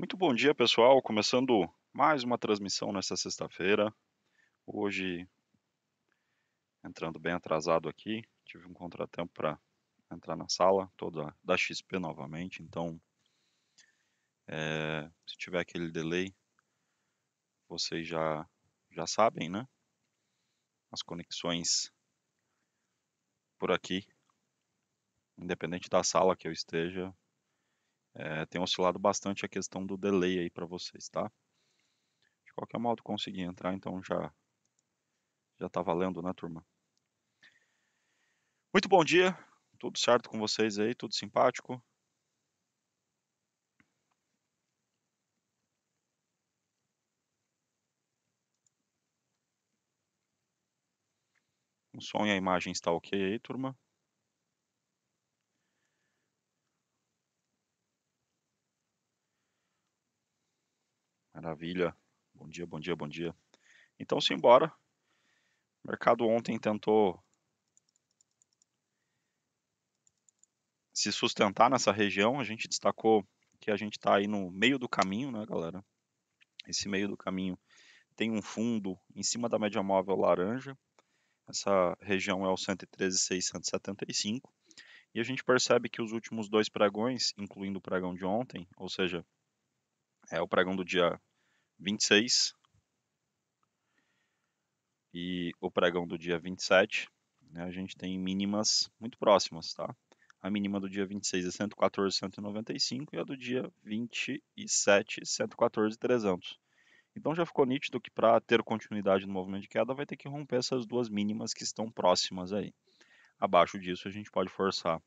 Muito bom dia, pessoal. Começando mais uma transmissão nesta sexta-feira. Hoje, entrando bem atrasado aqui, tive um contratempo para entrar na sala toda da XP novamente. Então, é, se tiver aquele delay, vocês já, já sabem, né? As conexões por aqui, independente da sala que eu esteja, é, tem oscilado bastante a questão do delay aí para vocês, tá? De qualquer modo, consegui entrar, então já já tá valendo, né, turma? Muito bom dia, tudo certo com vocês aí, tudo simpático? O som e a imagem está ok aí, turma? Maravilha. Bom dia, bom dia, bom dia. Então, simbora. O mercado ontem tentou se sustentar nessa região. A gente destacou que a gente está aí no meio do caminho, né, galera? Esse meio do caminho tem um fundo em cima da média móvel laranja. Essa região é o 113,675. E a gente percebe que os últimos dois pregões, incluindo o pregão de ontem, ou seja, é o pregão do dia 26 e o pregão do dia 27, né, a gente tem mínimas muito próximas, tá? A mínima do dia 26 é 114, 195 e a do dia 27, 114, 300. Então já ficou nítido que para ter continuidade no movimento de queda vai ter que romper essas duas mínimas que estão próximas aí. Abaixo disso a gente pode forçar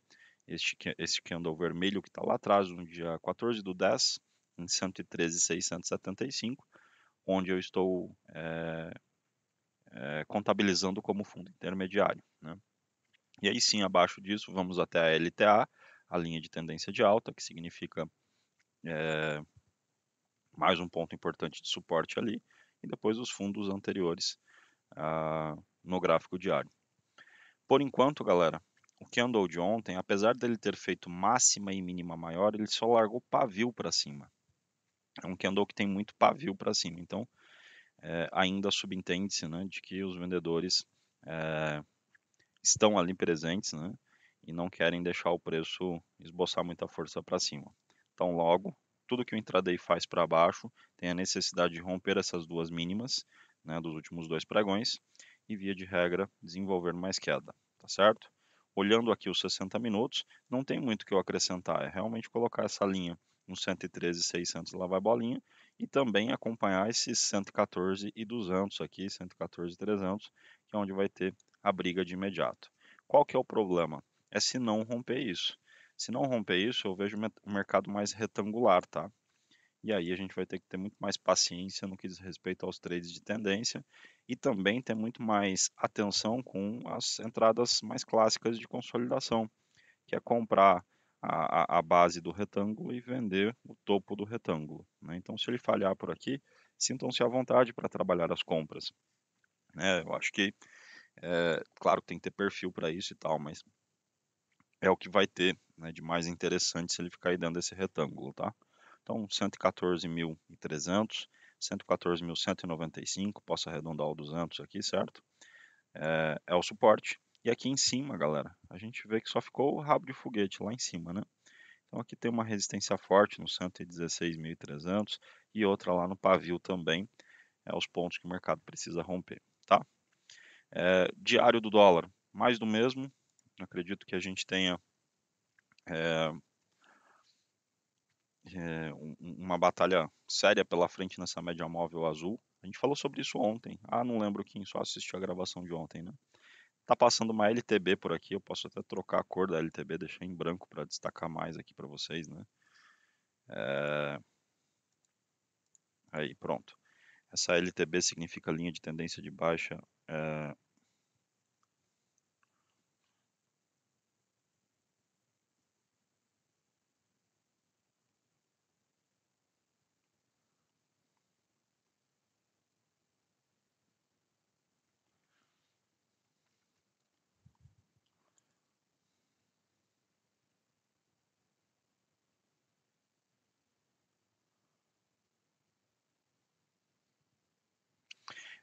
este, este candle vermelho que está lá atrás no dia 14 do 10 em 113,675, onde eu estou é, é, contabilizando como fundo intermediário. Né? E aí sim, abaixo disso, vamos até a LTA, a linha de tendência de alta, que significa é, mais um ponto importante de suporte ali, e depois os fundos anteriores ah, no gráfico diário. Por enquanto, galera, o candle de ontem, apesar dele ter feito máxima e mínima maior, ele só largou pavio para cima é um candle que tem muito pavio para cima. Então, é, ainda subentende-se né, de que os vendedores é, estão ali presentes né, e não querem deixar o preço esboçar muita força para cima. Então, logo, tudo que o intraday faz para baixo tem a necessidade de romper essas duas mínimas né, dos últimos dois pregões e, via de regra, desenvolver mais queda. Tá certo? Olhando aqui os 60 minutos, não tem muito que eu acrescentar, é realmente colocar essa linha no 113 600 lá vai bolinha e também acompanhar esses 114 e 200 aqui, 114 e 300, que é onde vai ter a briga de imediato. Qual que é o problema? É se não romper isso. Se não romper isso, eu vejo o mercado mais retangular, tá? E aí a gente vai ter que ter muito mais paciência no que diz respeito aos trades de tendência e também ter muito mais atenção com as entradas mais clássicas de consolidação, que é comprar a, a, base do retângulo e vender o topo do retângulo. Né? Então, se ele falhar por aqui, sintam-se à vontade para trabalhar as compras. Né? Eu acho que, é, claro, tem que ter perfil para isso e tal, mas é o que vai ter né, de mais interessante se ele ficar aí dentro desse retângulo, tá? Então, 114.300, 114.195, posso arredondar o 200 aqui, certo? É, é o suporte, e aqui em cima, galera, a gente vê que só ficou o rabo de foguete lá em cima, né? Então aqui tem uma resistência forte no 116.300 e outra lá no pavio também. É os pontos que o mercado precisa romper, tá? É, diário do dólar, mais do mesmo. Acredito que a gente tenha é, é, uma batalha séria pela frente nessa média móvel azul. A gente falou sobre isso ontem. Ah, não lembro quem só assistiu a gravação de ontem, né? Tá passando uma LTB por aqui, eu posso até trocar a cor da LTB, deixar em branco para destacar mais aqui para vocês, né? É... Aí, pronto. Essa LTB significa linha de tendência de baixa é,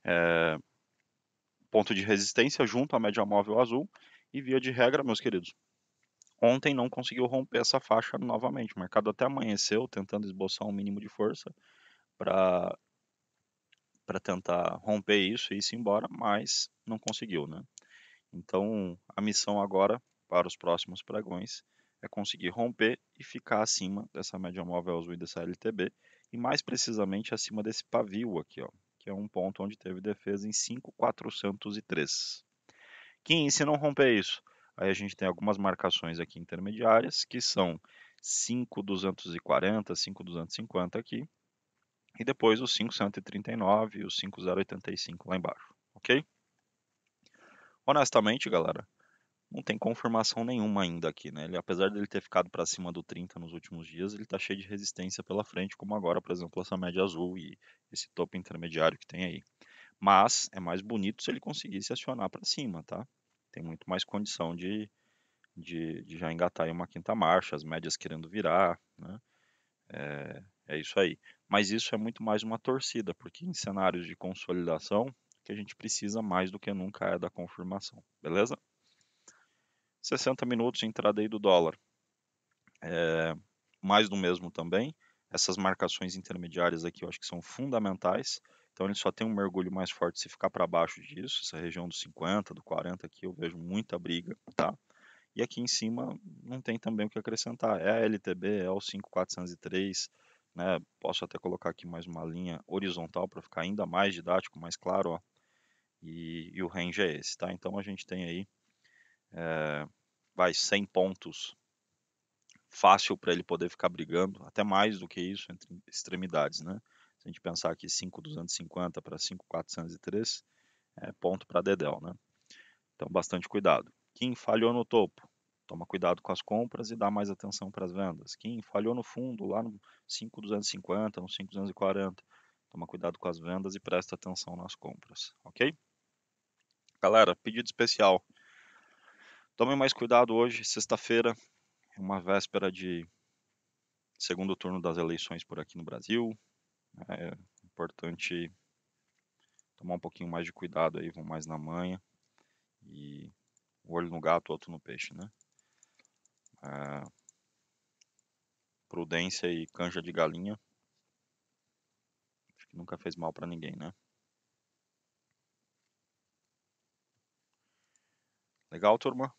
é, ponto de resistência junto à média móvel azul e via de regra, meus queridos, ontem não conseguiu romper essa faixa novamente. O mercado até amanheceu tentando esboçar um mínimo de força para para tentar romper isso e ir embora, mas não conseguiu, né? Então, a missão agora para os próximos pregões é conseguir romper e ficar acima dessa média móvel azul e dessa LTB e mais precisamente acima desse pavio aqui, ó, é um ponto onde teve defesa em 5,403. Quem se não romper isso, aí a gente tem algumas marcações aqui intermediárias, que são 5,240, 5,250 aqui, e depois o 5,139 e o 5,085 lá embaixo, ok? Honestamente, galera, não tem confirmação nenhuma ainda aqui, né? Ele, apesar dele ter ficado para cima do 30 nos últimos dias, ele está cheio de resistência pela frente, como agora, por exemplo, essa média azul e esse topo intermediário que tem aí. Mas é mais bonito se ele conseguir se acionar para cima, tá? Tem muito mais condição de, de, de, já engatar em uma quinta marcha, as médias querendo virar, né? É, é isso aí. Mas isso é muito mais uma torcida, porque em cenários de consolidação, o que a gente precisa mais do que nunca é da confirmação, beleza? 60 minutos de entrada aí do dólar. É, mais do mesmo também. Essas marcações intermediárias aqui eu acho que são fundamentais. Então ele só tem um mergulho mais forte se ficar para baixo disso. Essa região dos 50, do 40 aqui eu vejo muita briga, tá? E aqui em cima não tem também o que acrescentar. É a LTB, é o 5403, né? Posso até colocar aqui mais uma linha horizontal para ficar ainda mais didático, mais claro, ó. E, e o range é esse, tá? Então a gente tem aí é, vai 100 pontos fácil para ele poder ficar brigando, até mais do que isso entre extremidades, né? Se a gente pensar aqui 5,250 para 5,403, é ponto para Dedel, né? Então, bastante cuidado. Quem falhou no topo, toma cuidado com as compras e dá mais atenção para as vendas. Quem falhou no fundo, lá no 5,250, no 5,240, toma cuidado com as vendas e presta atenção nas compras, ok? Galera, pedido especial. Tomem mais cuidado hoje, sexta-feira, uma véspera de segundo turno das eleições por aqui no Brasil. É importante tomar um pouquinho mais de cuidado aí, vão mais na manha. E o olho no gato, outro no peixe, né? É... Prudência e canja de galinha. Acho que nunca fez mal para ninguém, né? Legal, turma?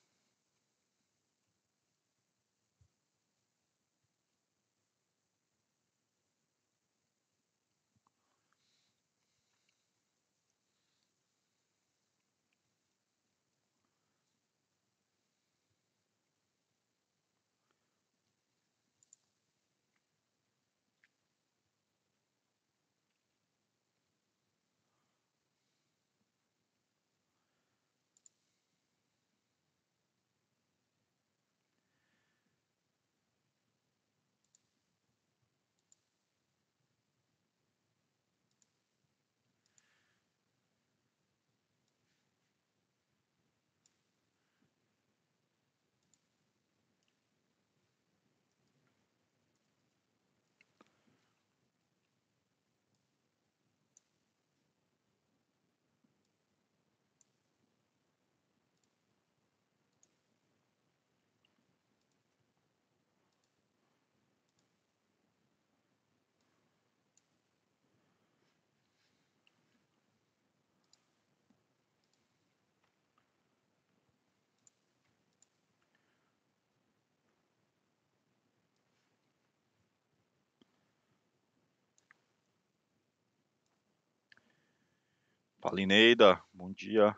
Fala Ineida, bom dia.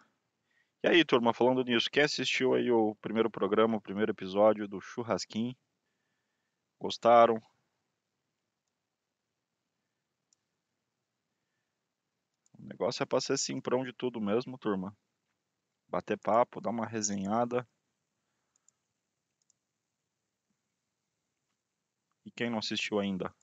E aí, turma, falando nisso, quem assistiu aí o primeiro programa, o primeiro episódio do Churrasquim? Gostaram? O negócio é pra ser simprão de tudo mesmo, turma. Bater papo, dar uma resenhada. E quem não assistiu ainda?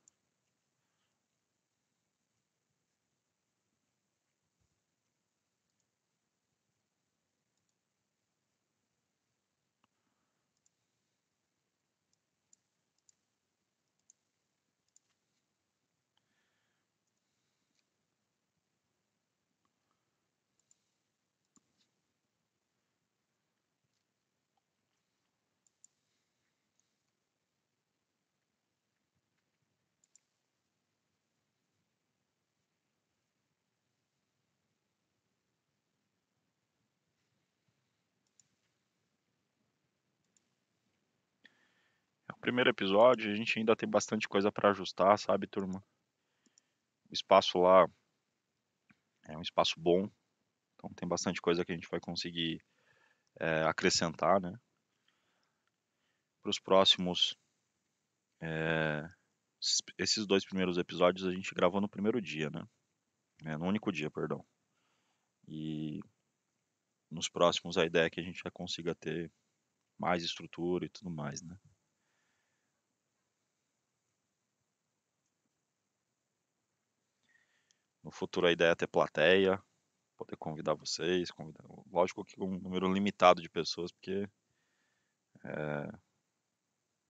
primeiro episódio, a gente ainda tem bastante coisa para ajustar, sabe, turma? O espaço lá é um espaço bom, então tem bastante coisa que a gente vai conseguir é, acrescentar, né? Para os próximos, é, esses dois primeiros episódios a gente gravou no primeiro dia, né? É, no único dia, perdão. E nos próximos a ideia é que a gente já consiga ter mais estrutura e tudo mais, né? No futuro a ideia é ter plateia, poder convidar vocês, convidar, lógico que um número limitado de pessoas, porque é,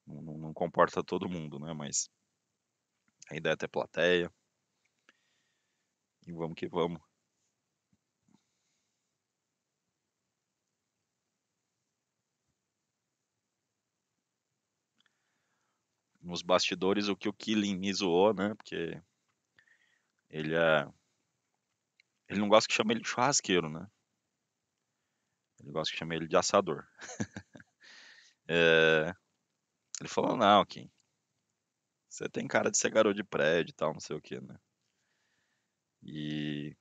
não, não, comporta todo mundo, né? Mas a ideia é ter plateia. E vamos que vamos. Nos bastidores, o que o Killing me zoou, né? Porque ele é. Ele não gosta que chame ele de churrasqueiro, né? Ele gosta que chame ele de assador. é... Ele falou, não, Kim. Você tem cara de ser garoto de prédio e tal, não sei o que, né? E...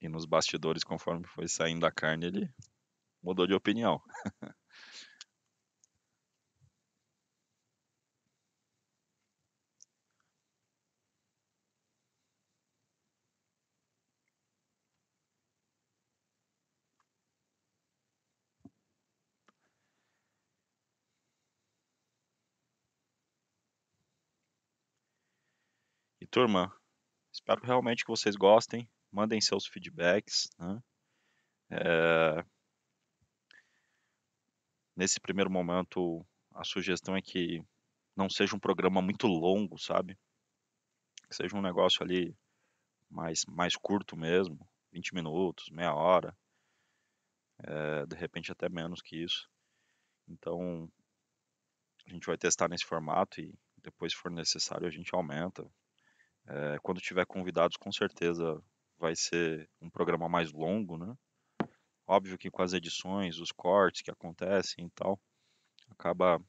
e nos bastidores, conforme foi saindo a carne, ele mudou de opinião. turma, espero realmente que vocês gostem. Mandem seus feedbacks. Né? É... Nesse primeiro momento, a sugestão é que não seja um programa muito longo, sabe? Que seja um negócio ali mais, mais curto mesmo, 20 minutos, meia hora, é, de repente até menos que isso. Então, a gente vai testar nesse formato e depois, se for necessário, a gente aumenta, é, quando tiver convidados, com certeza vai ser um programa mais longo, né? Óbvio que com as edições, os cortes que acontecem e tal, acaba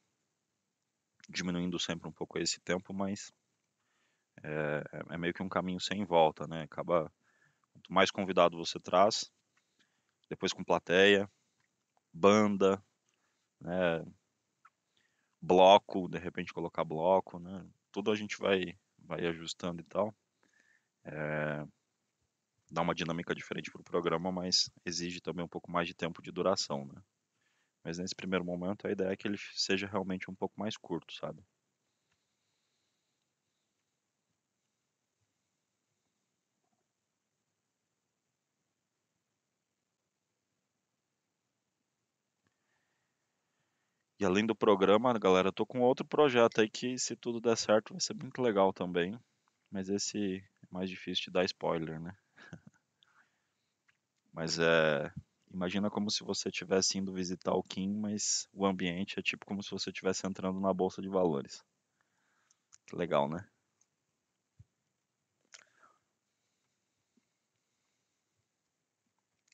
diminuindo sempre um pouco esse tempo, mas é, é meio que um caminho sem volta, né? Acaba quanto mais convidado você traz, depois com plateia, banda, né? bloco, de repente colocar bloco, né? Tudo a gente vai vai ajustando e tal. É, dá uma dinâmica diferente para o programa, mas exige também um pouco mais de tempo de duração, né? Mas nesse primeiro momento a ideia é que ele seja realmente um pouco mais curto, sabe? E além do programa, galera, eu tô com outro projeto aí que, se tudo der certo, vai ser muito legal também. Mas esse é mais difícil de dar spoiler, né? mas é. Imagina como se você estivesse indo visitar o Kim, mas o ambiente é tipo como se você estivesse entrando na bolsa de valores. Que legal, né?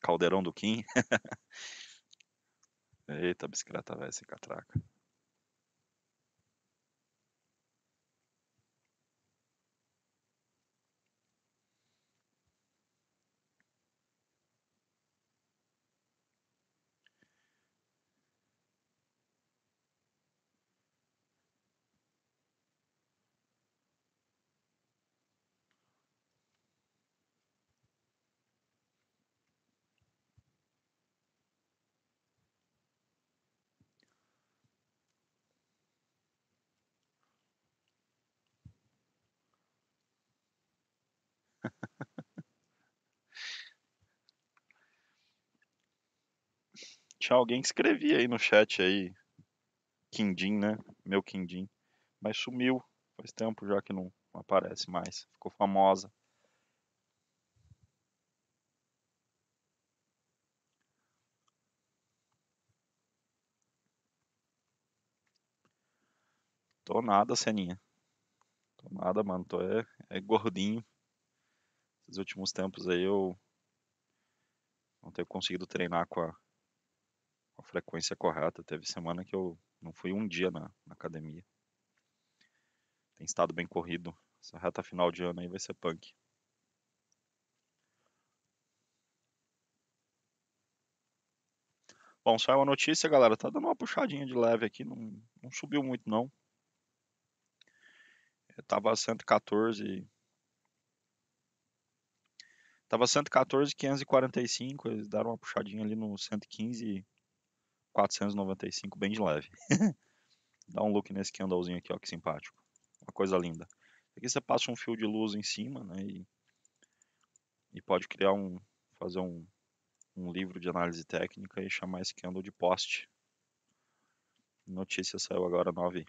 Caldeirão do Kim. Eita, bicicleta velha ser catraca. tinha alguém que escrevia aí no chat aí, Quindim, né? Meu Quindim. Mas sumiu. Faz tempo já que não aparece mais. Ficou famosa. Tô nada, Seninha. Tô nada, mano. Tô é, é gordinho. Esses últimos tempos aí eu não tenho conseguido treinar com a a frequência correta. Teve semana que eu não fui um dia na, na academia. Tem estado bem corrido. Essa reta final de ano aí vai ser punk. Bom, só uma notícia, galera. Tá dando uma puxadinha de leve aqui, não, não subiu muito não. Eu tava 114. Tava 114,545, eles deram uma puxadinha ali no 115 495 bem de leve. Dá um look nesse candlezinho aqui, ó, que simpático. Uma coisa linda. Aqui você passa um fio de luz em cima, né, e, e pode criar um, fazer um, um livro de análise técnica e chamar esse candle de poste. Notícia saiu agora 9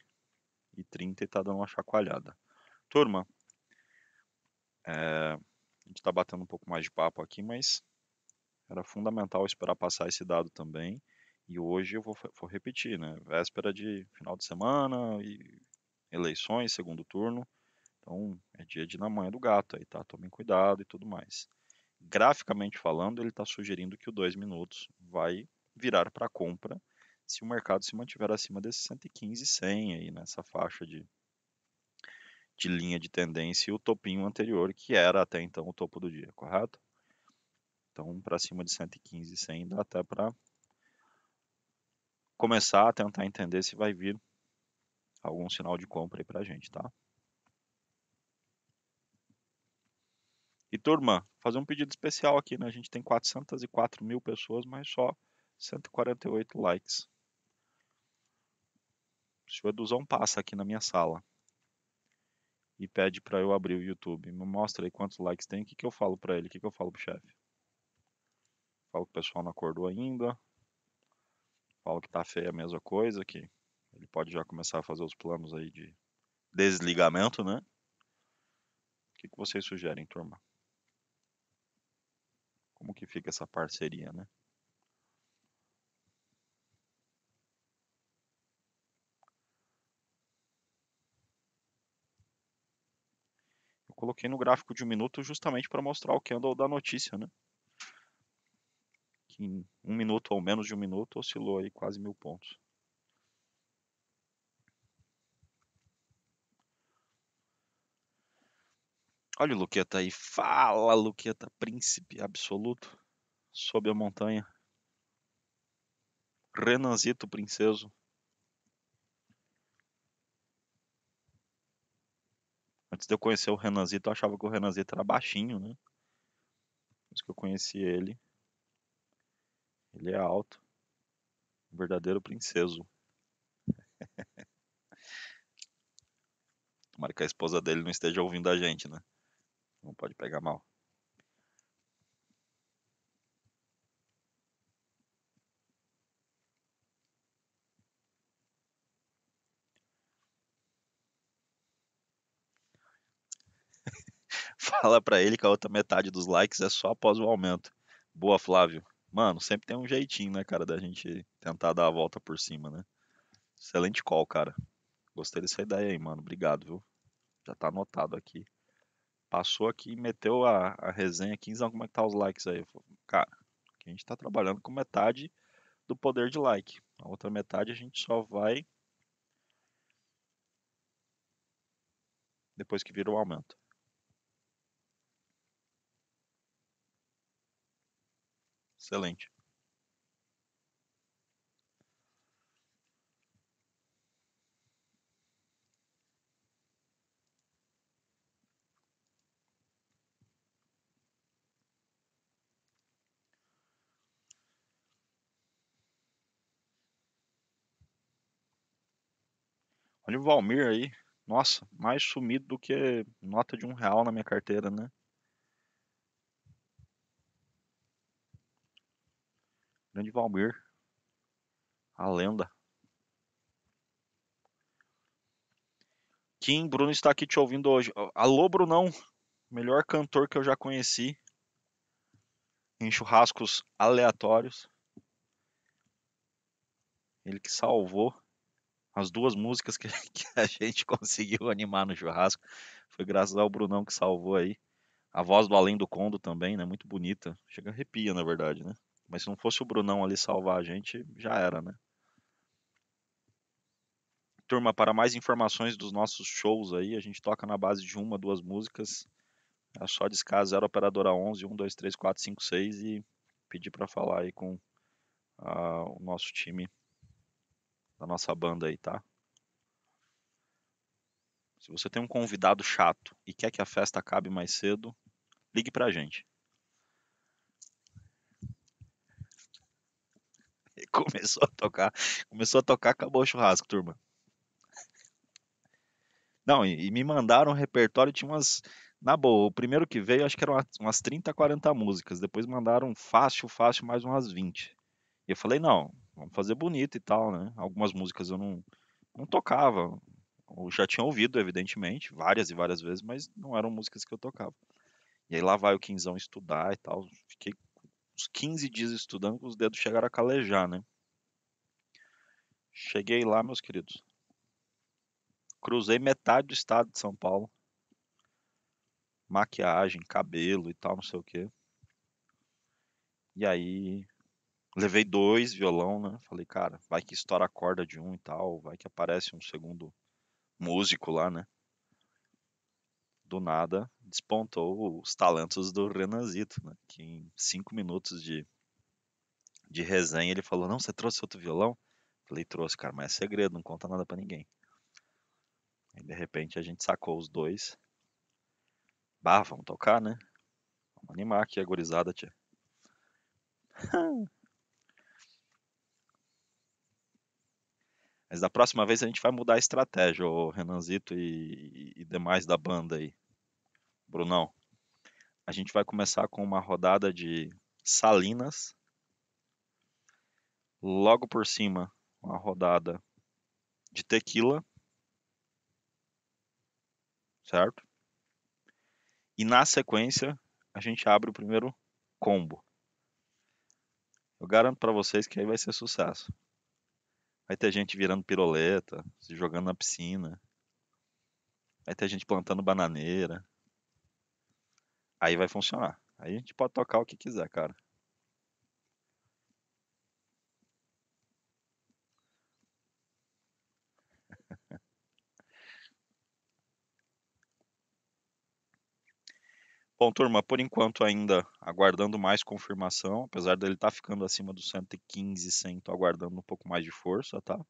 e 30 e tá dando uma chacoalhada. Turma, é, a gente está batendo um pouco mais de papo aqui, mas era fundamental esperar passar esse dado também. E hoje eu vou, vou repetir, né? Véspera de final de semana e eleições, segundo turno. Então, é dia de namanha do gato aí, tá? Tomem cuidado e tudo mais. Graficamente falando, ele está sugerindo que o 2 minutos vai virar para compra se o mercado se mantiver acima desses 115 e 100 aí nessa faixa de, de linha de tendência e o topinho anterior, que era até então o topo do dia, correto? Então, para cima de 115 e 100 dá até para começar a tentar entender se vai vir algum sinal de compra aí para a gente, tá? E turma, fazer um pedido especial aqui, né? A gente tem 404 mil pessoas, mas só 148 likes. Se o Eduzão passa aqui na minha sala e pede para eu abrir o YouTube, me mostra aí quantos likes tem, o que, que eu falo para ele, o que, que eu falo pro chefe? Falo que o pessoal não acordou ainda, Falo que tá feia a mesma coisa, que ele pode já começar a fazer os planos aí de desligamento, né? O que, que vocês sugerem, turma? Como que fica essa parceria, né? Eu coloquei no gráfico de um minuto justamente para mostrar o candle da notícia, né? em um minuto ou menos de um minuto, oscilou aí quase mil pontos. Olha o Luqueta aí. Fala, Luqueta, príncipe absoluto. Sob a montanha. Renanzito, princeso. Antes de eu conhecer o Renanzito, eu achava que o Renanzito era baixinho, né? isso que eu conheci ele, ele é alto, um verdadeiro princeso. Tomara que a esposa dele não esteja ouvindo a gente, né? Não pode pegar mal. Fala para ele que a outra metade dos likes é só após o aumento. Boa, Flávio. Mano, sempre tem um jeitinho, né, cara, da gente tentar dar a volta por cima, né? Excelente call, cara. Gostei dessa ideia aí, mano. Obrigado, viu? Já tá anotado aqui. Passou aqui, e meteu a, a resenha aqui. Como é que tá os likes aí? Cara, a gente tá trabalhando com metade do poder de like. A outra metade a gente só vai depois que vira o aumento. Excelente. Olha o Valmir aí. Nossa, mais sumido do que nota de um real na minha carteira, né? Grande Valmir. A lenda. Kim, Bruno está aqui te ouvindo hoje. Alô, Brunão. Melhor cantor que eu já conheci. Em churrascos aleatórios. Ele que salvou as duas músicas que, a gente conseguiu animar no churrasco. Foi graças ao Brunão que salvou aí. A voz do Além do Condo também, né? Muito bonita. Chega arrepia, na verdade, né? Mas se não fosse o Brunão ali salvar a gente, já era, né? Turma, para mais informações dos nossos shows aí, a gente toca na base de uma, duas músicas. É só discar 0 operadora 11 1 2 3 4 5 6 e pedir para falar aí com uh, o nosso time da nossa banda aí, tá? Se você tem um convidado chato e quer que a festa acabe mais cedo, ligue pra gente. começou a tocar. Começou a tocar, acabou o churrasco, turma. Não, e, e me mandaram um repertório, tinha umas. Na boa, o primeiro que veio, acho que eram umas 30, 40 músicas. Depois mandaram fácil, fácil, mais umas 20. E eu falei, não, vamos fazer bonito e tal, né? Algumas músicas eu não, não tocava. Eu já tinha ouvido, evidentemente, várias e várias vezes, mas não eram músicas que eu tocava. E aí lá vai o Quinzão estudar e tal. Fiquei uns 15 dias estudando que os dedos chegaram a calejar, né? Cheguei lá, meus queridos. Cruzei metade do estado de São Paulo. Maquiagem, cabelo e tal, não sei o quê. E aí, levei dois violão, né? Falei, cara, vai que estoura a corda de um e tal, vai que aparece um segundo músico lá, né? do nada despontou os talentos do Renanzito, né? que em cinco minutos de, de resenha ele falou, não, você trouxe outro violão? falei, trouxe, cara, mas é segredo, não conta nada para ninguém. E de repente a gente sacou os dois. Bah, vamos tocar, né? Vamos animar aqui a gorizada, tia. Mas da próxima vez a gente vai mudar a estratégia, o Renanzito e, e demais da banda aí. Brunão, a gente vai começar com uma rodada de Salinas. Logo por cima, uma rodada de tequila. Certo? E na sequência, a gente abre o primeiro combo. Eu garanto para vocês que aí vai ser sucesso. Vai ter gente virando piroleta, se jogando na piscina. Vai ter gente plantando bananeira. Aí vai funcionar. Aí a gente pode tocar o que quiser, cara. Bom, turma, por enquanto ainda aguardando mais confirmação, apesar dele estar tá ficando acima dos 115, 100, tô aguardando um pouco mais de força, tá?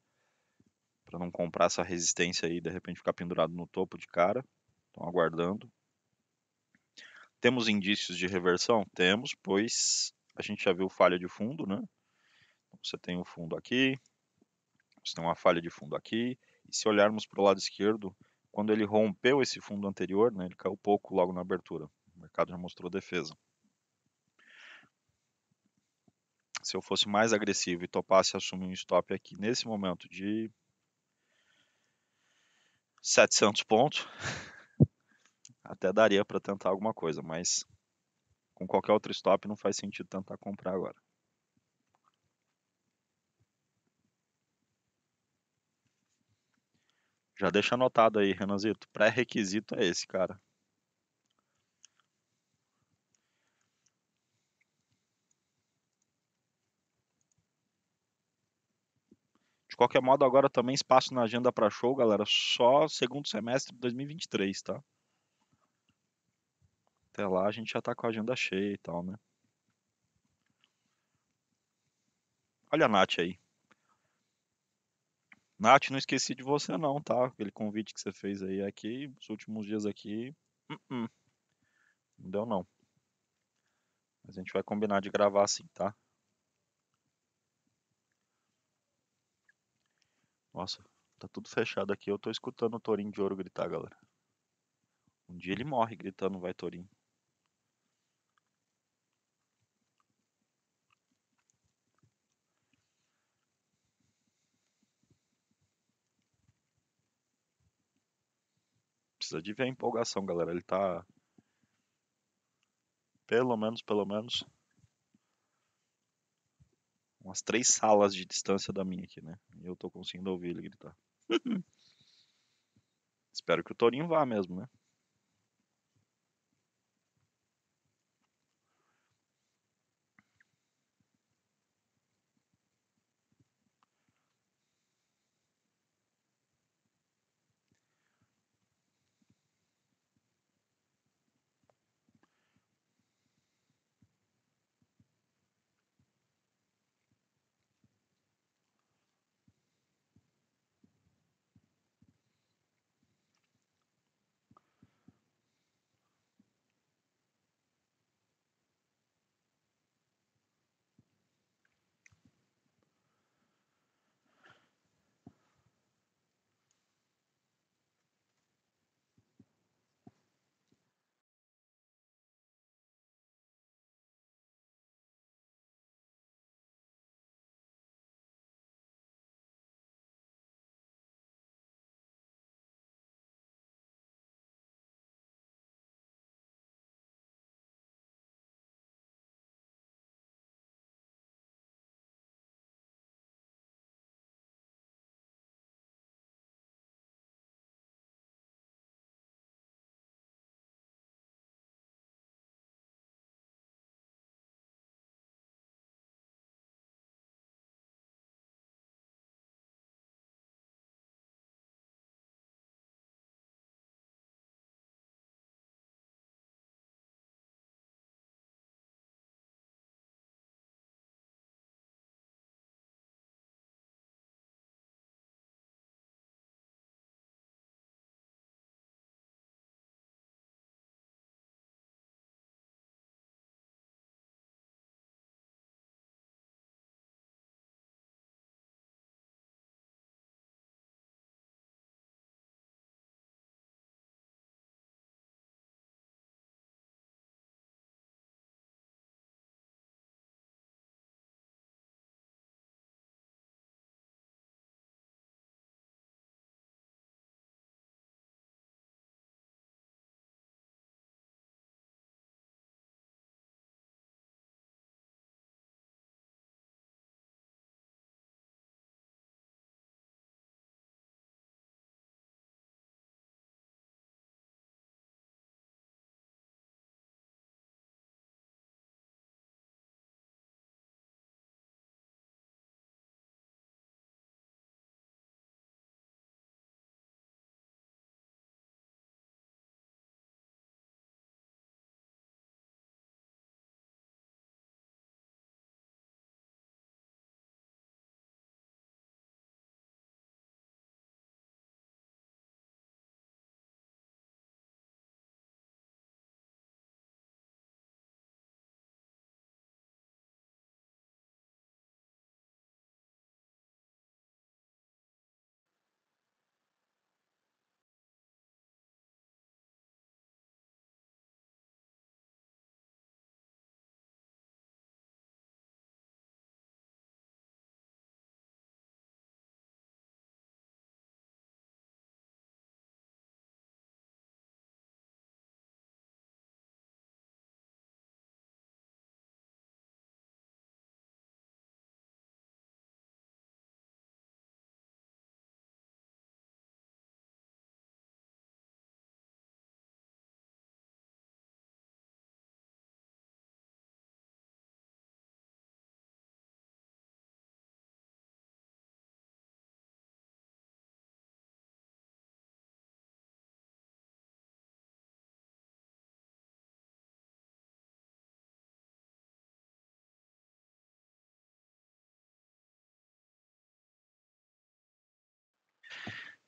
Para não comprar essa resistência aí e de repente ficar pendurado no topo de cara. Estão aguardando. Temos indícios de reversão? Temos, pois a gente já viu falha de fundo, né? Então, você tem um fundo aqui, você tem uma falha de fundo aqui, e se olharmos para o lado esquerdo, quando ele rompeu esse fundo anterior, né, ele caiu pouco logo na abertura. O mercado já mostrou defesa. Se eu fosse mais agressivo e topasse assumir um stop aqui nesse momento de 700 pontos, até daria para tentar alguma coisa, mas com qualquer outro stop não faz sentido tentar comprar agora. Já deixa anotado aí, Renanzito. Pré-requisito é esse, cara. De qualquer modo, agora também espaço na agenda para show, galera, só segundo semestre de 2023, tá? Até lá a gente já tá com a agenda cheia e tal, né? Olha a Nath aí. Nath, não esqueci de você não, tá? Aquele convite que você fez aí aqui, os últimos dias aqui. Uh -uh. Não deu não. Mas a gente vai combinar de gravar assim, tá? Nossa, tá tudo fechado aqui. Eu tô escutando o Torinho de Ouro gritar, galera. Um dia ele morre gritando, vai Torinho. precisa de ver a empolgação, galera. Ele tá. Pelo menos, pelo menos. Umas três salas de distância da minha aqui, né? E eu tô conseguindo ouvir ele gritar. Espero que o Torinho vá mesmo, né?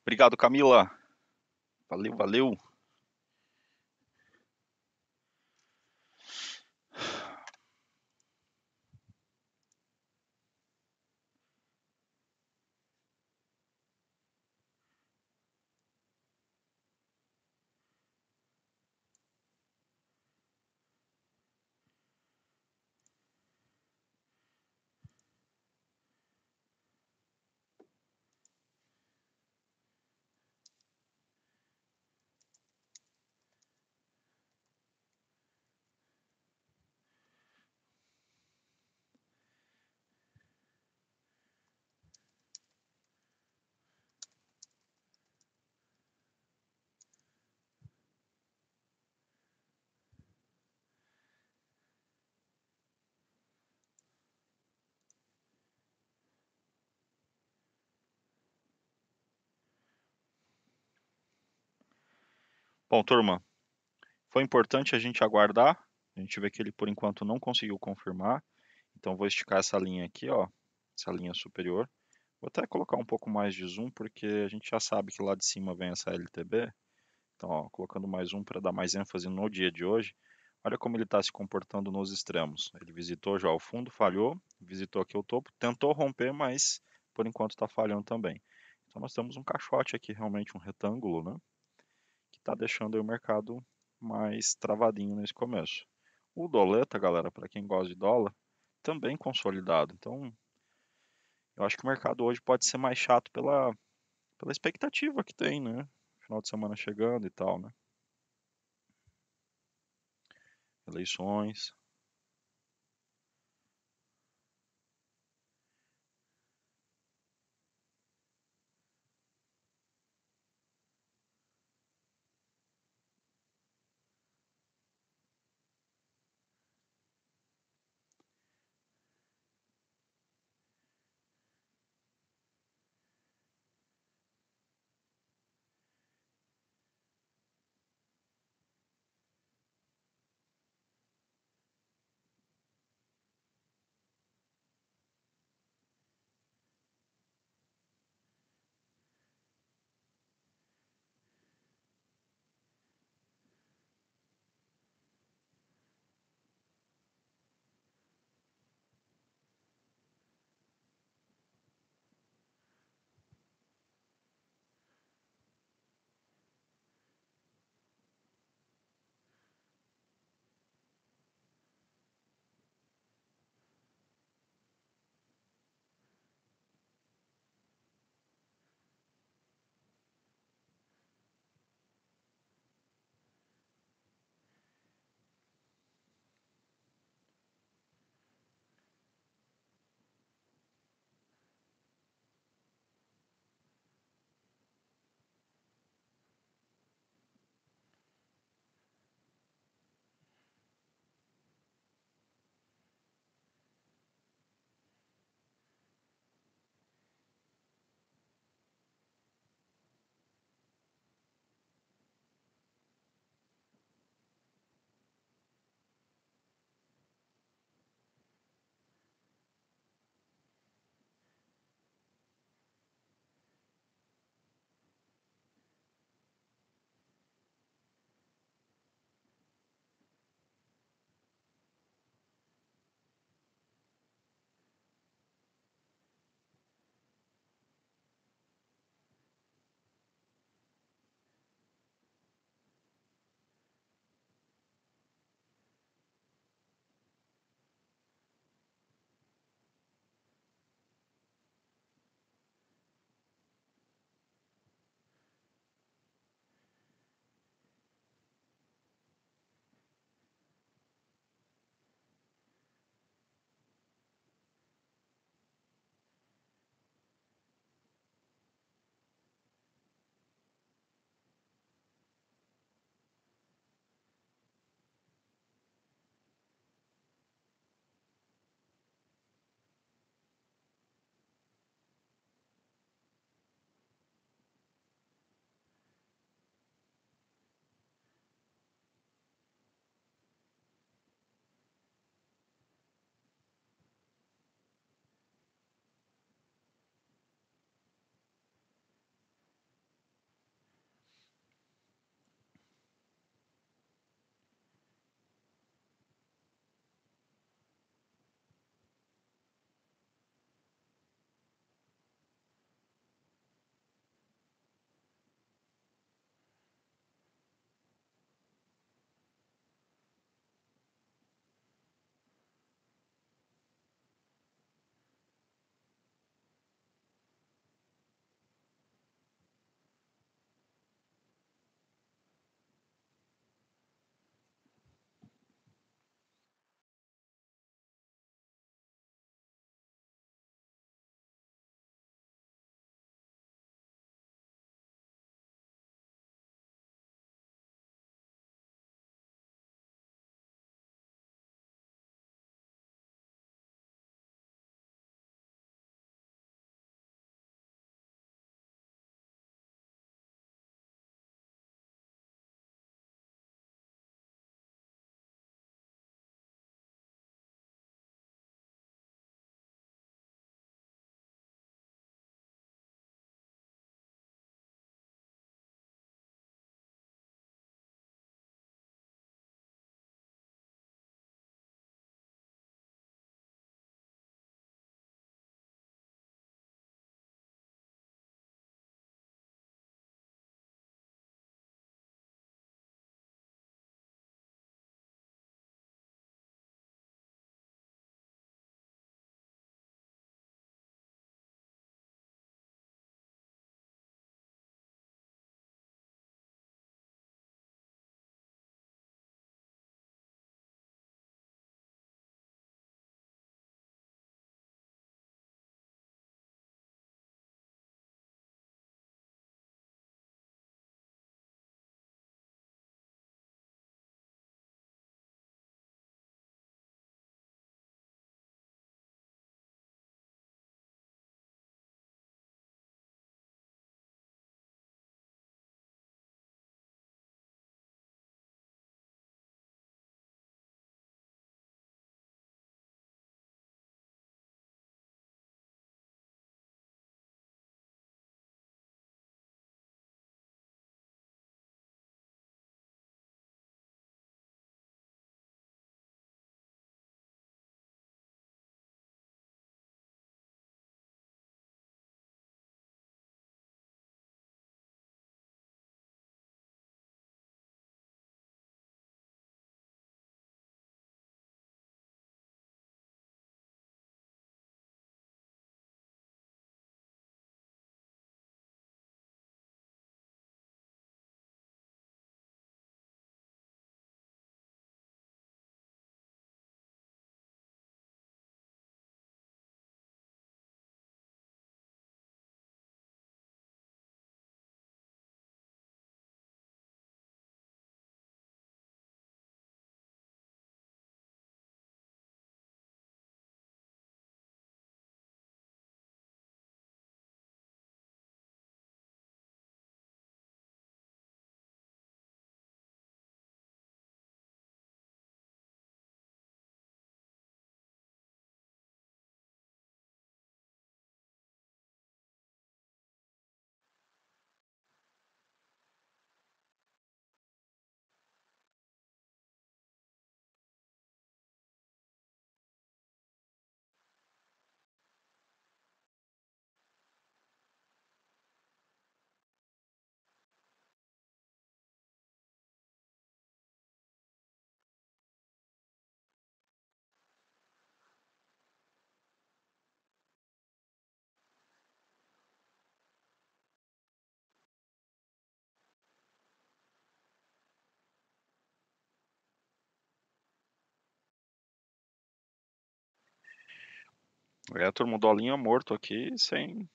Obrigado, Camila. Valeu, valeu. Bom, turma, foi importante a gente aguardar. A gente vê que ele por enquanto não conseguiu confirmar. Então vou esticar essa linha aqui, ó, essa linha superior. Vou até colocar um pouco mais de zoom, porque a gente já sabe que lá de cima vem essa LTB. Então, ó, colocando mais um para dar mais ênfase no dia de hoje. Olha como ele está se comportando nos extremos. Ele visitou já o fundo, falhou, visitou aqui o topo, tentou romper, mas por enquanto está falhando também. Então nós temos um caixote aqui, realmente um retângulo, né? está deixando o mercado mais travadinho nesse começo. O doleta, galera, para quem gosta de dólar, também consolidado. Então, eu acho que o mercado hoje pode ser mais chato pela, pela expectativa que tem, né? Final de semana chegando e tal, né? Eleições. É, turma, o Dolinho é morto aqui sem,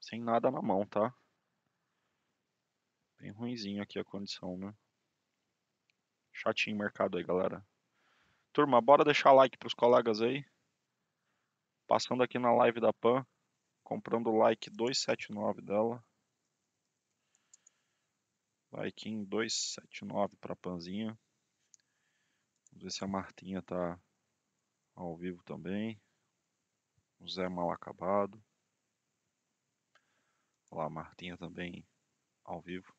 sem nada na mão, tá? Bem ruimzinho aqui a condição, né? Chatinho o mercado aí, galera. Turma, bora deixar like pros colegas aí. Passando aqui na live da Pan, comprando o like 279 dela. Like em 279 pra Panzinha. Vamos ver se a Martinha tá ao vivo também o Zé mal acabado. Olá, Martinha também ao vivo.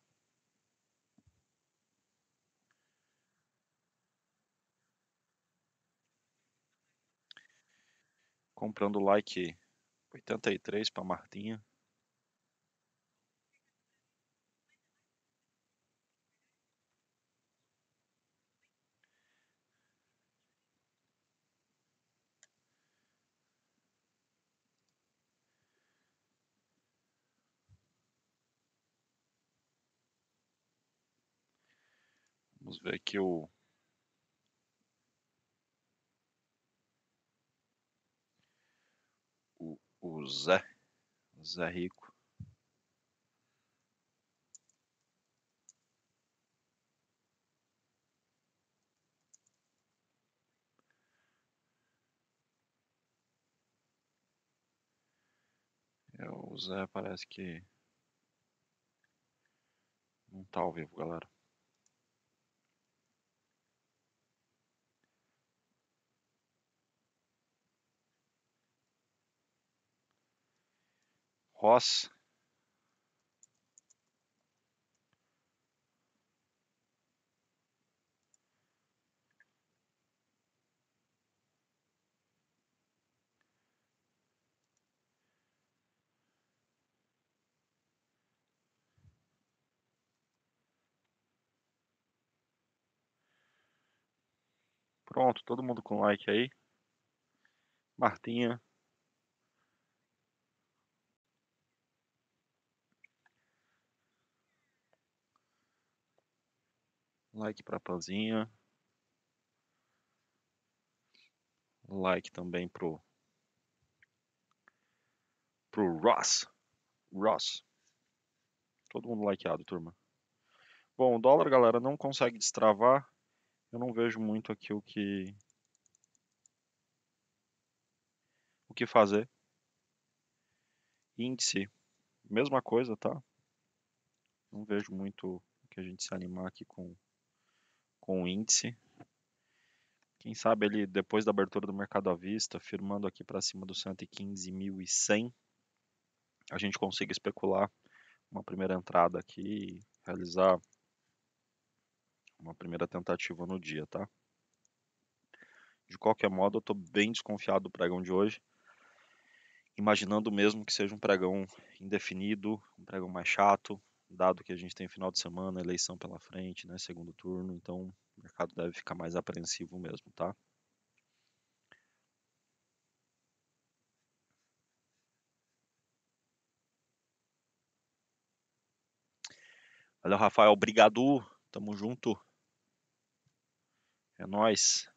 Comprando like 83 para Martinha. velho, que O, o Zé. Zé Rico. É, o Zé parece que não tá ao vivo, galera. Ross. Pronto, todo mundo com like aí. Martinha. Like para Panzinha. Like também pro pro Ross. Ross. Todo mundo likeado, turma. Bom, o dólar, galera, não consegue destravar. Eu não vejo muito aqui o que o que fazer. Índice, mesma coisa, tá? Não vejo muito o que a gente se animar aqui com com o índice. Quem sabe ele, depois da abertura do mercado à vista, firmando aqui para cima dos 115.100, a gente consiga especular uma primeira entrada aqui e realizar uma primeira tentativa no dia, tá? De qualquer modo, eu estou bem desconfiado do pregão de hoje, imaginando mesmo que seja um pregão indefinido, um pregão mais chato, dado que a gente tem final de semana, eleição pela frente, né, segundo turno, então o mercado deve ficar mais apreensivo mesmo, tá? Valeu, Rafael, obrigado, tamo junto. É nós.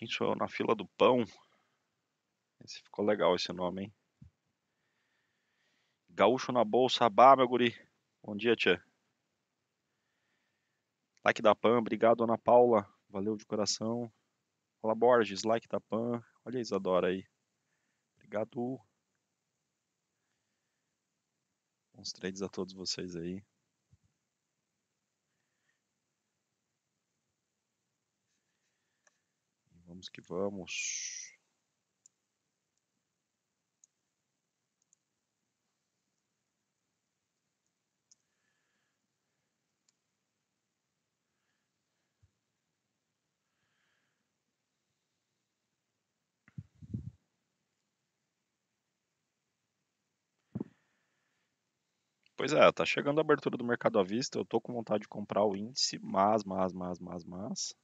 Quem sou eu na fila do pão? Esse ficou legal esse nome, hein? Gaúcho na bolsa, bah, meu guri. Bom dia, tia. Like da PAN, obrigado, Ana Paula. Valeu de coração. Olá, Borges, like da PAN. Olha a Isadora aí. Obrigado. Bons trades a todos vocês aí. Vamos que vamos. Pois é, tá chegando a abertura do mercado à vista, eu tô com vontade de comprar o índice, mas, mas, mas, mas, mas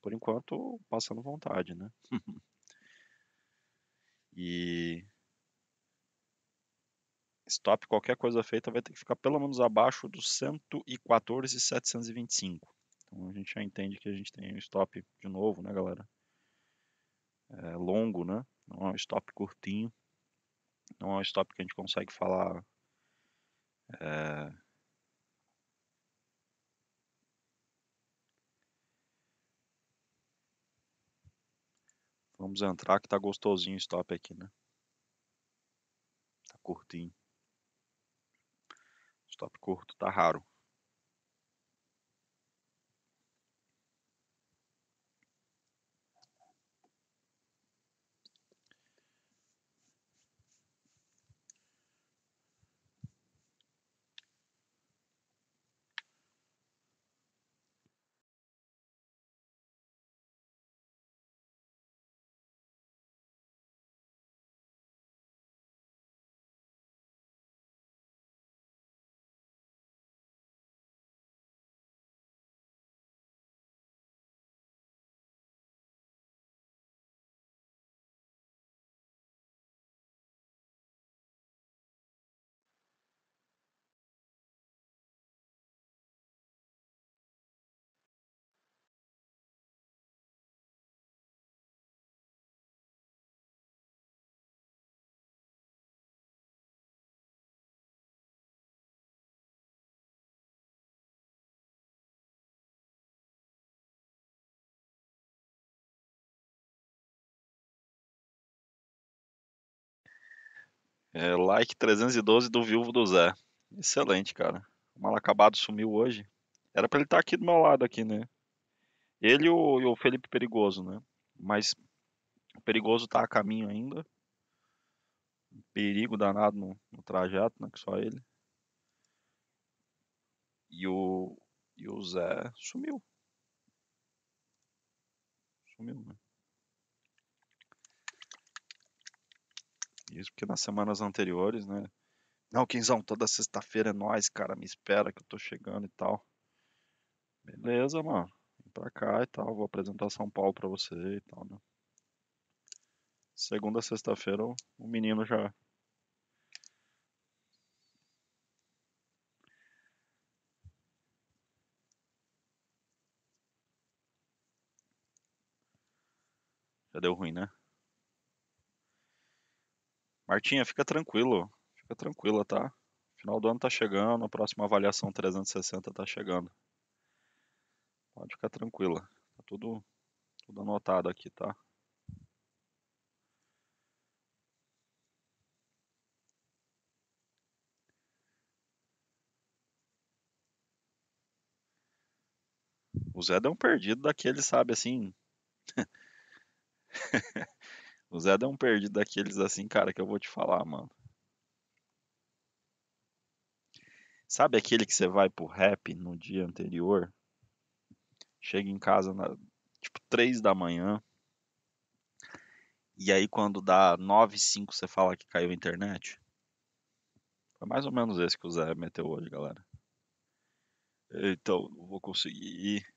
por enquanto, passando vontade, né? e stop qualquer coisa feita vai ter que ficar pelo menos abaixo dos 114,725. Então a gente já entende que a gente tem um stop de novo, né, galera? É longo, né? Não é um stop curtinho. Não é um stop que a gente consegue falar. É Vamos entrar que tá gostosinho o stop aqui, né? Tá curtinho. Stop curto tá raro. É, like 312 do Viúvo do Zé. Excelente, cara. O mal acabado sumiu hoje. Era para ele estar tá aqui do meu lado, aqui, né? Ele e o, e o Felipe Perigoso, né? Mas o Perigoso tá a caminho ainda. Perigo danado no, no trajeto, né? Que só ele. E o, e o Zé sumiu. Sumiu, né? Isso porque nas semanas anteriores, né? Não, Quinzão, toda sexta-feira é nós, cara, me espera que eu tô chegando e tal. Beleza, mano. Vem pra cá e tal, vou apresentar São Paulo pra você e tal, né? Segunda, sexta-feira, o menino já. Já deu ruim, né? Martinha, fica tranquilo. Fica tranquila, tá? Final do ano tá chegando, a próxima avaliação 360 tá chegando. Pode ficar tranquila. Tá tudo, tudo anotado aqui, tá? O Zé deu um perdido daquele, sabe, assim. O Zé deu um perdido daqueles assim, cara, que eu vou te falar, mano. Sabe aquele que você vai pro rap no dia anterior? Chega em casa na, tipo três da manhã. E aí quando dá nove cinco você fala que caiu a internet? Foi mais ou menos esse que o Zé meteu hoje, galera. Então, vou conseguir ir.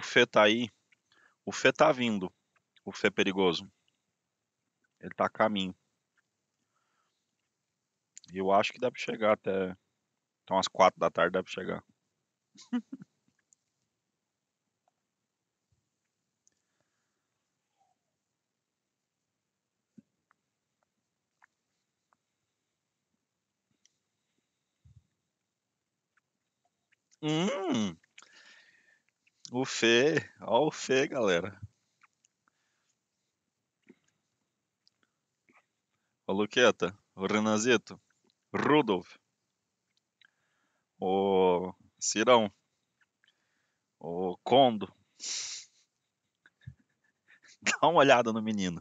o Fê tá aí. O Fê tá vindo. O Fê é perigoso. Ele tá a caminho. eu acho que deve chegar até. Então, às quatro da tarde deve chegar. hum. O Fê, ó o Fê, galera. O Luqueta, o Renazito, Rudolf, o Cirão, o Condo. Dá uma olhada no menino.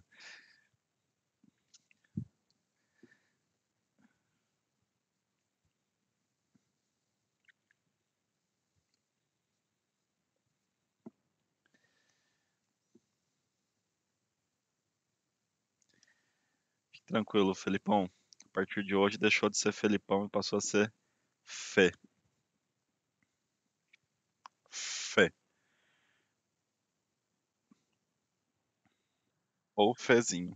Tranquilo, Felipão. A partir de hoje deixou de ser Felipão e passou a ser Fê. Fê. Ou Fezinho.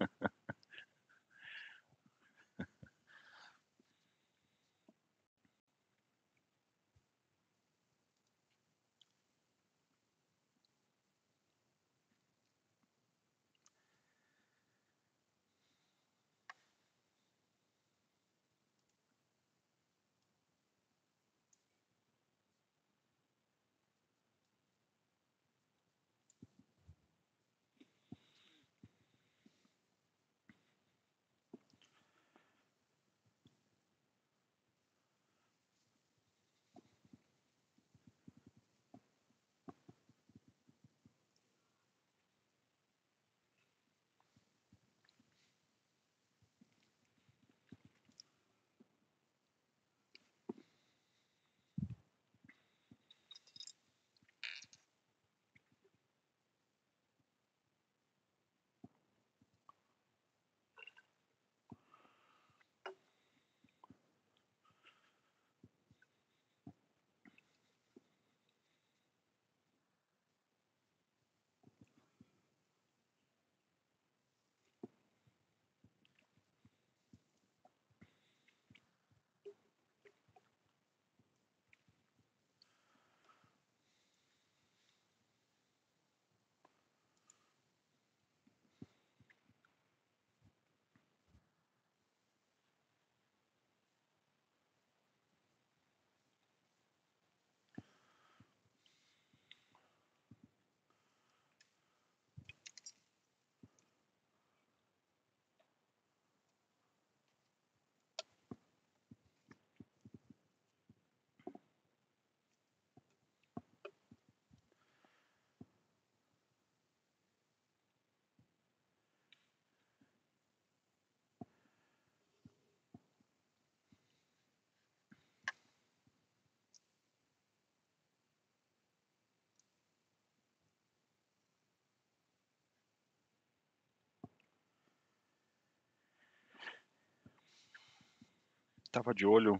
Tava de olho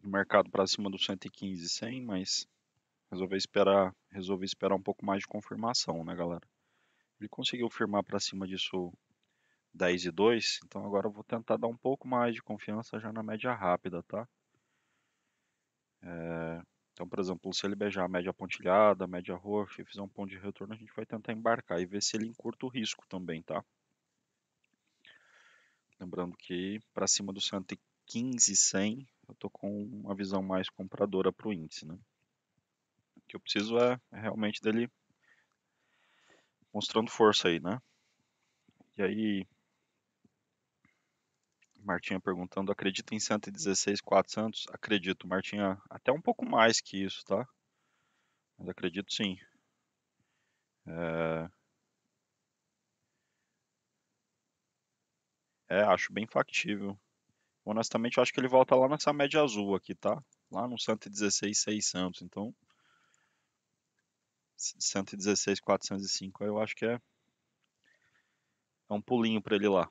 no mercado para cima dos 115, 100, mas resolvi esperar, resolvi esperar um pouco mais de confirmação, né, galera? Ele conseguiu firmar para cima disso 10 e 2, então agora eu vou tentar dar um pouco mais de confiança já na média rápida, tá? É, então, por exemplo, se ele beijar a média pontilhada, a média roxa e fizer um ponto de retorno, a gente vai tentar embarcar e ver se ele encurta o risco também, tá? Lembrando que para cima do 115 100, eu estou com uma visão mais compradora para o índice. Né? O que eu preciso é, é realmente dele mostrando força aí, né? E aí, Martinha perguntando, acredita em 116,400? Acredito, Martinha, até um pouco mais que isso, tá? Mas acredito sim. É, É, acho bem factível. Honestamente, eu acho que ele volta lá nessa média azul aqui, tá? Lá no 116,600. Então, 116,405. Eu acho que é, é um pulinho para ele lá.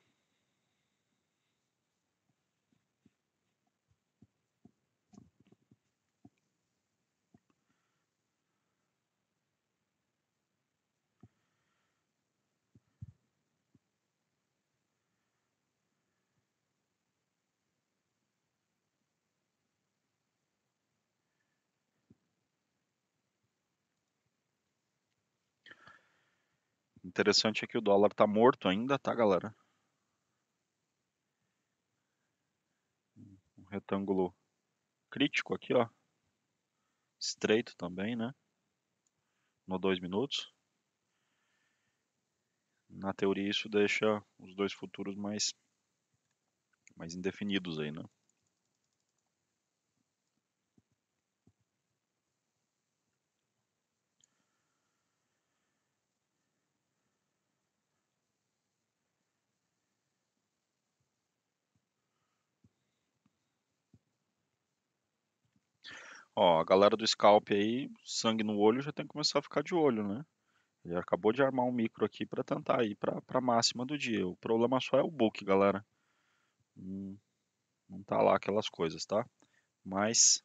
Interessante é que o dólar tá morto ainda, tá, galera? Um retângulo crítico aqui, ó. Estreito também, né? No dois minutos. Na teoria, isso deixa os dois futuros mais, mais indefinidos aí, né? Ó, a galera do Scalp aí, sangue no olho, já tem que começar a ficar de olho, né? Ele acabou de armar um micro aqui para tentar ir para a máxima do dia. O problema só é o book, galera. Hum, não tá lá aquelas coisas, tá? Mas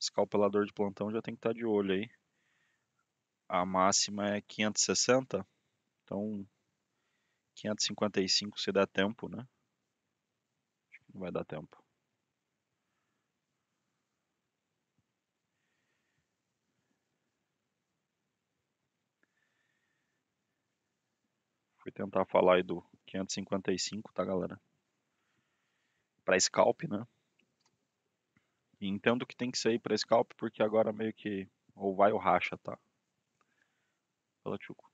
escalpelador de plantão já tem que estar tá de olho aí. A máxima é 560, então 555 se dá tempo, né? Acho que não vai dar tempo. e tentar falar aí do 555, tá, galera? Para scalp, né? E entendo que tem que sair para scalp porque agora meio que ou vai ou racha, tá? Fala, Tchuco.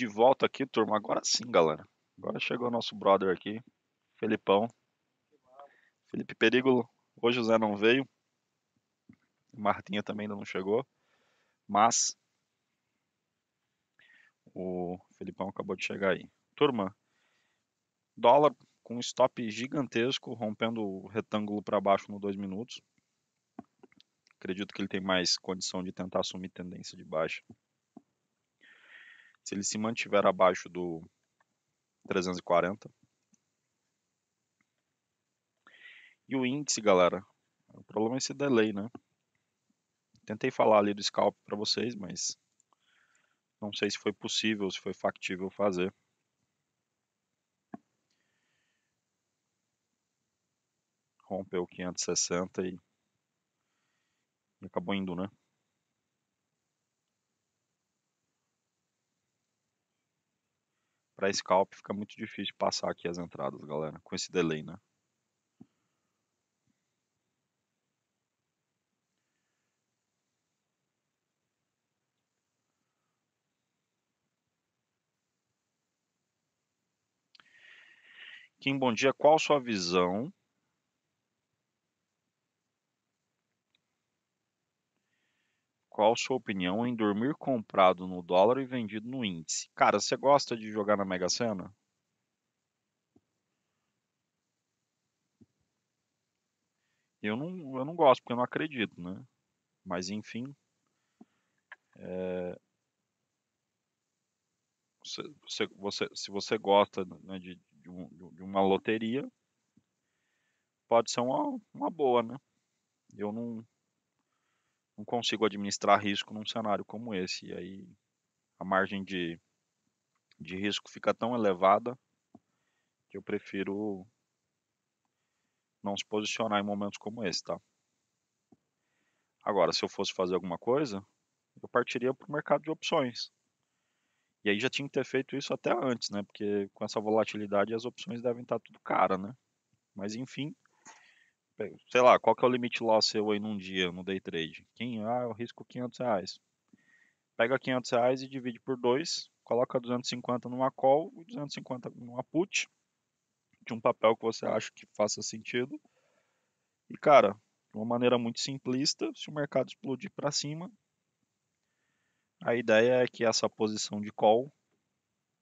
de volta aqui, turma. Agora sim, galera. Agora chegou nosso brother aqui, Felipão. Felipe Perigo, hoje o Zé não veio. Martinha também ainda não chegou. Mas o Felipão acabou de chegar aí. Turma, dólar com stop gigantesco, rompendo o retângulo para baixo no 2 minutos. Acredito que ele tem mais condição de tentar assumir tendência de baixa se ele se mantiver abaixo do 340. E o índice, galera, o problema é esse delay, né? Tentei falar ali do scalp para vocês, mas não sei se foi possível, se foi factível fazer. Rompeu 560 e... e acabou indo, né? para scalp fica muito difícil passar aqui as entradas, galera, com esse delay, né? Kim, bom dia. Qual sua visão qual sua opinião em dormir comprado no dólar e vendido no índice? Cara, você gosta de jogar na Mega Sena? Eu não, eu não gosto, porque eu não acredito, né? Mas enfim. É... você, se você gosta né, de, de, um, de, uma loteria, pode ser uma, uma boa, né? Eu não, não consigo administrar risco num cenário como esse. E aí a margem de, de risco fica tão elevada que eu prefiro não se posicionar em momentos como esse, tá? Agora, se eu fosse fazer alguma coisa, eu partiria para o mercado de opções. E aí já tinha que ter feito isso até antes, né? Porque com essa volatilidade as opções devem estar tudo cara, né? Mas enfim, sei lá, qual que é o limite lá seu aí num dia, no day trade? Quem, ah, eu risco 500 reais. Pega 500 reais e divide por 2, coloca 250 numa call e 250 numa put, de um papel que você acha que faça sentido. E, cara, de uma maneira muito simplista, se o mercado explodir para cima, a ideia é que essa posição de call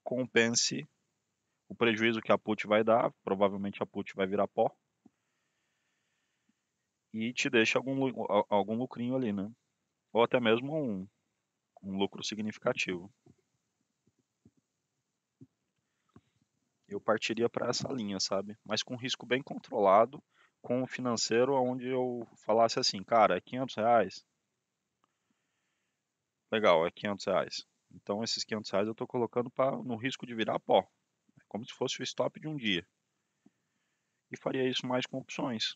compense o prejuízo que a put vai dar, provavelmente a put vai virar pó, e te deixa algum, algum lucrinho ali, né? Ou até mesmo um, um lucro significativo. Eu partiria para essa linha, sabe? Mas com risco bem controlado, com o financeiro onde eu falasse assim, cara, é 500 reais. Legal, é 500 reais. Então esses 500 reais eu estou colocando pra, no risco de virar pó. É como se fosse o stop de um dia. E faria isso mais com opções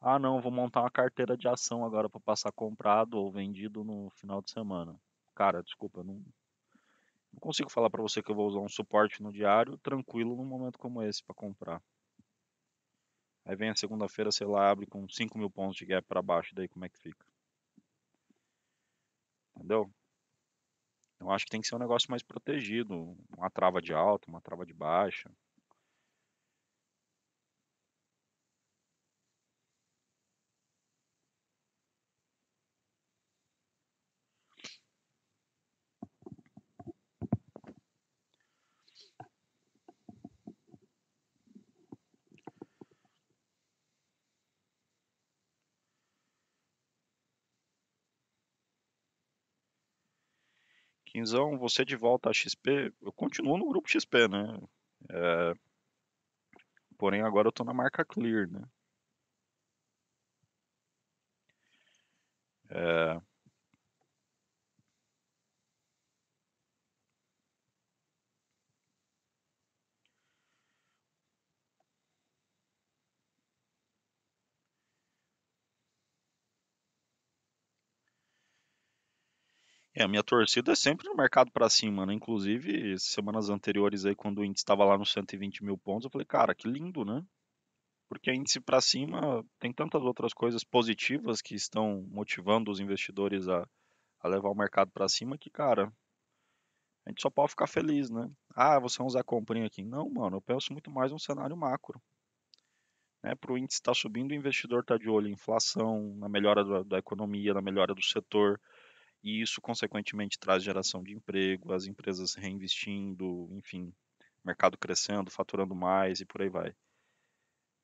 ah, não, vou montar uma carteira de ação agora para passar comprado ou vendido no final de semana. Cara, desculpa, não, não consigo falar para você que eu vou usar um suporte no diário tranquilo num momento como esse para comprar. Aí vem a segunda-feira, sei lá, abre com 5 mil pontos de gap para baixo, daí como é que fica? Entendeu? Eu acho que tem que ser um negócio mais protegido. Uma trava de alta, uma trava de baixa. Quinzão, você de volta a XP, eu continuo no grupo XP, né? É... Porém, agora eu tô na marca Clear, né? É... É, a minha torcida é sempre no mercado para cima, né? Inclusive, semanas anteriores aí, quando o índice estava lá nos 120 mil pontos, eu falei, cara, que lindo, né? Porque índice para cima tem tantas outras coisas positivas que estão motivando os investidores a, a levar o mercado para cima que, cara, a gente só pode ficar feliz, né? Ah, você é um Zé Comprinho aqui. Não, mano, eu penso muito mais no cenário macro. Né, para o índice estar tá subindo, o investidor está de olho em inflação, na melhora da, da economia, na melhora do setor, e isso, consequentemente, traz geração de emprego, as empresas reinvestindo, enfim, mercado crescendo, faturando mais e por aí vai.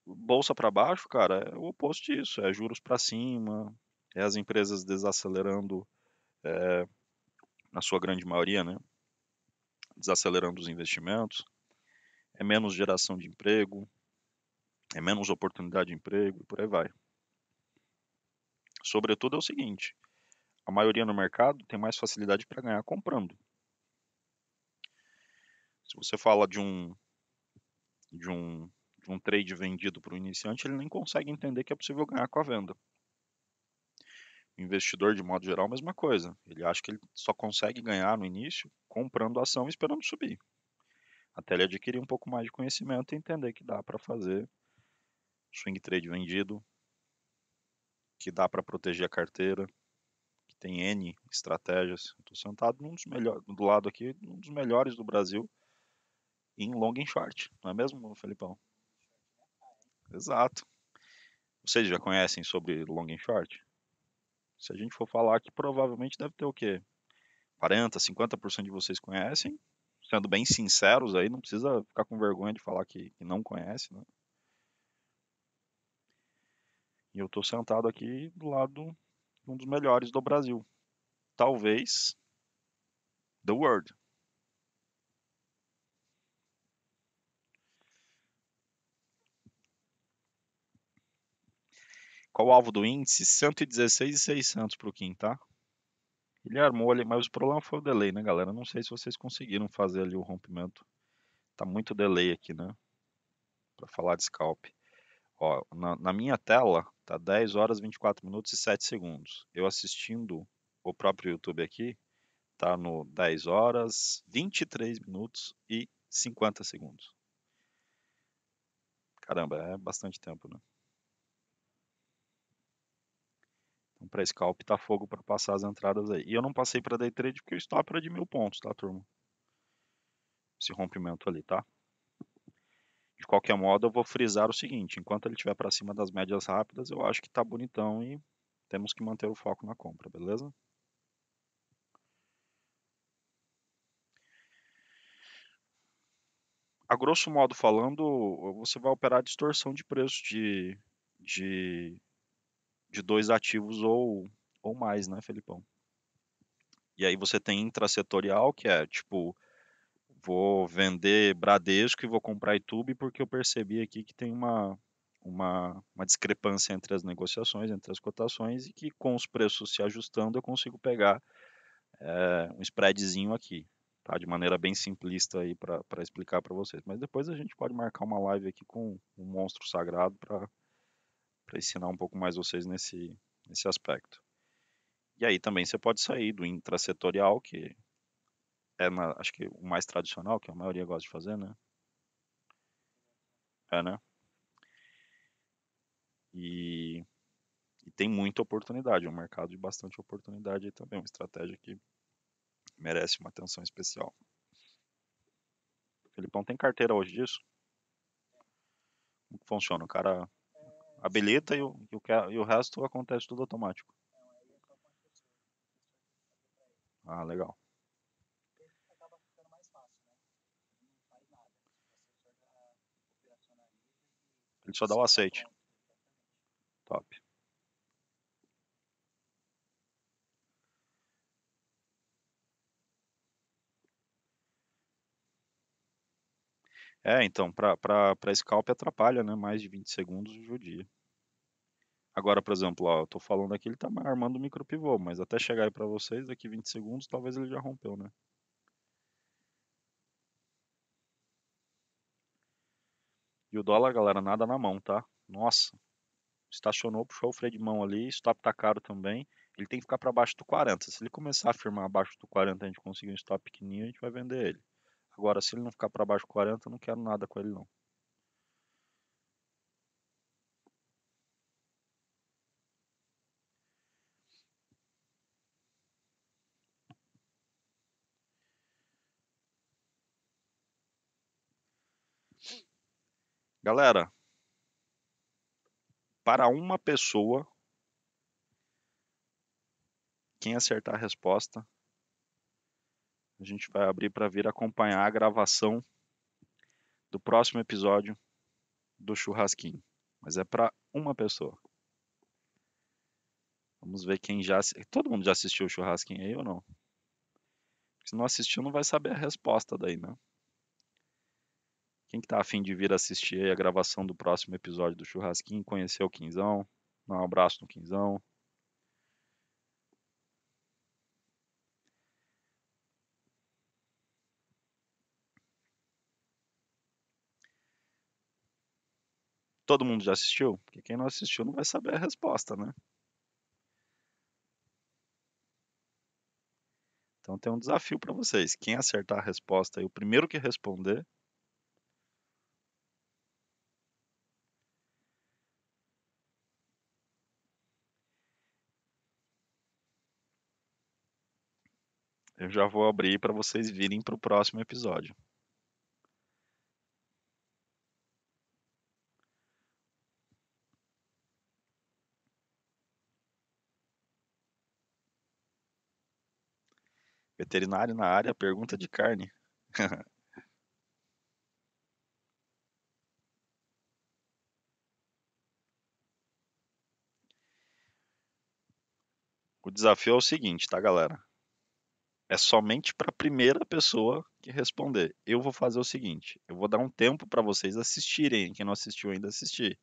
Bolsa para baixo, cara, é o oposto disso, é juros para cima, é as empresas desacelerando, é, na sua grande maioria, né? Desacelerando os investimentos, é menos geração de emprego, é menos oportunidade de emprego e por aí vai. Sobretudo é o seguinte, a maioria no mercado tem mais facilidade para ganhar comprando. Se você fala de um de um de um trade vendido para o iniciante, ele nem consegue entender que é possível ganhar com a venda. O investidor, de modo geral, a mesma coisa. Ele acha que ele só consegue ganhar no início comprando a ação e esperando subir. Até ele adquirir um pouco mais de conhecimento e entender que dá para fazer swing trade vendido, que dá para proteger a carteira, tem N estratégias. Estou sentado num dos melhores, do lado aqui, um dos melhores do Brasil em long e short, não é mesmo, Felipão? Exato. Vocês já conhecem sobre long e short? Se a gente for falar que provavelmente deve ter o quê? 40, 50% de vocês conhecem. Sendo bem sinceros aí, não precisa ficar com vergonha de falar que, que não conhece, né? E eu estou sentado aqui do lado um dos melhores do Brasil. Talvez do World. Qual o alvo do índice? 116,600 para o Kim, tá? Ele armou ali, mas o problema foi o delay, né, galera? Não sei se vocês conseguiram fazer ali o rompimento. Tá muito delay aqui, né? Para falar de scalp. Ó, na, na minha tela tá 10 horas 24 minutos e 7 segundos. Eu assistindo o próprio YouTube aqui, tá no 10 horas 23 minutos e 50 segundos. Caramba, é bastante tempo, né? Então, para scalp tá fogo para passar as entradas aí. E eu não passei para day trade porque o stop era de mil pontos, tá, turma? Esse rompimento ali, tá? de qualquer modo, eu vou frisar o seguinte: enquanto ele estiver para cima das médias rápidas, eu acho que está bonitão e temos que manter o foco na compra, beleza? A grosso modo falando, você vai operar a distorção de preço de, de, de dois ativos ou, ou mais, né, Felipão? E aí você tem intrasetorial, que é tipo vou vender Bradesco e vou comprar YouTube porque eu percebi aqui que tem uma, uma, uma discrepância entre as negociações, entre as cotações, e que com os preços se ajustando eu consigo pegar é, um spreadzinho aqui. Tá, de maneira bem simplista aí para explicar para vocês. Mas depois a gente pode marcar uma live aqui com um monstro sagrado para ensinar um pouco mais vocês nesse, nesse aspecto. E aí também você pode sair do intrasetorial, que é na, acho que o mais tradicional, que a maioria gosta de fazer, né? É, né? E, e tem muita oportunidade, é um mercado de bastante oportunidade e também, uma estratégia que merece uma atenção especial. Felipão, tem carteira hoje disso? Como que funciona? O cara habilita e o, e o, e o resto acontece tudo automático. Ah, legal. só dá o aceite. Top. É, então, para scalp atrapalha, né? Mais de 20 segundos judia. Agora, por exemplo, ó, eu tô falando aqui, ele tá armando o pivô, mas até chegar aí para vocês, daqui 20 segundos, talvez ele já rompeu, né? E o dólar, galera, nada na mão, tá? Nossa, estacionou, puxou o freio de mão ali, stop tá caro também. Ele tem que ficar para baixo do 40. Se ele começar a firmar abaixo do 40, a gente conseguir um stop pequenininho, a gente vai vender ele. Agora, se ele não ficar para baixo do 40, eu não quero nada com ele não. Galera, para uma pessoa, quem acertar a resposta, a gente vai abrir para vir acompanhar a gravação do próximo episódio do Churrasquinho. Mas é para uma pessoa. Vamos ver quem já. Todo mundo já assistiu o Churrasquinho aí ou não? Se não assistiu, não vai saber a resposta daí, né? Quem que tá afim de vir assistir a gravação do próximo episódio do Churrasquinho, conhecer o Quinzão, dar um abraço no Quinzão. Todo mundo já assistiu? Porque quem não assistiu não vai saber a resposta, né? Então tem um desafio para vocês. Quem acertar a resposta e o primeiro que responder Eu já vou abrir para vocês virem para o próximo episódio. Veterinário na área, pergunta de carne. o desafio é o seguinte, tá, galera? É somente para a primeira pessoa que responder. Eu vou fazer o seguinte: eu vou dar um tempo para vocês assistirem. Quem não assistiu ainda, assistir.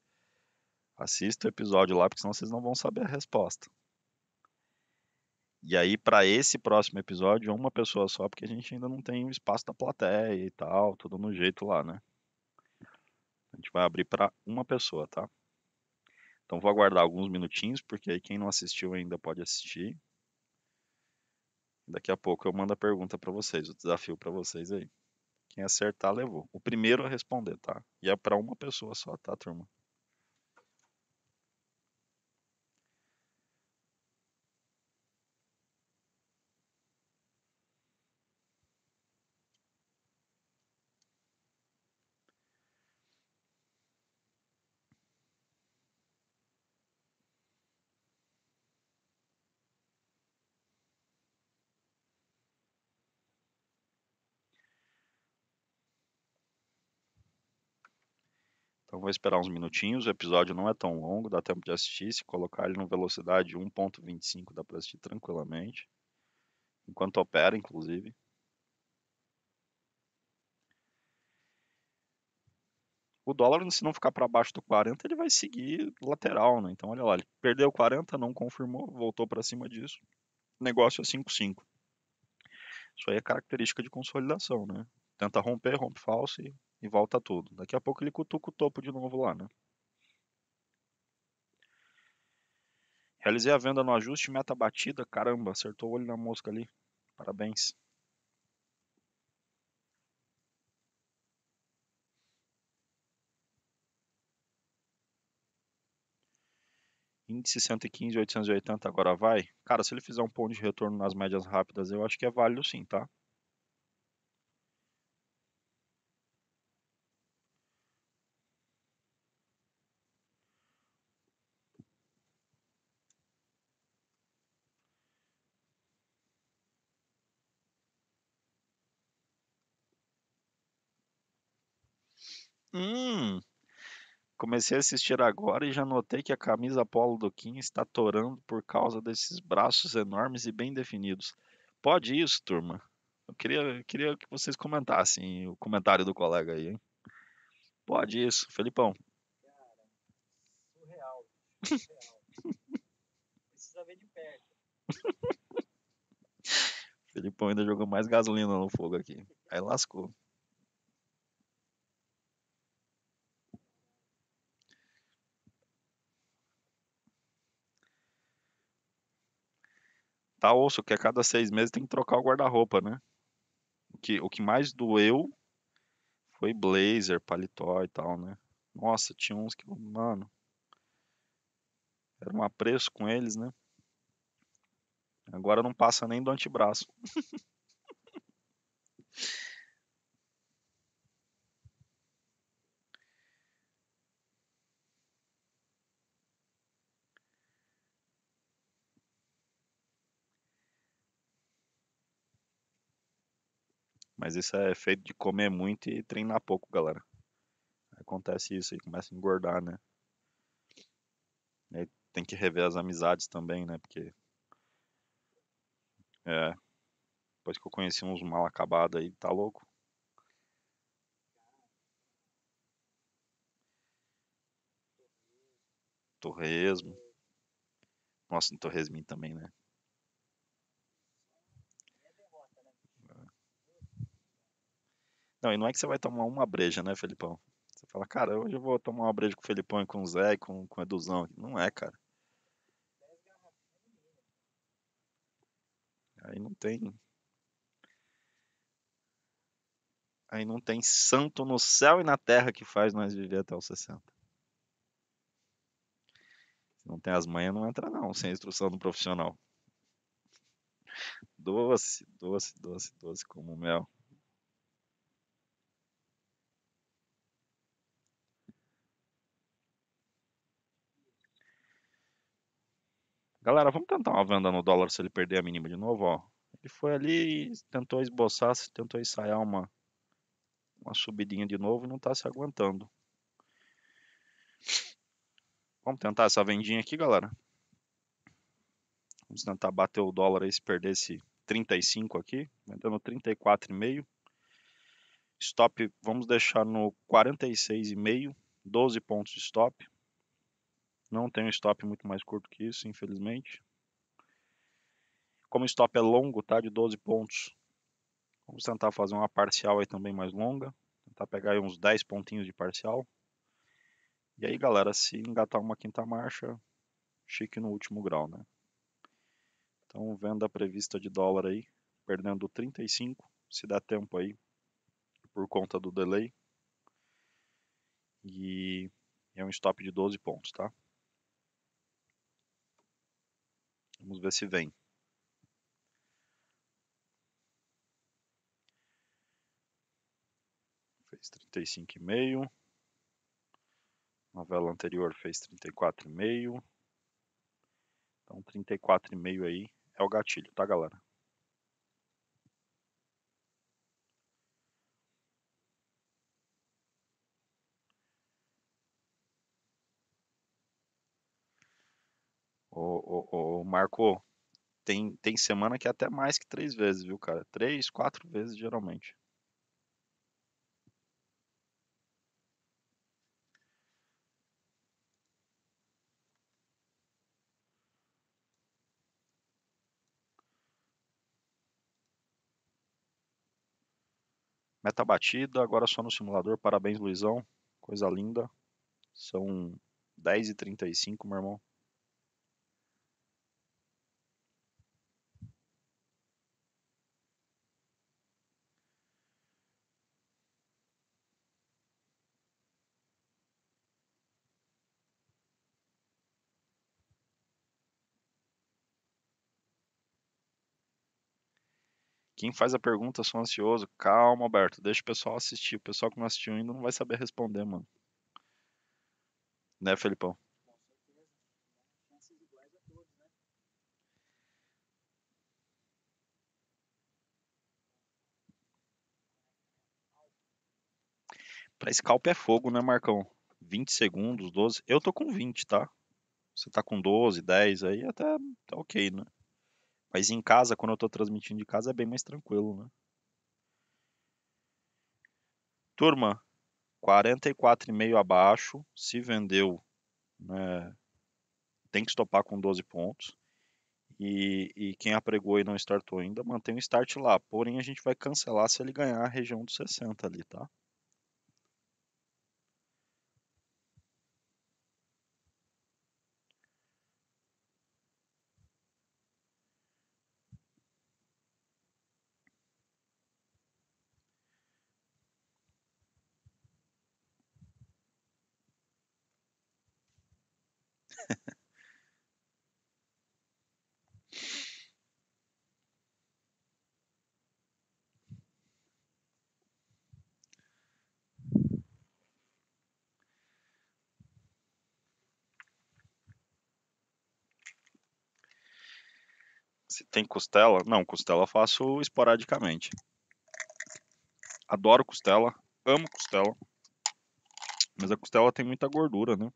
Assista o episódio lá, porque senão vocês não vão saber a resposta. E aí, para esse próximo episódio, uma pessoa só, porque a gente ainda não tem o espaço da plateia e tal, tudo no jeito lá, né? A gente vai abrir para uma pessoa, tá? Então vou aguardar alguns minutinhos, porque aí quem não assistiu ainda pode assistir. Daqui a pouco eu mando a pergunta para vocês, o desafio para vocês aí. Quem acertar levou. O primeiro a responder, tá? E é para uma pessoa só, tá, turma? Então vou esperar uns minutinhos, o episódio não é tão longo, dá tempo de assistir. Se colocar ele em velocidade 1.25, dá para assistir tranquilamente. Enquanto opera, inclusive. o dólar, se não ficar para baixo do 40, ele vai seguir lateral, né? Então, olha lá, ele perdeu 40, não confirmou, voltou para cima disso. negócio é 5,5. Isso aí é característica de consolidação, né? Tenta romper, rompe falso e e volta tudo. Daqui a pouco ele cutuca o topo de novo lá, né? Realizei a venda no ajuste, meta batida. Caramba, acertou o olho na mosca ali. Parabéns. Índice 115, 880 agora vai. Cara, se ele fizer um ponto de retorno nas médias rápidas, eu acho que é válido sim, tá? Hum, comecei a assistir agora e já notei que a camisa polo do Kim está torando por causa desses braços enormes e bem definidos. Pode isso, turma? Eu queria, queria que vocês comentassem o comentário do colega aí, hein? Pode isso, Felipão. Cara, surreal. Precisa ver de perto. Felipão ainda jogou mais gasolina no fogo aqui. Aí lascou. tá osso, que a cada seis meses tem que trocar o guarda-roupa, né? O que, o que mais doeu foi blazer, paletó e tal, né? Nossa, tinha uns que, mano, era um apreço com eles, né? Agora não passa nem do antebraço. Mas isso é feito de comer muito e treinar pouco, galera. Acontece isso e começa a engordar, né? E tem que rever as amizades também, né? Porque. É. Depois que eu conheci uns mal acabados aí, tá louco? Torresmo. Nossa, no Torresmin também, né? Não, e não é que você vai tomar uma breja, né, Felipão? Você fala, cara, hoje eu vou tomar uma breja com o Felipão e com o Zé e com, com o Eduzão. Não é, cara. Aí não tem. Aí não tem santo no céu e na terra que faz nós viver até os 60. Se não tem as manhas, não entra não, sem instrução do profissional. Doce, doce, doce, doce como mel. Galera, vamos tentar uma venda no dólar se ele perder a mínima de novo, ó. Ele foi ali e tentou esboçar, tentou ensaiar uma, uma subidinha de novo e não está se aguentando. Vamos tentar essa vendinha aqui, galera. Vamos tentar bater o dólar aí se perder esse 35 aqui, vendendo 34,5. Stop, vamos deixar no 46,5, 12 pontos de stop. Não tem um stop muito mais curto que isso, infelizmente. Como o stop é longo, tá? De 12 pontos. Vamos tentar fazer uma parcial aí também mais longa. Tentar pegar aí uns 10 pontinhos de parcial. E aí, galera, se engatar uma quinta marcha, chique no último grau, né? Então, venda prevista de dólar aí, perdendo 35, se dá tempo aí, por conta do delay. E é um stop de 12 pontos, tá? Vamos ver se vem. Fez 35,5. Novela anterior fez 34,5. Então 34,5 aí é o gatilho, tá galera? O, o, o Marco, tem, tem semana que é até mais que três vezes, viu, cara? Três, quatro vezes geralmente. Meta batida, agora só no simulador. Parabéns, Luizão. Coisa linda. São 10h35, meu irmão. Quem faz a pergunta, sou ansioso. Calma, Alberto. Deixa o pessoal assistir. O pessoal que não assistiu ainda não vai saber responder, mano. Né, Felipão? Pra scalp é fogo, né, Marcão? 20 segundos, 12. Eu tô com 20, tá? Você tá com 12, 10 aí, até tá ok, né? Mas em casa, quando eu estou transmitindo de casa, é bem mais tranquilo, né? Turma, 44,5 abaixo, se vendeu, né, tem que estopar com 12 pontos. E, e, quem apregou e não startou ainda, mantém o start lá. Porém, a gente vai cancelar se ele ganhar a região dos 60 ali, tá? tem costela? Não, costela eu faço esporadicamente. Adoro costela, amo costela. Mas a costela tem muita gordura, né?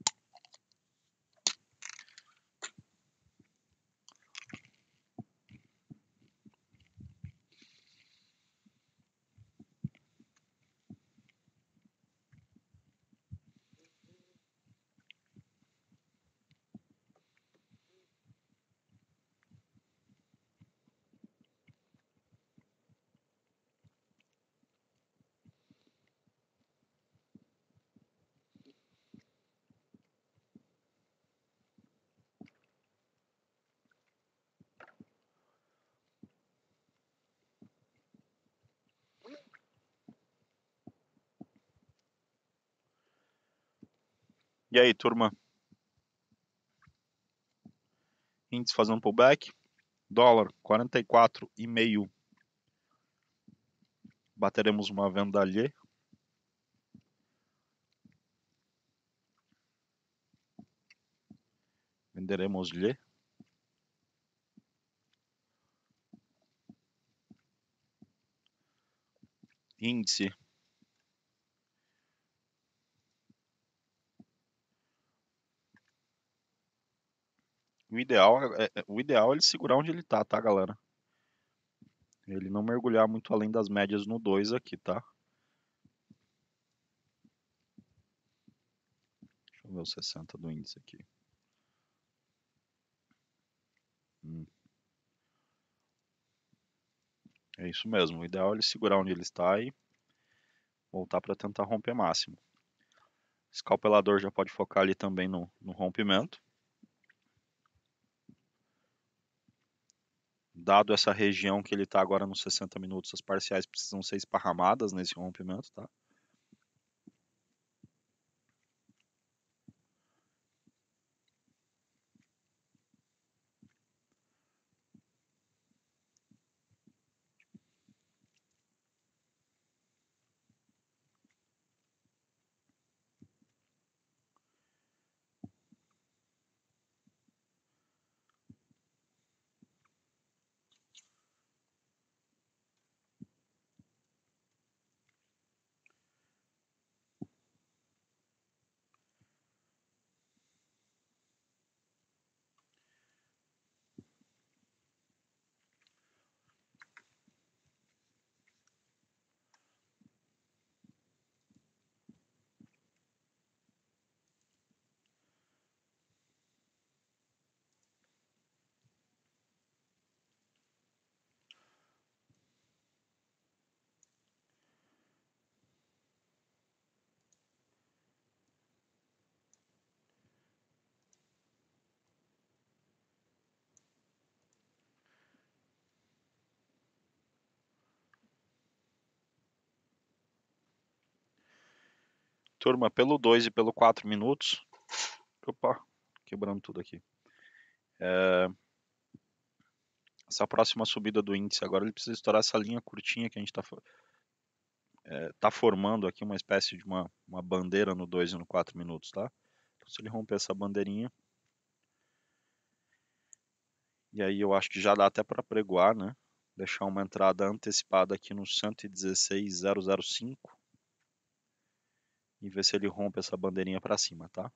E aí, turma? Índice fazendo pullback. Dólar 44,5. Bateremos uma venda ali. Venderemos-lhe. Índice o ideal é, é, o ideal é ele segurar onde ele tá, tá, galera? Ele não mergulhar muito além das médias no 2 aqui, tá? Deixa eu ver o 60 do índice aqui. Hum. É isso mesmo. O ideal é ele segurar onde ele está e voltar para tentar romper máximo. escalpelador já pode focar ali também no, no rompimento. dado essa região que ele está agora nos 60 minutos, as parciais precisam ser esparramadas nesse rompimento, tá? Turma, pelo 2 e pelo 4 minutos. Opa, quebrando tudo aqui. É... Essa próxima subida do índice agora, ele precisa estourar essa linha curtinha que a gente está é, tá formando aqui uma espécie de uma, uma bandeira no 2 e no 4 minutos, tá? Então, se ele romper essa bandeirinha, e aí eu acho que já dá até para pregoar, né? Deixar uma entrada antecipada aqui no 116.005 e ver se ele rompe essa bandeirinha para cima, tá?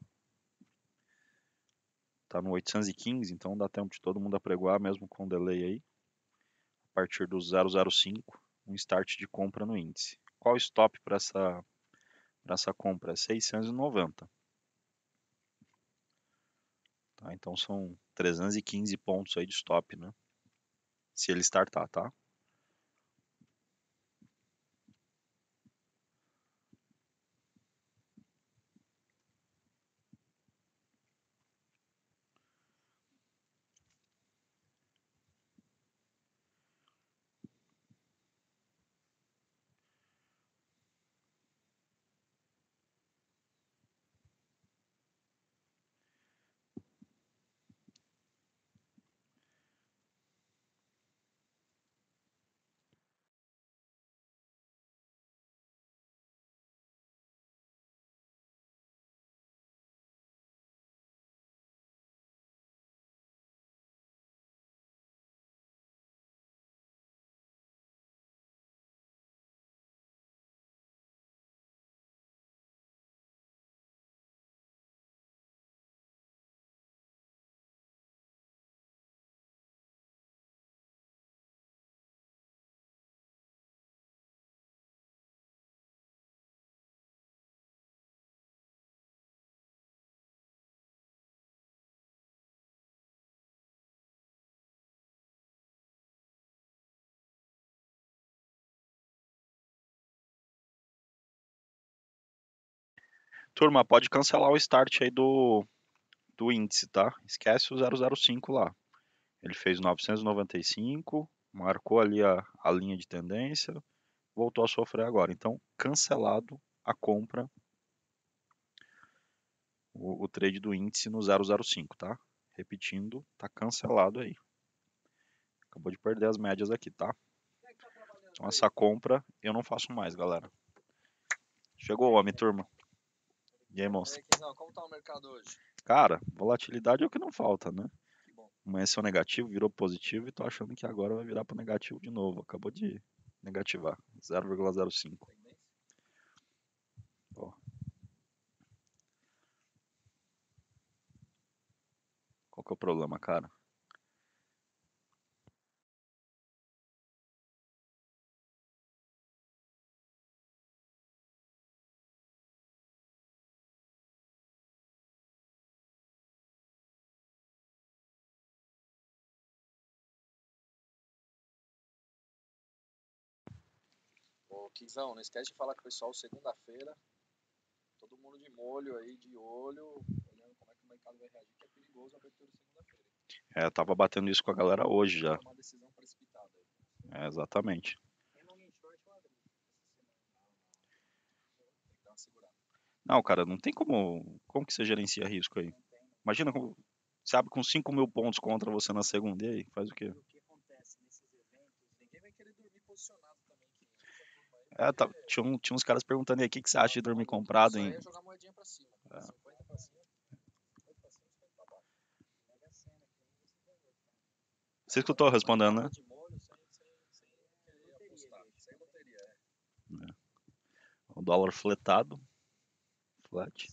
Tá no 815, então dá tempo de todo mundo apregoar, mesmo com o delay aí. A partir do 005, um start de compra no índice. Qual o stop para essa, essa compra? É 690. Tá, então são 315 pontos aí de stop, né? Se ele startar, tá? Turma, pode cancelar o start aí do, do índice, tá? Esquece o 005 lá. Ele fez 995, marcou ali a, a linha de tendência, voltou a sofrer agora. Então, cancelado a compra, o, o trade do índice no 005, tá? Repetindo, tá cancelado aí. Acabou de perder as médias aqui, tá? Então, essa compra eu não faço mais, galera. Chegou o homem, turma. E aí, monstro? como tá o mercado hoje? Cara, volatilidade é o que não falta, né? Amanheceu negativo, virou positivo e tô achando que agora vai virar para negativo de novo. Acabou de negativar. 0,05. Ó. Qual que é o problema, cara? Ô, não esquece de falar com o pessoal segunda-feira. Todo mundo de molho aí, de olho, olhando como é que o mercado vai reagir, que é perigoso a abertura segunda-feira. É, eu tava batendo isso com a galera hoje já. É uma decisão precipitada. É, exatamente. Não, cara, não tem como. Como que você gerencia risco aí? Imagina, como, sabe, com 5 mil pontos contra você na segunda, e aí? Faz o quê? É, tá, tinha, um, tinha, uns caras perguntando aí, o que, que você acha de dormir comprado em... É é. Você escutou respondendo, né? É. O dólar fletado. Flat.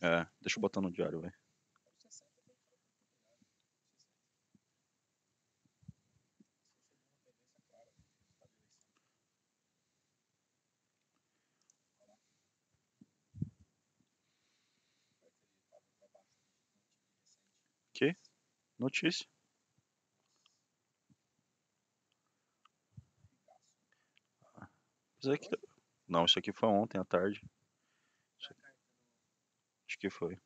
É, deixa eu botar no diário, velho. Que? Notícia. Ah, isso aqui... Tá- Não, isso aqui foi ontem à tarde que foi.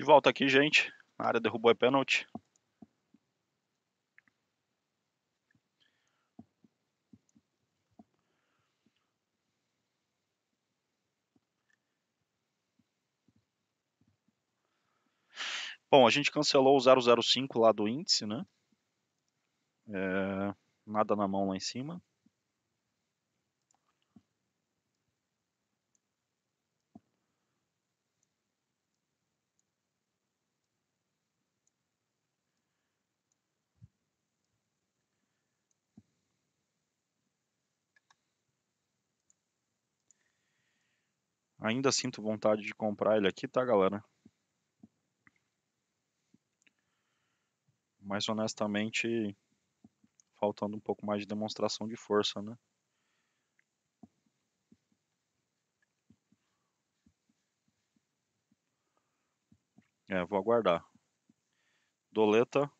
De volta aqui, gente. Na área derrubou a é pênalti. Bom, a gente cancelou o 005 lá do índice, né? É, nada na mão lá em cima. Ainda sinto vontade de comprar ele aqui, tá, galera? Mas honestamente, faltando um pouco mais de demonstração de força, né? É, vou aguardar. Doleta.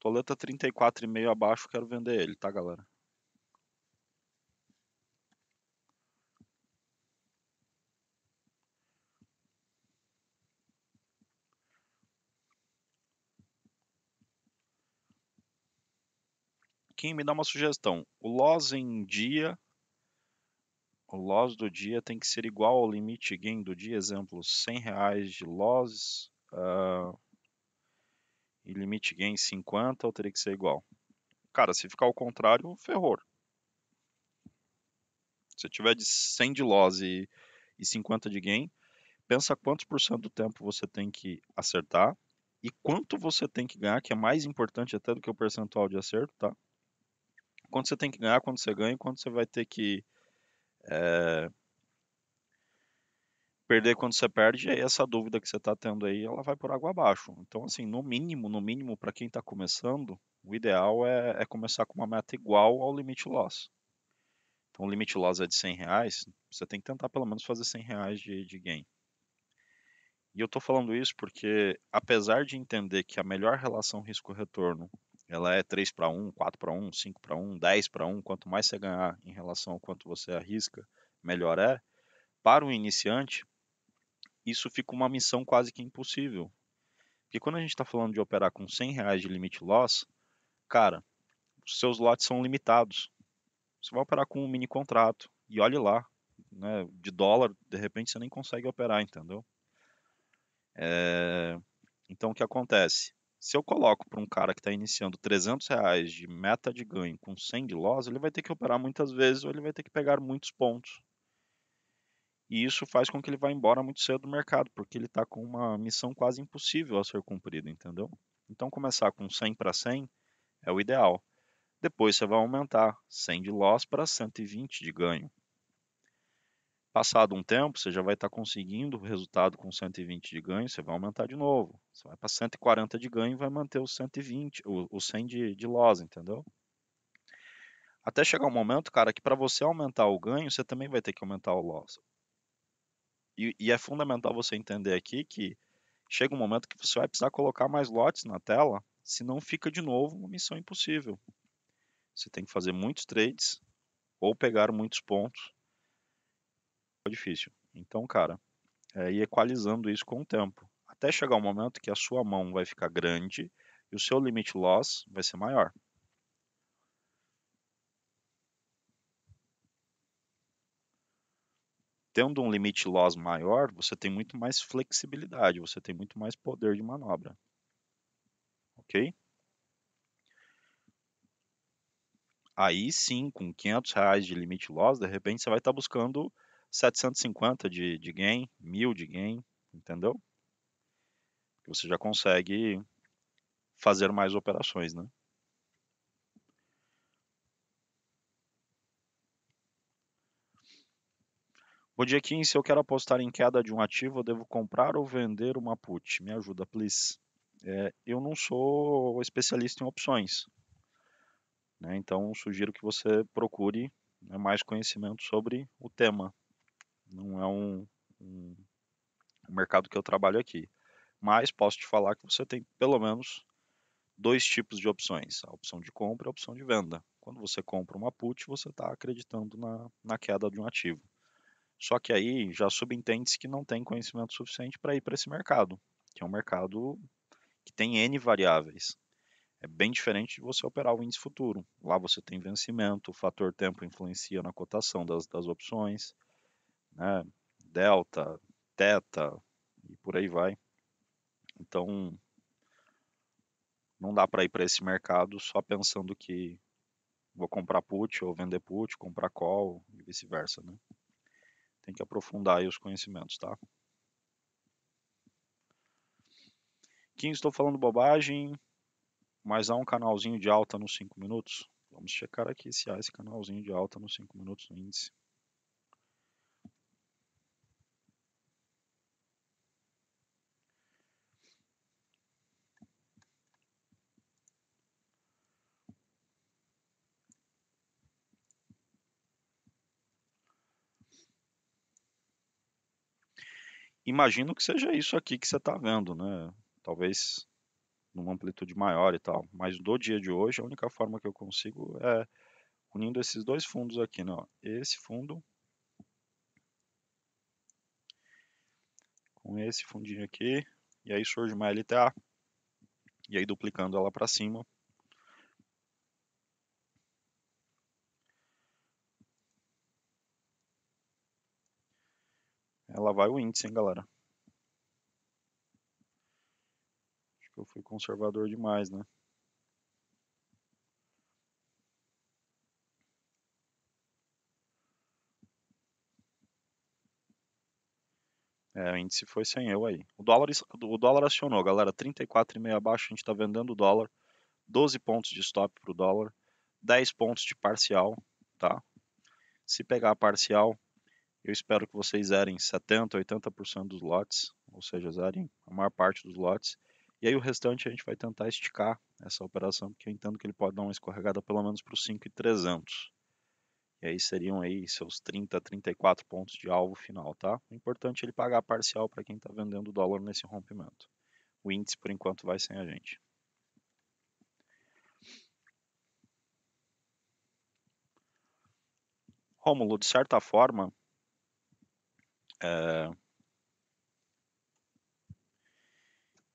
Doleta 34,5 abaixo, quero vender ele, tá, galera? Kim, me dá uma sugestão. O loss em dia. O loss do dia tem que ser igual ao limite gain do dia. Exemplo, 100 reais de loss. Uh, ah, e limite gain 50, ou teria que ser igual? Cara, se ficar ao contrário, ferrou. Se tiver de 100 de loss e, e 50 de gain, pensa quantos por cento do tempo você tem que acertar e quanto você tem que ganhar, que é mais importante até do que o percentual de acerto, tá? quando você tem que ganhar, quando você ganha, quando você vai ter que é, perder quando você perde, essa dúvida que você está tendo aí, ela vai por água abaixo. Então, assim, no mínimo, no mínimo, para quem está começando, o ideal é, é, começar com uma meta igual ao limite loss. Então, o limite loss é de 100 reais, você tem que tentar pelo menos fazer 100 reais de, de gain. E eu estou falando isso porque, apesar de entender que a melhor relação risco-retorno ela é 3 para 1, 4 para 1, 5 para 1, 10 para 1. Quanto mais você ganhar em relação ao quanto você arrisca, melhor é. Para o iniciante, isso fica uma missão quase que impossível. Porque quando a gente está falando de operar com 100 reais de limite loss, cara, os seus lotes são limitados. Você vai operar com um mini contrato. E olhe lá, né, de dólar, de repente você nem consegue operar, entendeu? É... Então o que acontece? se eu coloco para um cara que está iniciando 300 reais de meta de ganho com 100 de loss, ele vai ter que operar muitas vezes ou ele vai ter que pegar muitos pontos. E isso faz com que ele vá embora muito cedo do mercado, porque ele está com uma missão quase impossível a ser cumprida, entendeu? Então começar com 100 para 100 é o ideal. Depois você vai aumentar 100 de loss para 120 de ganho. Passado um tempo, você já vai estar tá conseguindo o resultado com 120 de ganho, você vai aumentar de novo. Você vai para 140 de ganho e vai manter os 120, o, o 100 de, de loss, entendeu? Até chegar um momento, cara, que para você aumentar o ganho, você também vai ter que aumentar o loss. E, e, é fundamental você entender aqui que chega um momento que você vai precisar colocar mais lotes na tela, se não fica de novo uma missão impossível. Você tem que fazer muitos trades ou pegar muitos pontos difícil. Então, cara, é ir equalizando isso com o tempo. Até chegar um momento que a sua mão vai ficar grande e o seu limite loss vai ser maior. Tendo um limite loss maior, você tem muito mais flexibilidade, você tem muito mais poder de manobra. Ok? Aí sim, com 500 reais de limite loss, de repente você vai estar tá buscando 750 de, de gain, 1000 de gain, entendeu? Você já consegue fazer mais operações, né? Bom dia, Kim. Se eu quero apostar em queda de um ativo, eu devo comprar ou vender uma put? Me ajuda, please. É, eu não sou especialista em opções. Né? Então, sugiro que você procure né, mais conhecimento sobre o tema não é um, um, mercado que eu trabalho aqui. Mas posso te falar que você tem pelo menos dois tipos de opções: a opção de compra e a opção de venda. Quando você compra uma put, você está acreditando na, na queda de um ativo. Só que aí já subentende-se que não tem conhecimento suficiente para ir para esse mercado, que é um mercado que tem N variáveis. É bem diferente de você operar o índice futuro. Lá você tem vencimento, o fator tempo influencia na cotação das, das opções, né? delta, teta e por aí vai. Então, não dá para ir para esse mercado só pensando que vou comprar put ou vender put, comprar call e vice-versa, né? Tem que aprofundar aí os conhecimentos, tá? Quem estou falando bobagem, mas há um canalzinho de alta nos 5 minutos. Vamos checar aqui se há esse canalzinho de alta nos 5 minutos no índice. imagino que seja isso aqui que você está vendo, né? Talvez numa amplitude maior e tal. Mas do dia de hoje, a única forma que eu consigo é unindo esses dois fundos aqui, né? Esse fundo com esse fundinho aqui, e aí surge uma LTA, e aí duplicando ela para cima, Ela vai o índice, hein, galera? Acho que eu fui conservador demais, né? É, o índice foi sem eu aí. O dólar, o dólar acionou, galera. 34,5 abaixo, a gente está vendendo o dólar. 12 pontos de stop para o dólar. 10 pontos de parcial, tá? Se pegar a parcial, eu espero que vocês zerem 70%, 80% dos lotes, ou seja, zerem a maior parte dos lotes. E aí o restante a gente vai tentar esticar essa operação, porque eu entendo que ele pode dar uma escorregada pelo menos para os 5,300. E aí seriam aí seus 30, 34 pontos de alvo final, tá? O importante é ele pagar parcial para quem está vendendo o dólar nesse rompimento. O índice, por enquanto, vai sem a gente. Rômulo, de certa forma, ah,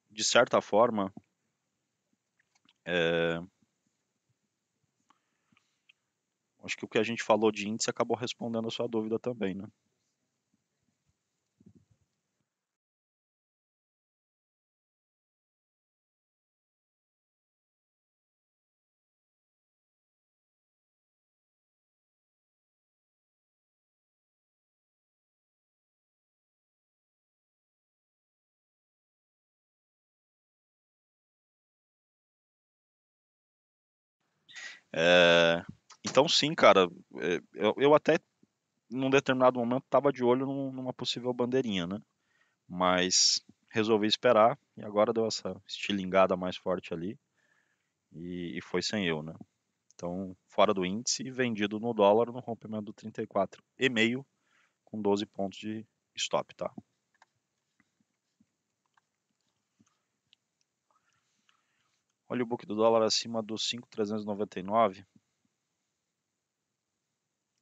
de certa forma, é, acho que o que a gente falou de índice acabou respondendo a sua dúvida também, né? É, então, sim, cara, é, eu, eu até num determinado momento estava de olho numa possível bandeirinha, né? Mas resolvi esperar e agora deu essa estilingada mais forte ali e, e foi sem eu, né? Então, fora do índice, vendido no dólar no rompimento do 34,5 com 12 pontos de stop, tá? Olha o book do dólar acima dos 5,399.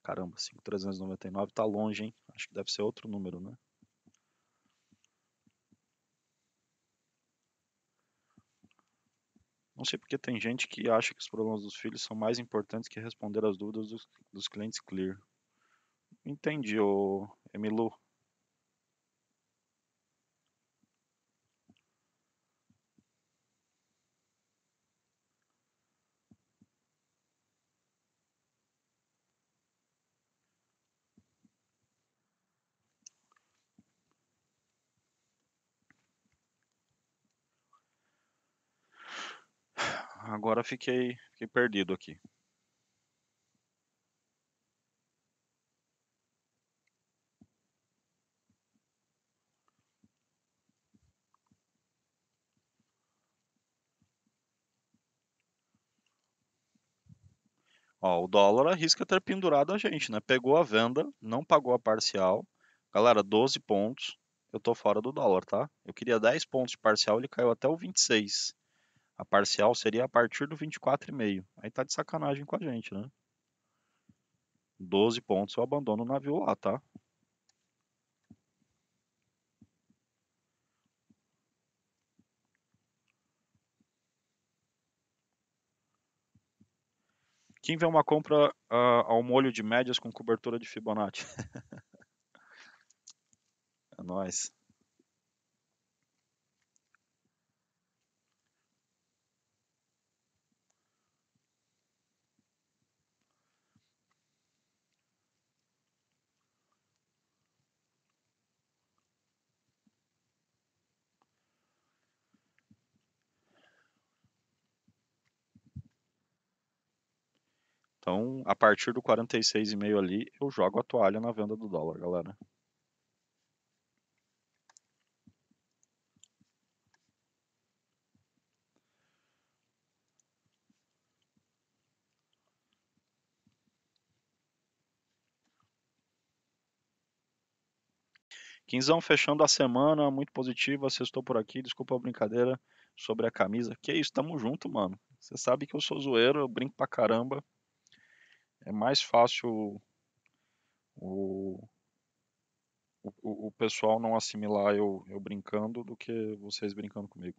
Caramba, 5,399 tá longe, hein? Acho que deve ser outro número, né? Não sei porque tem gente que acha que os problemas dos filhos são mais importantes que responder às dúvidas dos, dos clientes Clear. Entendi, ô Emilu. Agora fiquei, fiquei perdido aqui. Ó, o dólar arrisca ter pendurado a gente, né? Pegou a venda, não pagou a parcial. Galera, 12 pontos, eu tô fora do dólar, tá? Eu queria 10 pontos de parcial, ele caiu até o 26. A parcial seria a partir do 24,5. Aí tá de sacanagem com a gente, né? 12 pontos eu abandono o navio lá, tá? Quem vê uma compra uh, ao molho de médias com cobertura de Fibonacci? é nóis. Então, a partir do 46,5 ali, eu jogo a toalha na venda do dólar, galera. Quinzão fechando a semana, muito positiva. Você estou por aqui, desculpa a brincadeira sobre a camisa. Que isso, tamo junto, mano. Você sabe que eu sou zoeiro, eu brinco pra caramba é mais fácil o, o, o pessoal não assimilar eu, eu brincando do que vocês brincando comigo.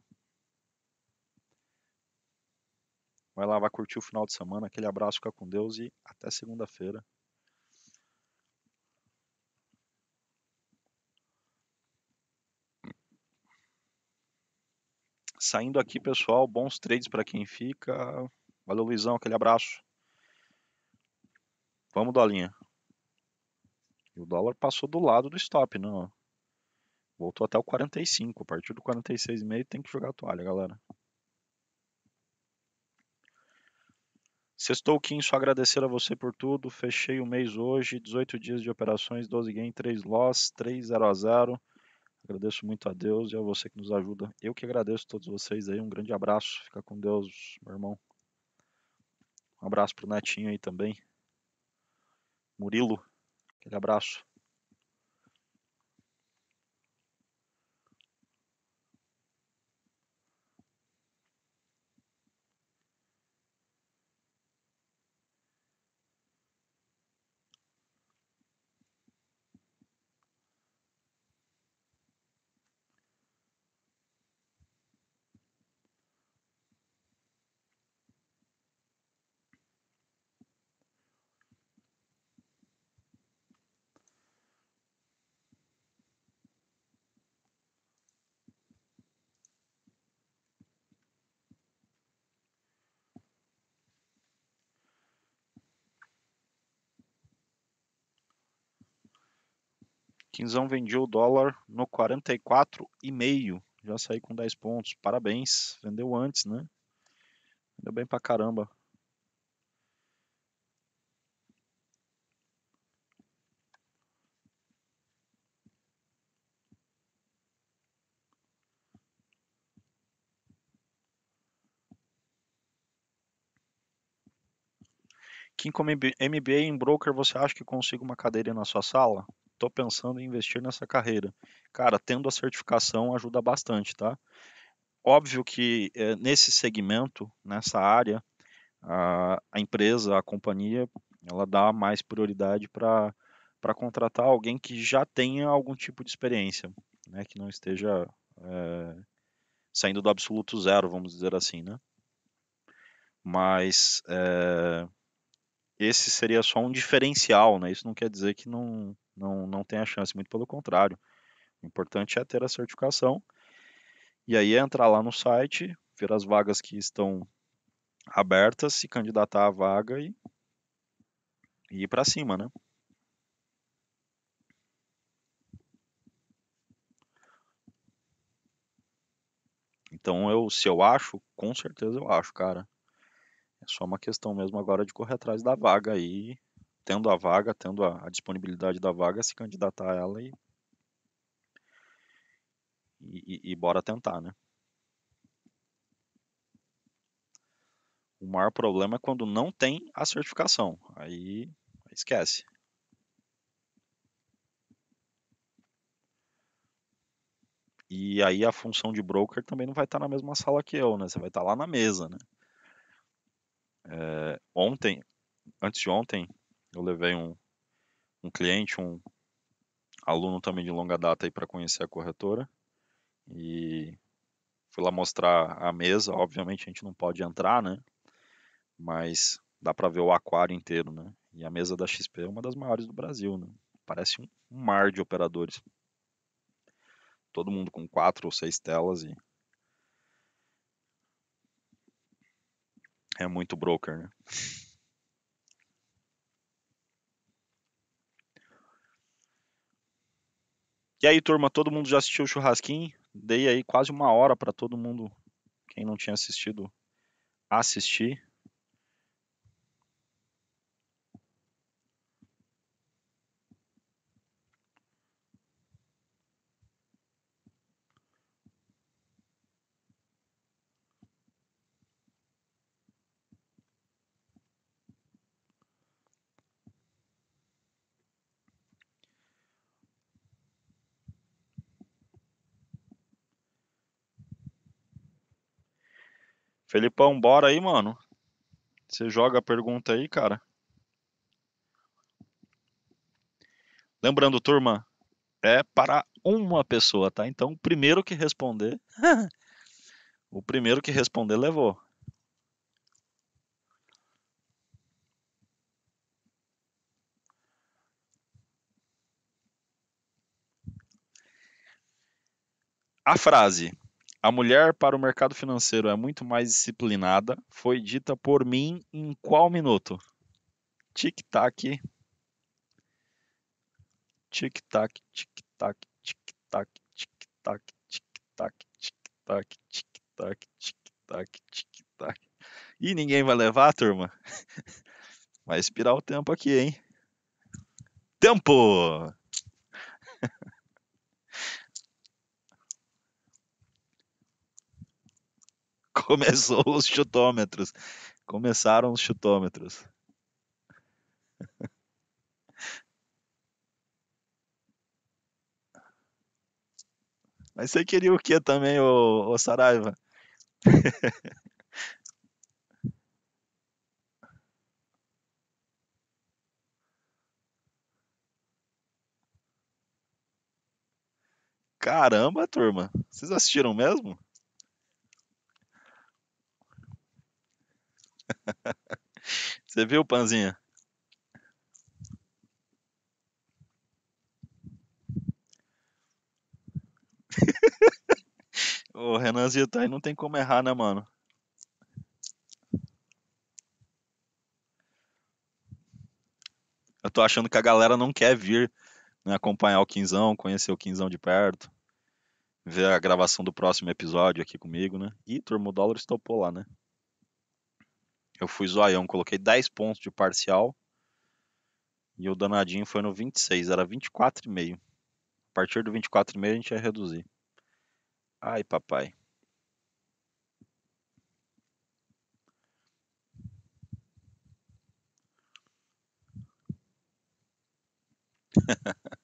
Vai lá, vai curtir o final de semana. Aquele abraço, fica com Deus e até segunda-feira. Saindo aqui, pessoal, bons trades para quem fica. Valeu, Luizão, aquele abraço. Vamos, Dolinha. E o dólar passou do lado do stop, não. Né? Voltou até o 45. A partir do 46,5 tem que jogar a toalha, galera. Sextou, Kim, só agradecer a você por tudo. Fechei o mês hoje, 18 dias de operações, 12 gain, 3 loss, 3 0 a 0. Agradeço muito a Deus e a você que nos ajuda. Eu que agradeço a todos vocês aí. Um grande abraço. Fica com Deus, meu irmão. Um abraço pro Netinho aí também. Murilo, aquele abraço. Quinzão vendeu o dólar no 44,5. Já saí com 10 pontos. Parabéns. Vendeu antes, né? Vendeu bem pra caramba. Kim, como MBA em broker, você acha que consigo uma cadeira na sua sala? estou pensando em investir nessa carreira. Cara, tendo a certificação ajuda bastante, tá? Óbvio que é, nesse segmento, nessa área, a, a empresa, a companhia, ela dá mais prioridade para para contratar alguém que já tenha algum tipo de experiência, né, que não esteja é, saindo do absoluto zero, vamos dizer assim, né? Mas é, esse seria só um diferencial, né? Isso não quer dizer que não, não, não tenha chance, muito pelo contrário. O importante é ter a certificação e aí é entrar lá no site, ver as vagas que estão abertas, se candidatar à vaga e, e ir para cima, né? Então, eu, se eu acho, com certeza eu acho, cara. Só uma questão mesmo agora de correr atrás da vaga aí, tendo a vaga, tendo a, a disponibilidade da vaga, se candidatar a ela e, e, e bora tentar, né? O maior problema é quando não tem a certificação. Aí esquece. E aí a função de broker também não vai estar na mesma sala que eu, né? Você vai estar lá na mesa, né? É, ontem, antes de ontem, eu levei um, um cliente, um aluno também de longa data aí para conhecer a corretora e fui lá mostrar a mesa. Obviamente a gente não pode entrar, né? Mas dá para ver o aquário inteiro, né? E a mesa da XP é uma das maiores do Brasil, né? Parece um mar de operadores. Todo mundo com quatro ou seis telas e É muito broker, né? E aí, turma, todo mundo já assistiu o churrasquinho? Dei aí quase uma hora para todo mundo, quem não tinha assistido, assistir. Felipão, bora aí, mano. Você joga a pergunta aí, cara. Lembrando, turma, é para uma pessoa, tá? Então, o primeiro que responder. o primeiro que responder levou. A frase a mulher para o mercado financeiro é muito mais disciplinada. Foi dita por mim em qual minuto? Tic-tac. Tic-tac, tic-tac, tic-tac, tic-tac, tic-tac, tic-tac, tic-tac, tic-tac, tic-tac. E ninguém vai levar, turma? Vai expirar o tempo aqui, hein? Tempo! Começou os chutômetros. Começaram os chutômetros. Mas você queria o que também, ô, ô Saraiva? Caramba, turma. Vocês assistiram mesmo? Você viu, Panzinha? o Renanzinho tá aí, não tem como errar, né, mano? Eu tô achando que a galera não quer vir né, acompanhar o Quinzão, conhecer o Quinzão de perto, ver a gravação do próximo episódio aqui comigo, né? Ih, turma, o dólar estopou lá, né? eu fui zoião, coloquei 10 pontos de parcial. E o danadinho foi no 26, era 24,5. A partir do 24,5 a gente ia reduzir. Ai, papai.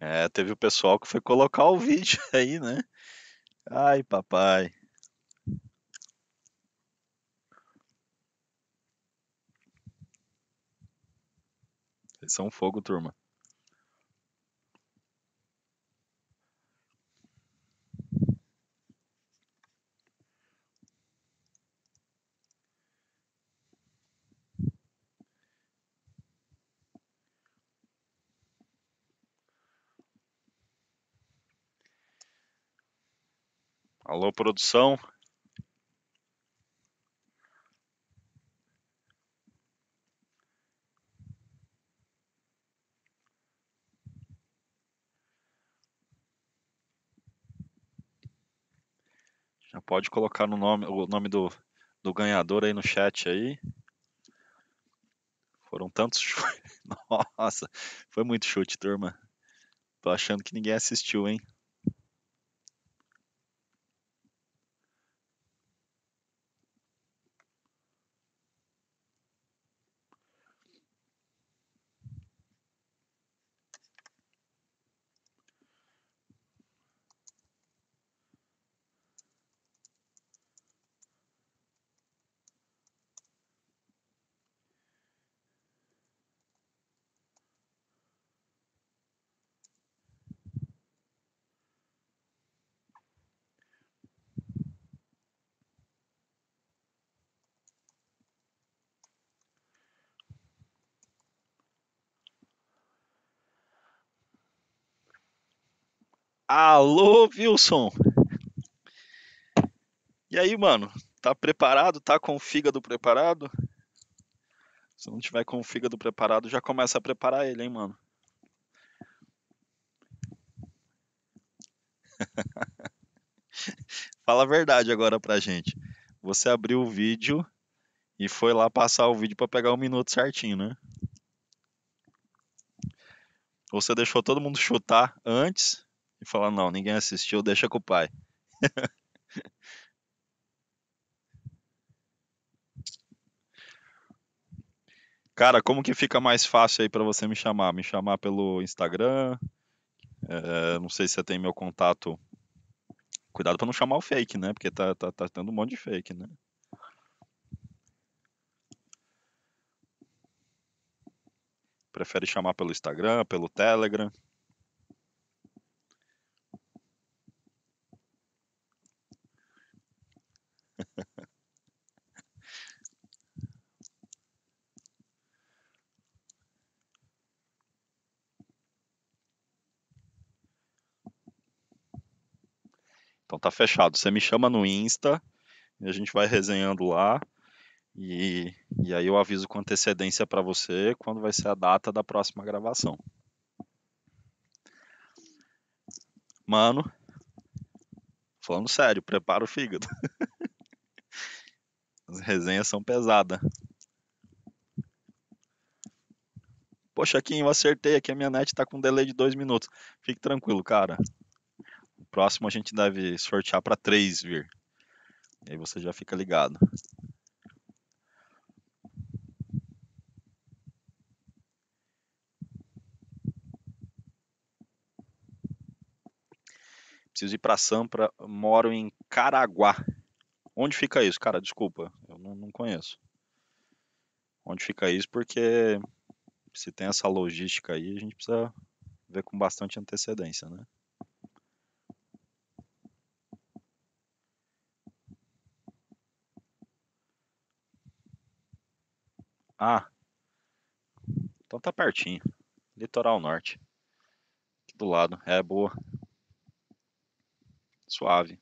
É, teve o pessoal que foi colocar o vídeo aí, né? Ai, papai. Vocês são fogo, turma. Alô, produção. Já pode colocar no nome, o nome do, do ganhador aí no chat aí. Foram tantos chutes. Nossa, foi muito chute, turma. Tô achando que ninguém assistiu, hein? Alô, Wilson! E aí, mano? Tá preparado? Tá com o fígado preparado? Se não tiver com o fígado preparado, já começa a preparar ele, hein, mano? Fala a verdade agora pra gente. Você abriu o vídeo e foi lá passar o vídeo para pegar um minuto certinho, né? Você deixou todo mundo chutar antes e falar: não, ninguém assistiu, deixa com o pai. Cara, como que fica mais fácil aí para você me chamar? Me chamar pelo Instagram? É, não sei se você tem meu contato. Cuidado para não chamar o fake, né? Porque tá, tá, tá tendo um monte de fake, né? Prefere chamar pelo Instagram, pelo Telegram? Então tá fechado. Você me chama no Insta e a gente vai resenhando lá. E, e aí eu aviso com antecedência para você quando vai ser a data da próxima gravação. Mano, falando sério, prepara o fígado. As resenhas são pesadas. Poxa, Kim, eu acertei aqui. A minha net tá com um delay de dois minutos. Fique tranquilo, cara próximo a gente deve sortear para três vir. E aí você já fica ligado. Preciso ir para Sampa, moro em Caraguá. Onde fica isso? Cara, desculpa, eu não, não conheço. Onde fica isso? Porque se tem essa logística aí, a gente precisa ver com bastante antecedência, né? Ah, então tá pertinho. Litoral Norte. Aqui do lado. É boa. Suave.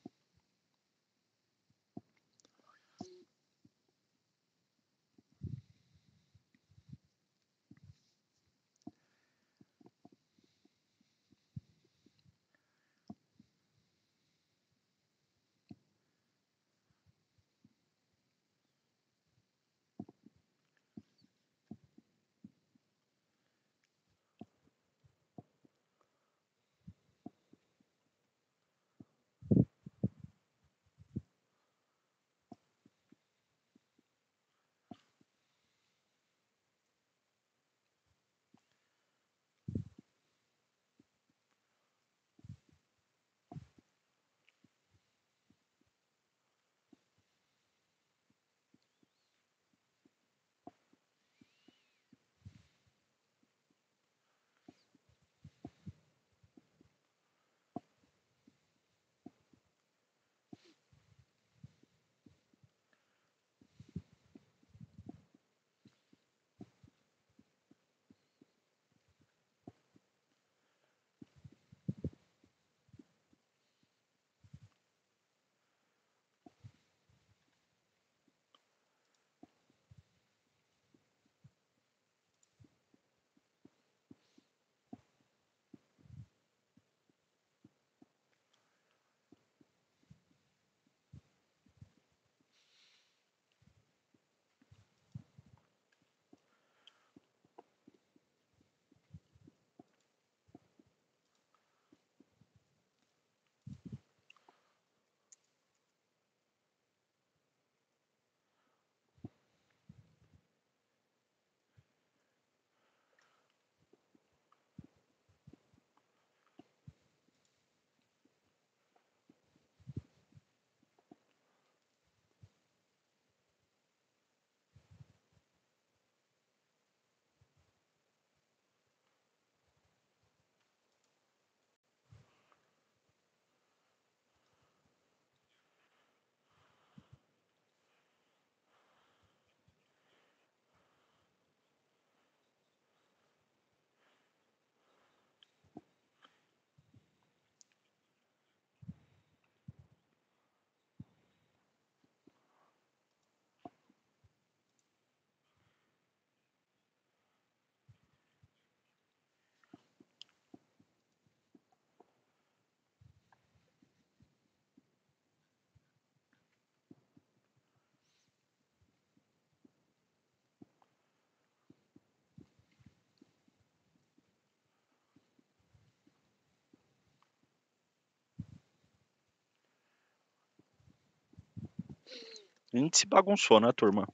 A gente se bagunçou, né, turma?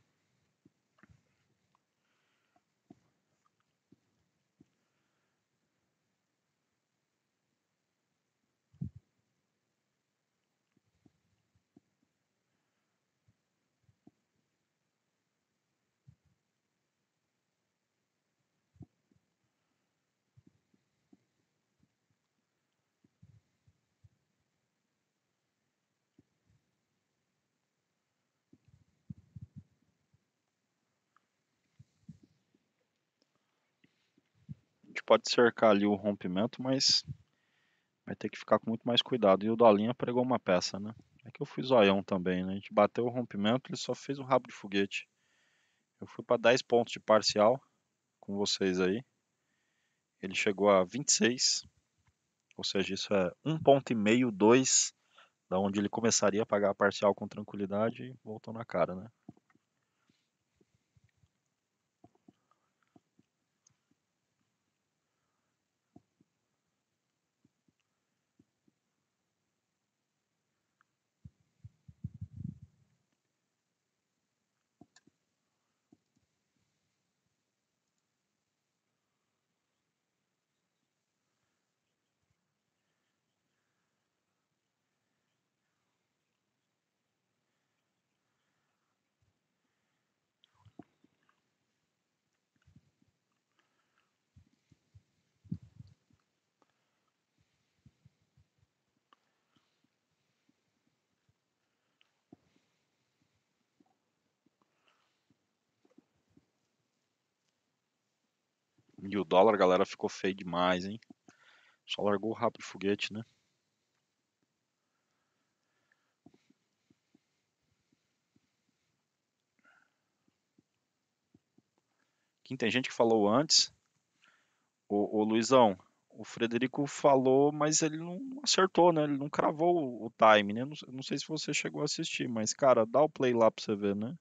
pode cercar ali o rompimento, mas vai ter que ficar com muito mais cuidado. E o Dolinha pregou uma peça, né? É que eu fui zoião também, né? A gente bateu o rompimento, ele só fez um rabo de foguete. Eu fui para 10 pontos de parcial com vocês aí. Ele chegou a 26, ou seja, isso é um ponto e meio, dois da onde ele começaria a pagar a parcial com tranquilidade e voltou na cara, né? E o dólar, galera, ficou feio demais, hein? Só largou rápido o foguete, né? Aqui tem gente que falou antes. Ô, Luizão, o Frederico falou, mas ele não acertou, né? Ele não cravou o time, né? não, não sei se você chegou a assistir, mas, cara, dá o play lá pra você ver, né?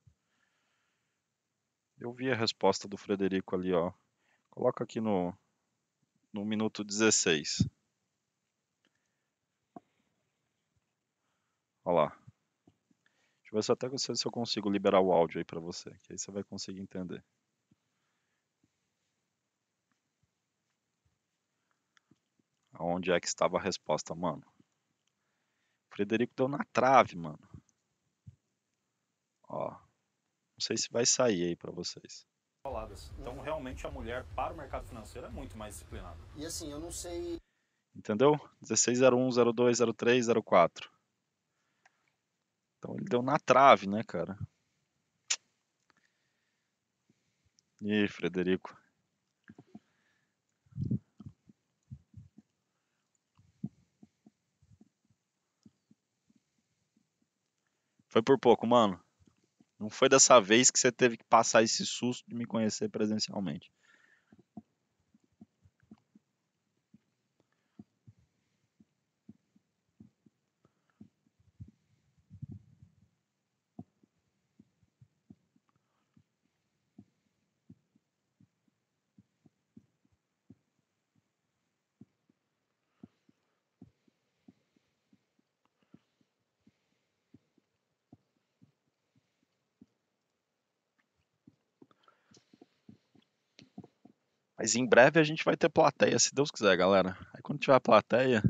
Eu vi a resposta do Frederico ali, ó. Coloca aqui no, no minuto 16. Olha lá. Deixa eu ver se até se, se eu consigo liberar o áudio aí para você, que aí você vai conseguir entender. Aonde é que estava a resposta, mano? Frederico deu na trave, mano. Ó. Não sei se vai sair aí para vocês faladas. Então, uhum. realmente, a mulher para o mercado financeiro é muito mais disciplinada. E assim, eu não sei. Entendeu? 1601, 04. Então, ele deu na trave, né, cara? E Frederico? Foi por pouco, mano. Não foi dessa vez que você teve que passar esse susto de me conhecer presencialmente. Mas em breve a gente vai ter plateia, se Deus quiser, galera. Aí quando tiver plateia,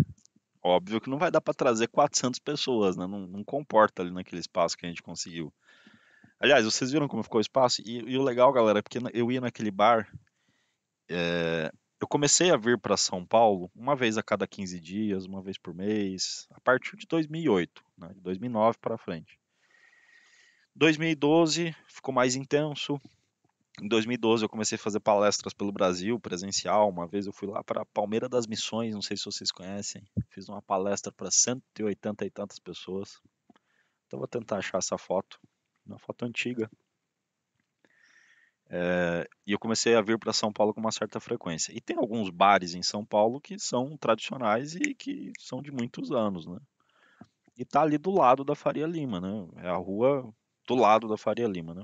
óbvio que não vai dar para trazer 400 pessoas, né? Não, não, comporta ali naquele espaço que a gente conseguiu. Aliás, vocês viram como ficou o espaço? E, e o legal, galera, é porque eu ia naquele bar. É, eu comecei a vir para São Paulo uma vez a cada 15 dias, uma vez por mês, a partir de 2008, né? de 2009 para frente. 2012 ficou mais intenso, em 2012 eu comecei a fazer palestras pelo Brasil, presencial. Uma vez eu fui lá para Palmeira das Missões, não sei se vocês conhecem. Fiz uma palestra para 180 e tantas pessoas. Então vou tentar achar essa foto, uma foto antiga. É, e eu comecei a vir para São Paulo com uma certa frequência. E tem alguns bares em São Paulo que são tradicionais e que são de muitos anos, né? E tá ali do lado da Faria Lima, né? É a rua do lado da Faria Lima, né?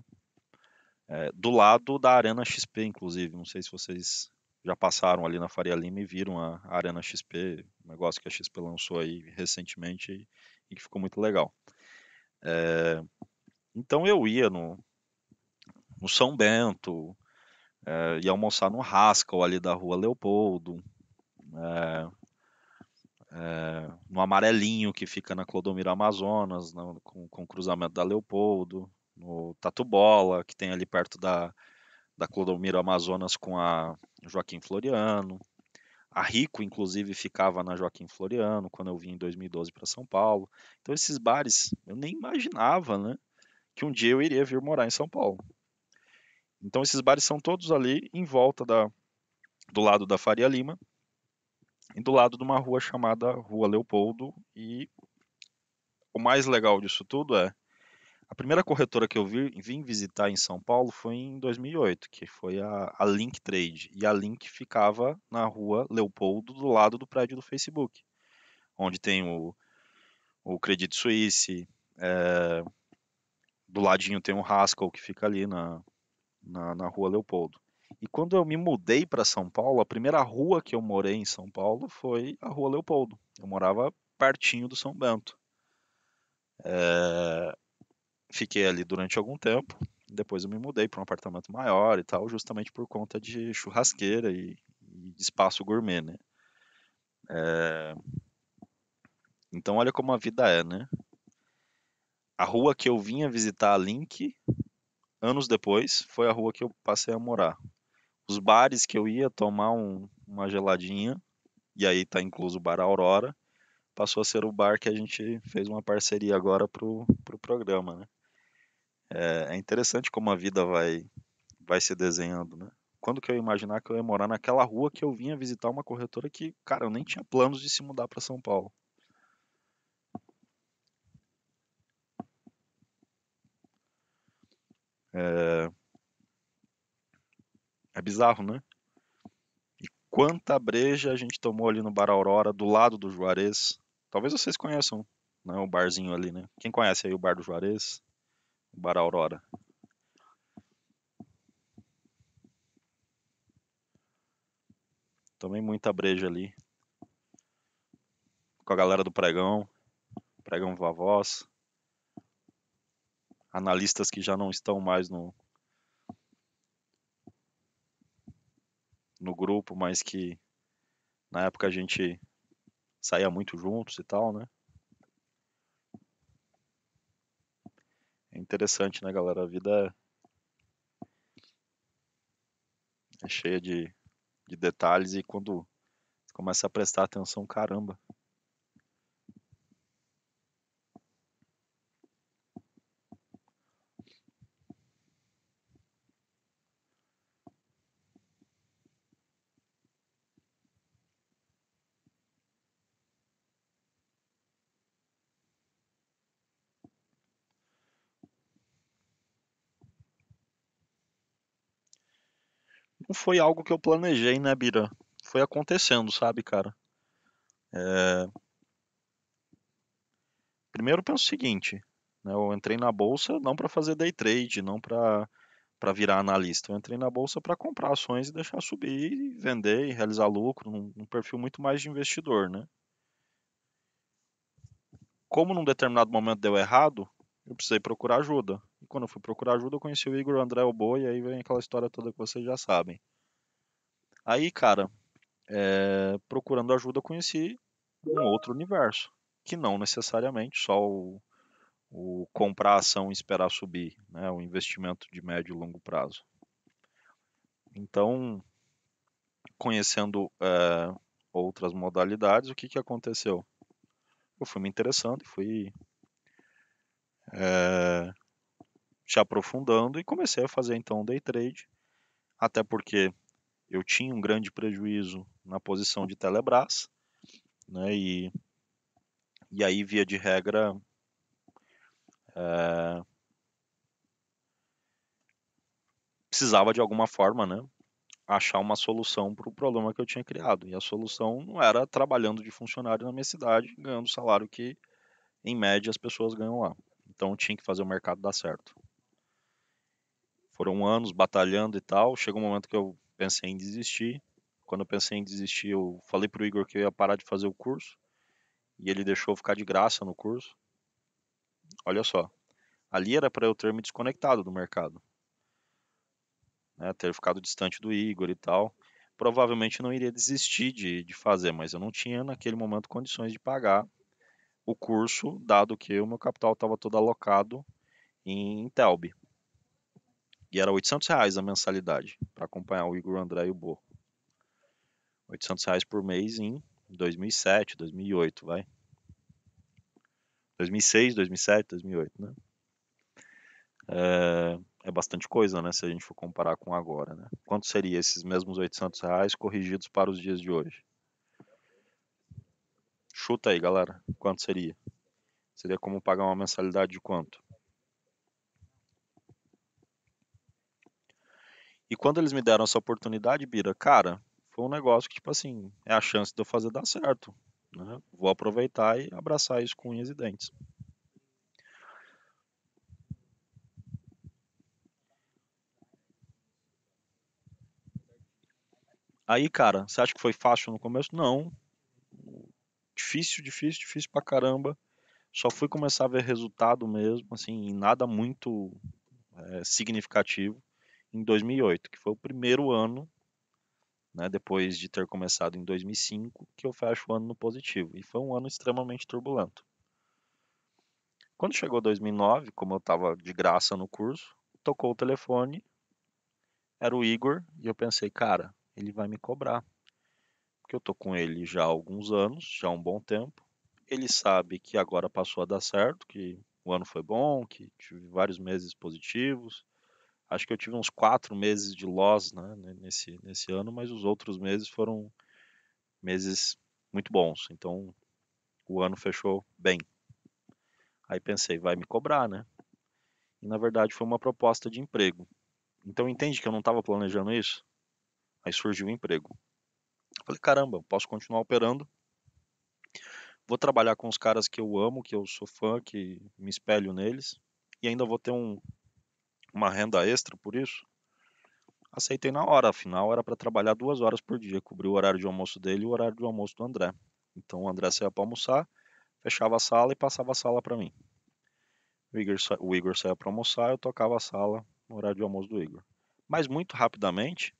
É, do lado da Arena XP, inclusive. Não sei se vocês já passaram ali na Faria Lima e viram a Arena XP, um negócio que a XP lançou aí recentemente e, que ficou muito legal. É, então eu ia no, no São Bento, é, ia almoçar no Haskell ali da Rua Leopoldo, é, é no Amarelinho que fica na Clodomiro Amazonas, no, com, com o cruzamento da Leopoldo, no Tatu Bola, que tem ali perto da, da Clodomiro Amazonas com a Joaquim Floriano. A Rico, inclusive, ficava na Joaquim Floriano quando eu vim em 2012 para São Paulo. Então, esses bares, eu nem imaginava né, que um dia eu iria vir morar em São Paulo. Então, esses bares são todos ali em volta da, do lado da Faria Lima e do lado de uma rua chamada Rua Leopoldo. E o mais legal disso tudo é a primeira corretora que eu vi, vim visitar em São Paulo foi em 2008, que foi a, a Link Trade. E a Link ficava na rua Leopoldo, do lado do prédio do Facebook, onde tem o, o Credit Suisse, é, do ladinho tem um Haskell que fica ali na, na, na rua Leopoldo. E quando eu me mudei para São Paulo, a primeira rua que eu morei em São Paulo foi a Rua Leopoldo. Eu morava pertinho do São Bento. É fiquei ali durante algum tempo. Depois eu me mudei para um apartamento maior e tal, justamente por conta de churrasqueira e, e espaço gourmet, né? É... Então olha como a vida é, né? A rua que eu vinha visitar a Link, anos depois, foi a rua que eu passei a morar. Os bares que eu ia tomar um, uma geladinha, e aí tá incluso o Bar Aurora, passou a ser o bar que a gente fez uma parceria agora pro, pro programa, né? é, é interessante como a vida vai, vai se desenhando, né? Quando que eu ia imaginar que eu ia morar naquela rua que eu vinha visitar uma corretora que, cara, eu nem tinha planos de se mudar para São Paulo. É... é bizarro, né? E quanta breja a gente tomou ali no Bar Aurora, do lado do Juarez. Talvez vocês conheçam, né? O barzinho ali, né? Quem conhece aí o Bar do Juarez? Bar Aurora. Tomei muita breja ali. Com a galera do pregão, pregão Viva analistas que já não estão mais no no grupo, mas que na época a gente saía muito juntos e tal, né? interessante, né, galera? A vida é, é cheia de, de detalhes e quando começa a prestar atenção, caramba, foi algo que eu planejei, né, Bira? Foi acontecendo, sabe, cara? É... Primeiro eu penso o seguinte, né, eu entrei na bolsa não para fazer day trade, não para para virar analista. Eu entrei na bolsa para comprar ações e deixar subir, vender e realizar lucro, num, num perfil muito mais de investidor, né? Como num determinado momento deu errado, eu precisei procurar ajuda. E quando eu fui procurar ajuda, eu conheci o Igor o André Oboe, e aí vem aquela história toda que vocês já sabem. Aí, cara, é, procurando ajuda, eu conheci um outro universo, que não necessariamente só o, o comprar ação e esperar subir, né, o investimento de médio e longo prazo. Então, conhecendo é, outras modalidades, o que, que aconteceu? Eu fui me interessando e fui é, se aprofundando e comecei a fazer então day trade, até porque eu tinha um grande prejuízo na posição de Telebrás, né, e, e aí via de regra é, precisava de alguma forma, né, achar uma solução para o problema que eu tinha criado. E a solução não era trabalhando de funcionário na minha cidade, ganhando o salário que, em média, as pessoas ganham lá. Então tinha que fazer o mercado dar certo. Foram anos batalhando e tal. Chegou um momento que eu pensei em desistir. Quando eu pensei em desistir, eu falei pro Igor que eu ia parar de fazer o curso. E ele deixou ficar de graça no curso. Olha só. Ali era para eu ter me desconectado do mercado. Né, ter ficado distante do Igor e tal. Provavelmente não iria desistir de, de fazer, mas eu não tinha naquele momento condições de pagar o curso, dado que o meu capital estava todo alocado em Telb. E era 800 reais a mensalidade para acompanhar o Igor, o André e o Bo. 800 reais por mês em 2007, 2008, vai. 2006, 2007, 2008, né? É, é, bastante coisa, né? Se a gente for comparar com agora, né? Quanto seria esses mesmos 800 reais corrigidos para os dias de hoje? Chuta aí, galera. Quanto seria? Seria como pagar uma mensalidade de quanto? E quando eles me deram essa oportunidade, Bira, cara, foi um negócio que, tipo assim, é a chance de eu fazer dar certo. Né? Vou aproveitar e abraçar isso com unhas e dentes. Aí, cara, você acha que foi fácil no começo? Não, difícil, difícil, difícil pra caramba. Só fui começar a ver resultado mesmo, assim, nada muito é, significativo em 2008, que foi o primeiro ano, né, depois de ter começado em 2005, que eu fecho o ano no positivo. E foi um ano extremamente turbulento. Quando chegou 2009, como eu estava de graça no curso, tocou o telefone, era o Igor, e eu pensei, cara, ele vai me cobrar que eu tô com ele já há alguns anos, já há um bom tempo. Ele sabe que agora passou a dar certo, que o ano foi bom, que tive vários meses positivos. Acho que eu tive uns quatro meses de loss né, nesse, nesse ano, mas os outros meses foram meses muito bons. Então o ano fechou bem. Aí pensei, vai me cobrar, né? E na verdade foi uma proposta de emprego. Então entende que eu não estava planejando isso? Aí surgiu o um emprego. Falei, caramba, posso continuar operando. Vou trabalhar com os caras que eu amo, que eu sou fã, que me espelho neles. E ainda vou ter um, uma renda extra por isso. Aceitei na hora, afinal era para trabalhar duas horas por dia, cobrir o horário de almoço dele e o horário de almoço do André. Então o André saía para almoçar, fechava a sala e passava a sala para mim. O Igor, o Igor saía para almoçar, eu tocava a sala no horário de almoço do Igor. Mas muito rapidamente,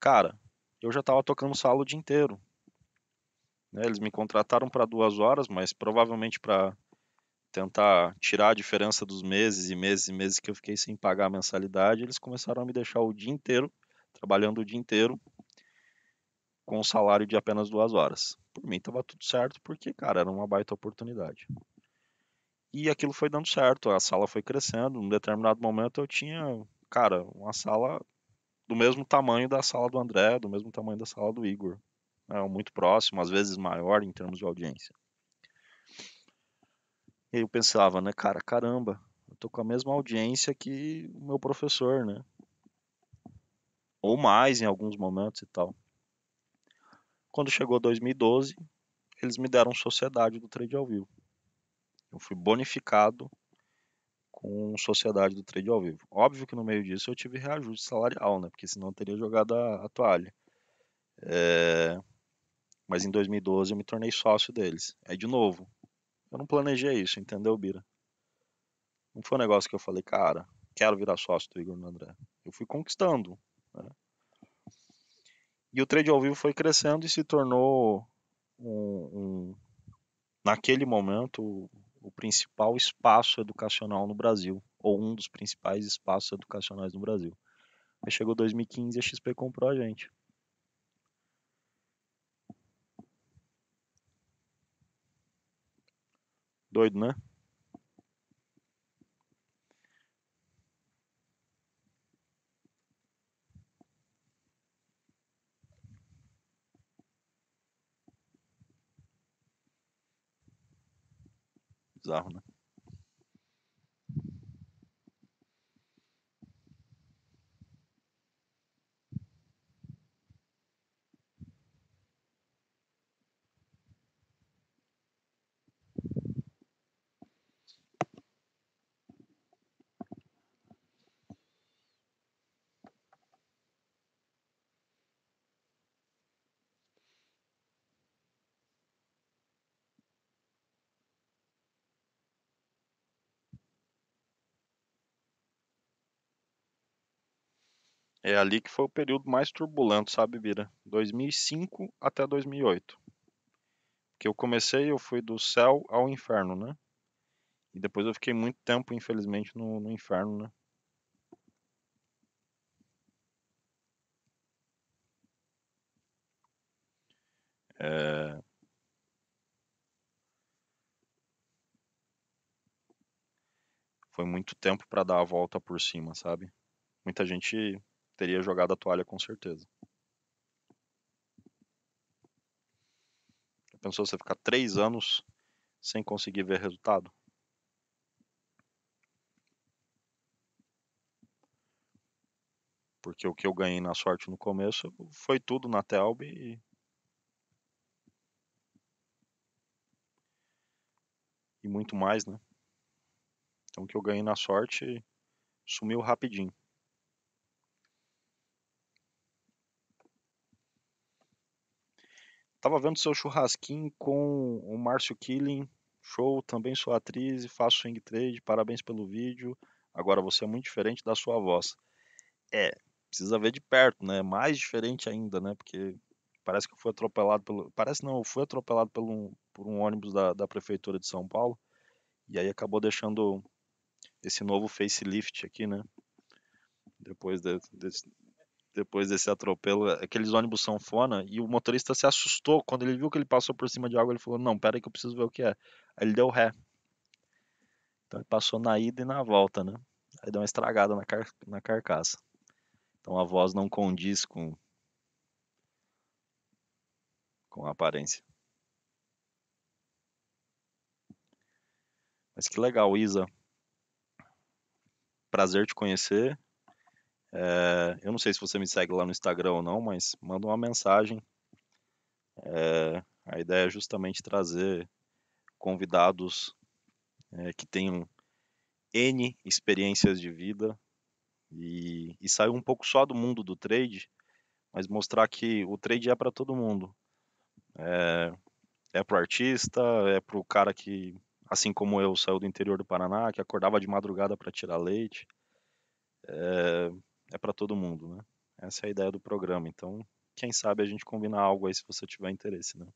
cara, eu já estava tocando sala o dia inteiro. Né? Eles me contrataram para duas horas, mas provavelmente para tentar tirar a diferença dos meses e meses e meses que eu fiquei sem pagar a mensalidade, eles começaram a me deixar o dia inteiro, trabalhando o dia inteiro, com um salário de apenas duas horas. Por mim estava tudo certo, porque, cara, era uma baita oportunidade. E aquilo foi dando certo, a sala foi crescendo. Num determinado momento eu tinha, cara, uma sala do mesmo tamanho da sala do André, do mesmo tamanho da sala do Igor. É muito próximo, às vezes maior em termos de audiência. E eu pensava, né, cara, caramba, eu tô com a mesma audiência que o meu professor, né? Ou mais em alguns momentos e tal. Quando chegou 2012, eles me deram sociedade do trade ao vivo. Eu fui bonificado com sociedade do trade ao vivo. Óbvio que no meio disso eu tive reajuste salarial, né? Porque senão eu teria jogado a, a toalha. É... Mas em 2012 eu me tornei sócio deles. É de novo, eu não planejei isso, entendeu, Bira? Não foi um negócio que eu falei, cara, quero virar sócio do Igor do André. Eu fui conquistando. Né? E o trade ao vivo foi crescendo e se tornou um, um naquele momento o principal espaço educacional no Brasil, ou um dos principais espaços educacionais no Brasil. Aí chegou 2015 e a XP comprou a gente. Doido, né? bizarro, né? É ali que foi o período mais turbulento, sabe, Bira? 2005 até 2008. Que eu comecei, eu fui do céu ao inferno, né? E depois eu fiquei muito tempo, infelizmente, no, no inferno, né? É... Foi muito tempo para dar a volta por cima, sabe? Muita gente teria jogado a toalha com certeza. Pensou você ficar três anos sem conseguir ver resultado? Porque o que eu ganhei na sorte no começo foi tudo na Telb e muito mais, né? Então o que eu ganhei na sorte sumiu rapidinho. Tava vendo seu churrasquinho com o Márcio Killing. Show, também sou atriz e faço swing trade. Parabéns pelo vídeo. Agora você é muito diferente da sua voz. É, precisa ver de perto, né? Mais diferente ainda, né? Porque parece que eu fui atropelado pelo. Parece não, eu fui atropelado pelo, por um ônibus da, da prefeitura de São Paulo. E aí acabou deixando esse novo facelift aqui, né? Depois de, desse, depois desse atropelo, é, aqueles ônibus são fona, e o motorista se assustou quando ele viu que ele passou por cima de água. ele falou, não, pera aí que eu preciso ver o que é. Aí ele deu ré. Então ele passou na ida e na volta, né? Aí deu uma estragada na, car na carcaça. Então a voz não condiz com, com a aparência. Mas que legal, Isa. Prazer te conhecer. É, eu não sei se você me segue lá no Instagram ou não, mas manda uma mensagem. É, a ideia é justamente trazer convidados é, que tenham N experiências de vida e, e sair um pouco só do mundo do trade, mas mostrar que o trade é para todo mundo. É, é para o artista, é para o cara que, assim como eu, saiu do interior do Paraná, que acordava de madrugada para tirar leite. É, é para todo mundo, né? Essa é a ideia do programa. Então, quem sabe a gente combina algo aí se você tiver interesse, né?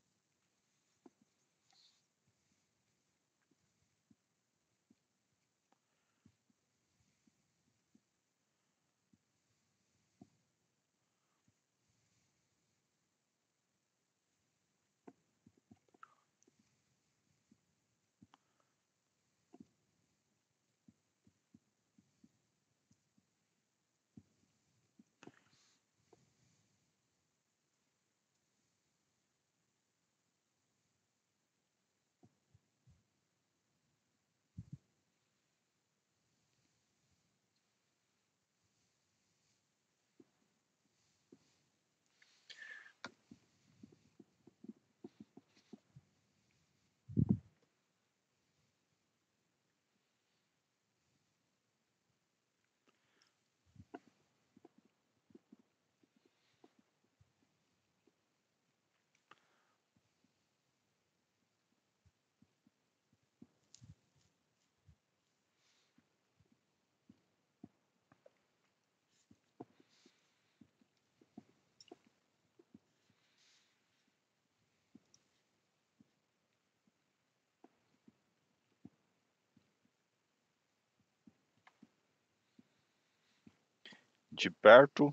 de perto.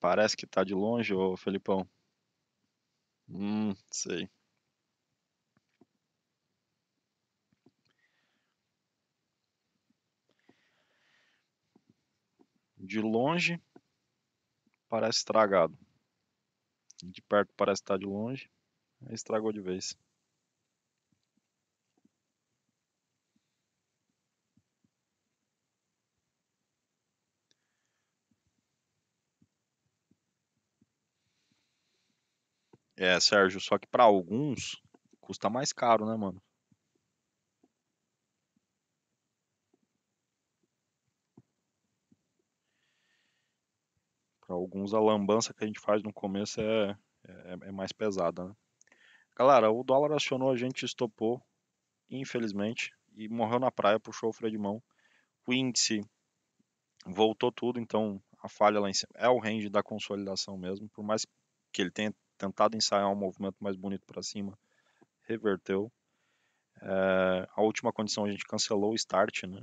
Parece que tá de longe, ô Felipão. Hum, sei. De longe parece estragado. De perto parece estar de longe. Estragou de vez. É, Sérgio, só que para alguns custa mais caro, né, mano? Para alguns a lambança que a gente faz no começo é, é, é mais pesada, né? Galera, o dólar acionou, a gente estopou, infelizmente, e morreu na praia, puxou o freio de mão. O índice voltou tudo, então a falha lá em cima é o range da consolidação mesmo, por mais que ele tenha tentado ensaiar um movimento mais bonito para cima, reverteu. É, a última condição a gente cancelou o start, né?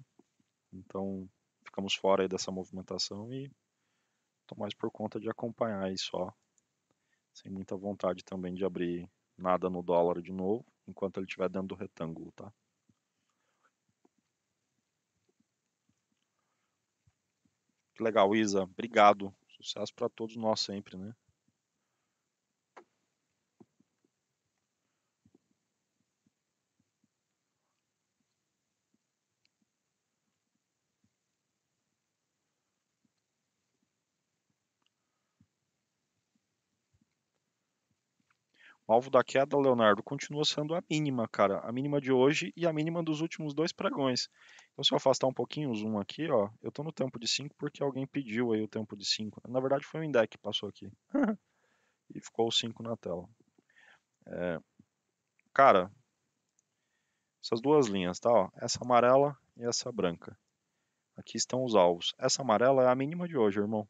Então ficamos fora aí dessa movimentação e estou mais por conta de acompanhar aí só, sem muita vontade também de abrir nada no dólar de novo, enquanto ele estiver dentro do retângulo, tá? Que legal, Isa. Obrigado. Sucesso para todos nós sempre, né? O alvo da queda, Leonardo, continua sendo a mínima, cara. A mínima de hoje e a mínima dos últimos dois pregões. Então, se eu afastar um pouquinho o zoom aqui, ó, eu tô no tempo de 5 porque alguém pediu aí o tempo de 5. Na verdade, foi o Indec que passou aqui. e ficou o 5 na tela. É... Cara, essas duas linhas, tá? Ó, essa amarela e essa branca. Aqui estão os alvos. Essa amarela é a mínima de hoje, irmão.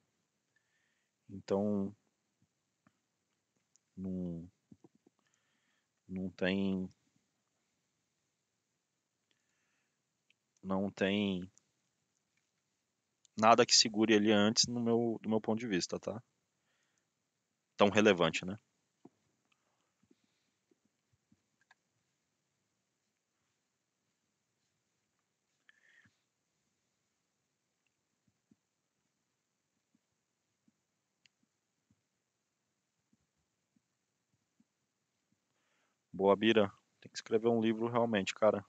Então, não, não tem não tem nada que segure ele antes no meu, do meu ponto de vista, tá? Tão relevante, né? Boa, Bira. Tem que escrever um livro realmente, cara.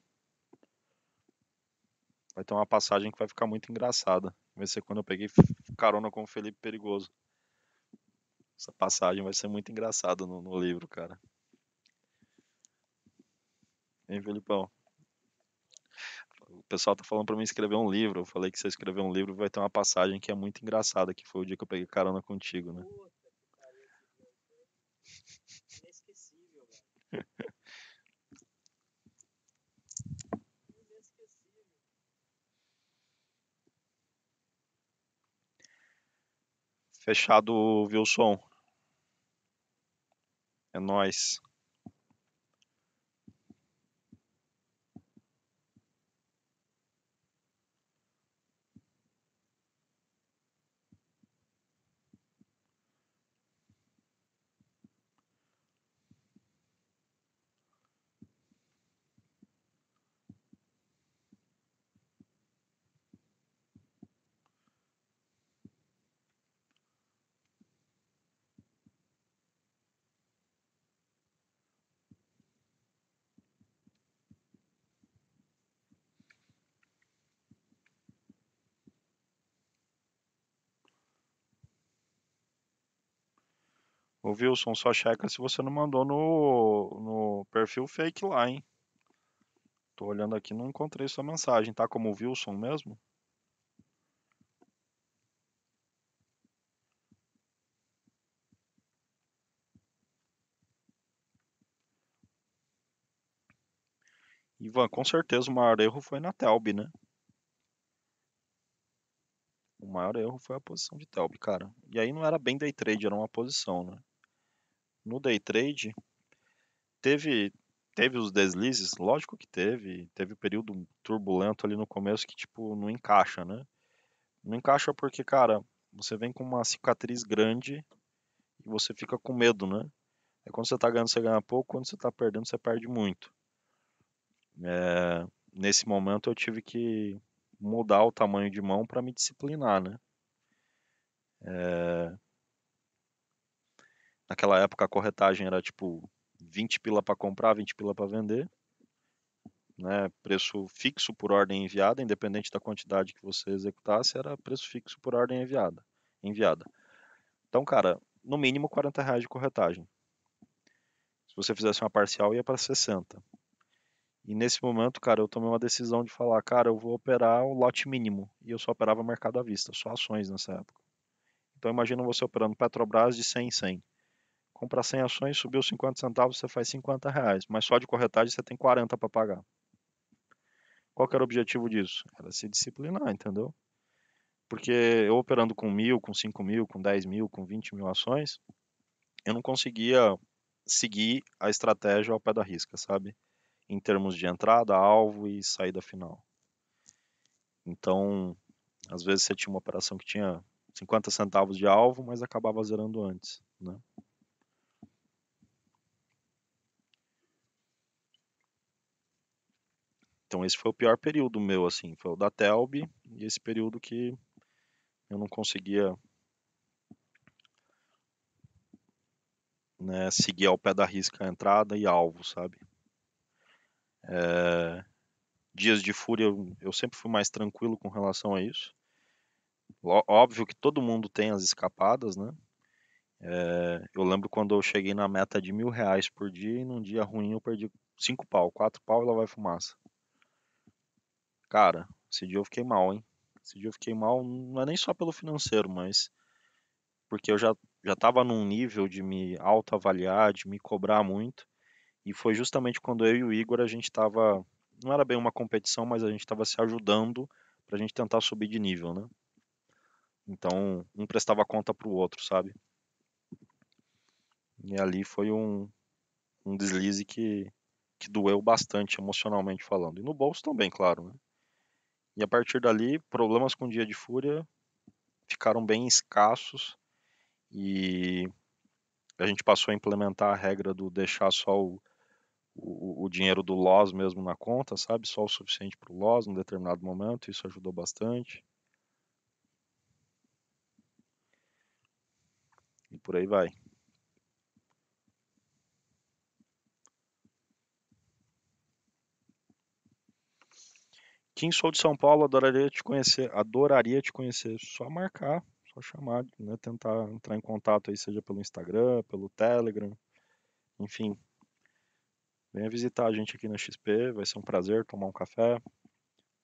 Vai ter uma passagem que vai ficar muito engraçada. Vai ser quando eu peguei carona com o Felipe Perigoso. Essa passagem vai ser muito engraçada no, no livro, cara. Hein, Felipão? O pessoal tá falando para mim escrever um livro. Eu falei que se eu escrever um livro vai ter uma passagem que é muito engraçada, que foi o dia que eu peguei carona contigo, né? Fechado, Wilson. É nóis. O Wilson, só checa se você não mandou no, no perfil fake lá, hein? Tô olhando aqui, não encontrei sua mensagem, tá como o Wilson mesmo? Ivan, com certeza o maior erro foi na Telb, né? O maior erro foi a posição de Telb, cara. E aí não era bem day trade, era uma posição, né? no day trade teve teve os deslizes, lógico que teve, teve o um período turbulento ali no começo que tipo não encaixa, né? Não encaixa porque, cara, você vem com uma cicatriz grande e você fica com medo, né? É quando você tá ganhando, você ganha pouco, quando você tá perdendo, você perde muito. É, nesse momento eu tive que mudar o tamanho de mão para me disciplinar, né? É, Naquela época a corretagem era tipo 20 pila para comprar, 20 pila para vender. Né, preço fixo por ordem enviada, independente da quantidade que você executasse, era preço fixo por ordem enviada. enviada. Então, cara, no mínimo 40 reais de corretagem. Se você fizesse uma parcial, ia para 60. E nesse momento, cara, eu tomei uma decisão de falar, cara, eu vou operar o lote mínimo. E eu só operava mercado à vista, só ações nessa época. Então, imagina você operando Petrobras de 100 em 100 comprar 100 ações, subiu 50 centavos, você faz 50 reais, mas só de corretagem você tem 40 para pagar. Qual que era o objetivo disso? Era se disciplinar, entendeu? Porque eu operando com mil, com cinco mil, com dez mil, com vinte mil ações, eu não conseguia seguir a estratégia ao pé da risca, sabe? Em termos de entrada, alvo e saída final. Então, às vezes você tinha uma operação que tinha 50 centavos de alvo, mas acabava zerando antes, né? Então esse foi o pior período meu, assim, foi o da Telb e esse período que eu não conseguia né, seguir ao pé da risca a entrada e alvo, sabe? É... Dias de fúria, eu sempre fui mais tranquilo com relação a isso. Óbvio que todo mundo tem as escapadas, né? É... eu lembro quando eu cheguei na meta de mil reais por dia e num dia ruim eu perdi cinco pau, quatro pau e lá vai fumaça. Cara, esse dia eu fiquei mal, hein? Esse dia eu fiquei mal, não é nem só pelo financeiro, mas porque eu já já estava num nível de me autoavaliar, de me cobrar muito, e foi justamente quando eu e o Igor a gente estava, não era bem uma competição, mas a gente estava se ajudando para a gente tentar subir de nível, né? Então, um prestava conta para o outro, sabe? E ali foi um, um deslize que, que doeu bastante emocionalmente falando. E no bolso também, claro, né? E a partir dali, problemas com Dia de Fúria ficaram bem escassos e a gente passou a implementar a regra do deixar só o, o, o dinheiro do loss mesmo na conta, sabe? Só o suficiente para o loss num determinado momento, isso ajudou bastante. E por aí vai. Marquinhos, sou de São Paulo, adoraria te conhecer. Adoraria te conhecer. Só marcar, só chamar, né? Tentar entrar em contato aí, seja pelo Instagram, pelo Telegram, enfim. Venha visitar a gente aqui na XP, vai ser um prazer tomar um café.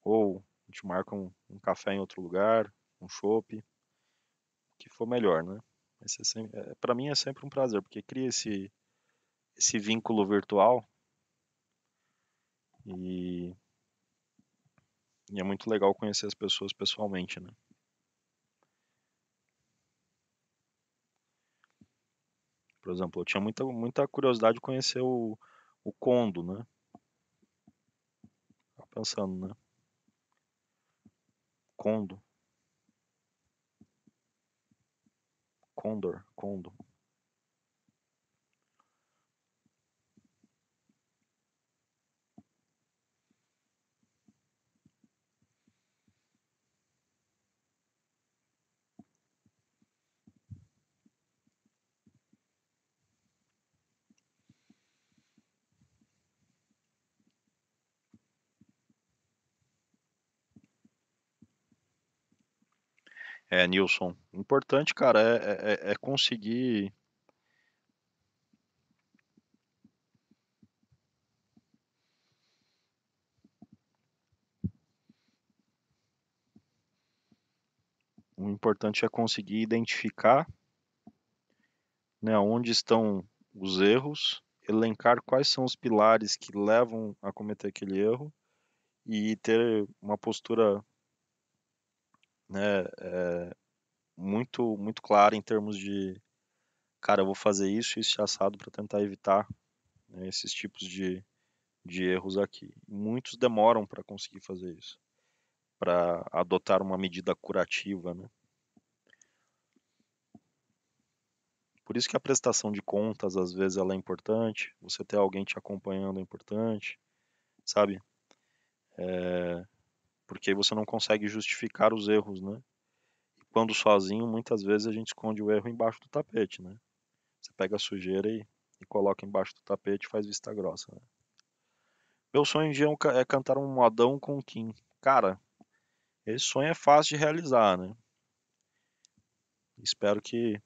Ou a gente marca um, um café em outro lugar, um chopp, que for melhor, né? É para mim é sempre um prazer, porque cria esse, esse vínculo virtual e e é muito legal conhecer as pessoas pessoalmente, né? Por exemplo, eu tinha muita, muita curiosidade de conhecer o, o Kondo, né? Tava pensando, né? Kondo. Condor, Kondo. É, Nilson. Importante, cara, é, é, é, é conseguir. O importante é conseguir identificar né, onde estão os erros, elencar quais são os pilares que levam a cometer aquele erro e ter uma postura né, é, muito, muito clara em termos de, cara, eu vou fazer isso e isso assado para tentar evitar né, esses tipos de, de erros aqui. Muitos demoram para conseguir fazer isso, para adotar uma medida curativa, né? Por isso que a prestação de contas, às vezes, ela é importante. Você ter alguém te acompanhando é importante, sabe? É, porque você não consegue justificar os erros, né? E quando sozinho, muitas vezes a gente esconde o erro embaixo do tapete, né? Você pega a sujeira e, e coloca embaixo do tapete e faz vista grossa. Né? Meu sonho em dia é, é cantar um modão com o Kim. Cara, esse sonho é fácil de realizar, né? Espero que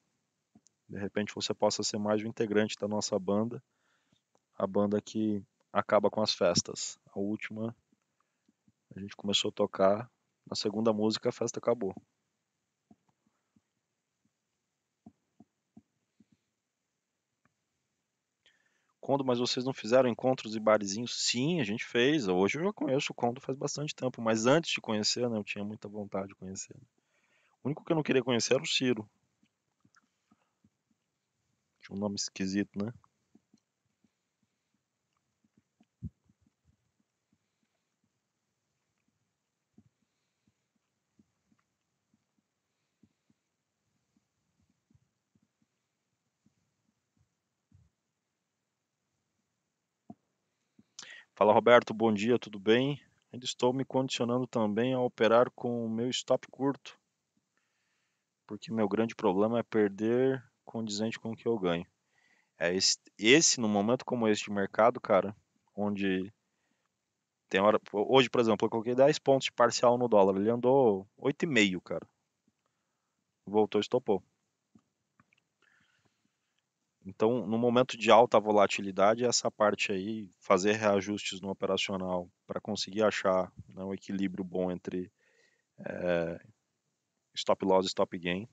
de repente você possa ser mais um integrante da nossa banda, a banda que acaba com as festas. A última a gente começou a tocar, na segunda música a festa acabou. Condo, mas vocês não fizeram encontros e barzinhos? Sim, a gente fez. Hoje eu já conheço o Condo faz bastante tempo, mas antes de conhecer, né, eu tinha muita vontade de conhecer. O único que eu não queria conhecer era o Ciro. Tinha um nome esquisito, né? Fala Roberto, bom dia, tudo bem? Ainda estou me condicionando também a operar com o meu stop curto, porque meu grande problema é perder condizente com o que eu ganho. É esse, esse no momento como esse de mercado, cara, onde tem hora, hoje, por exemplo, eu coloquei 10 pontos de parcial no dólar, ele andou 8,5, cara. Voltou, estopou. Então, no momento de alta volatilidade, essa parte aí, fazer reajustes no operacional para conseguir achar né, um equilíbrio bom entre é, stop loss e stop gain,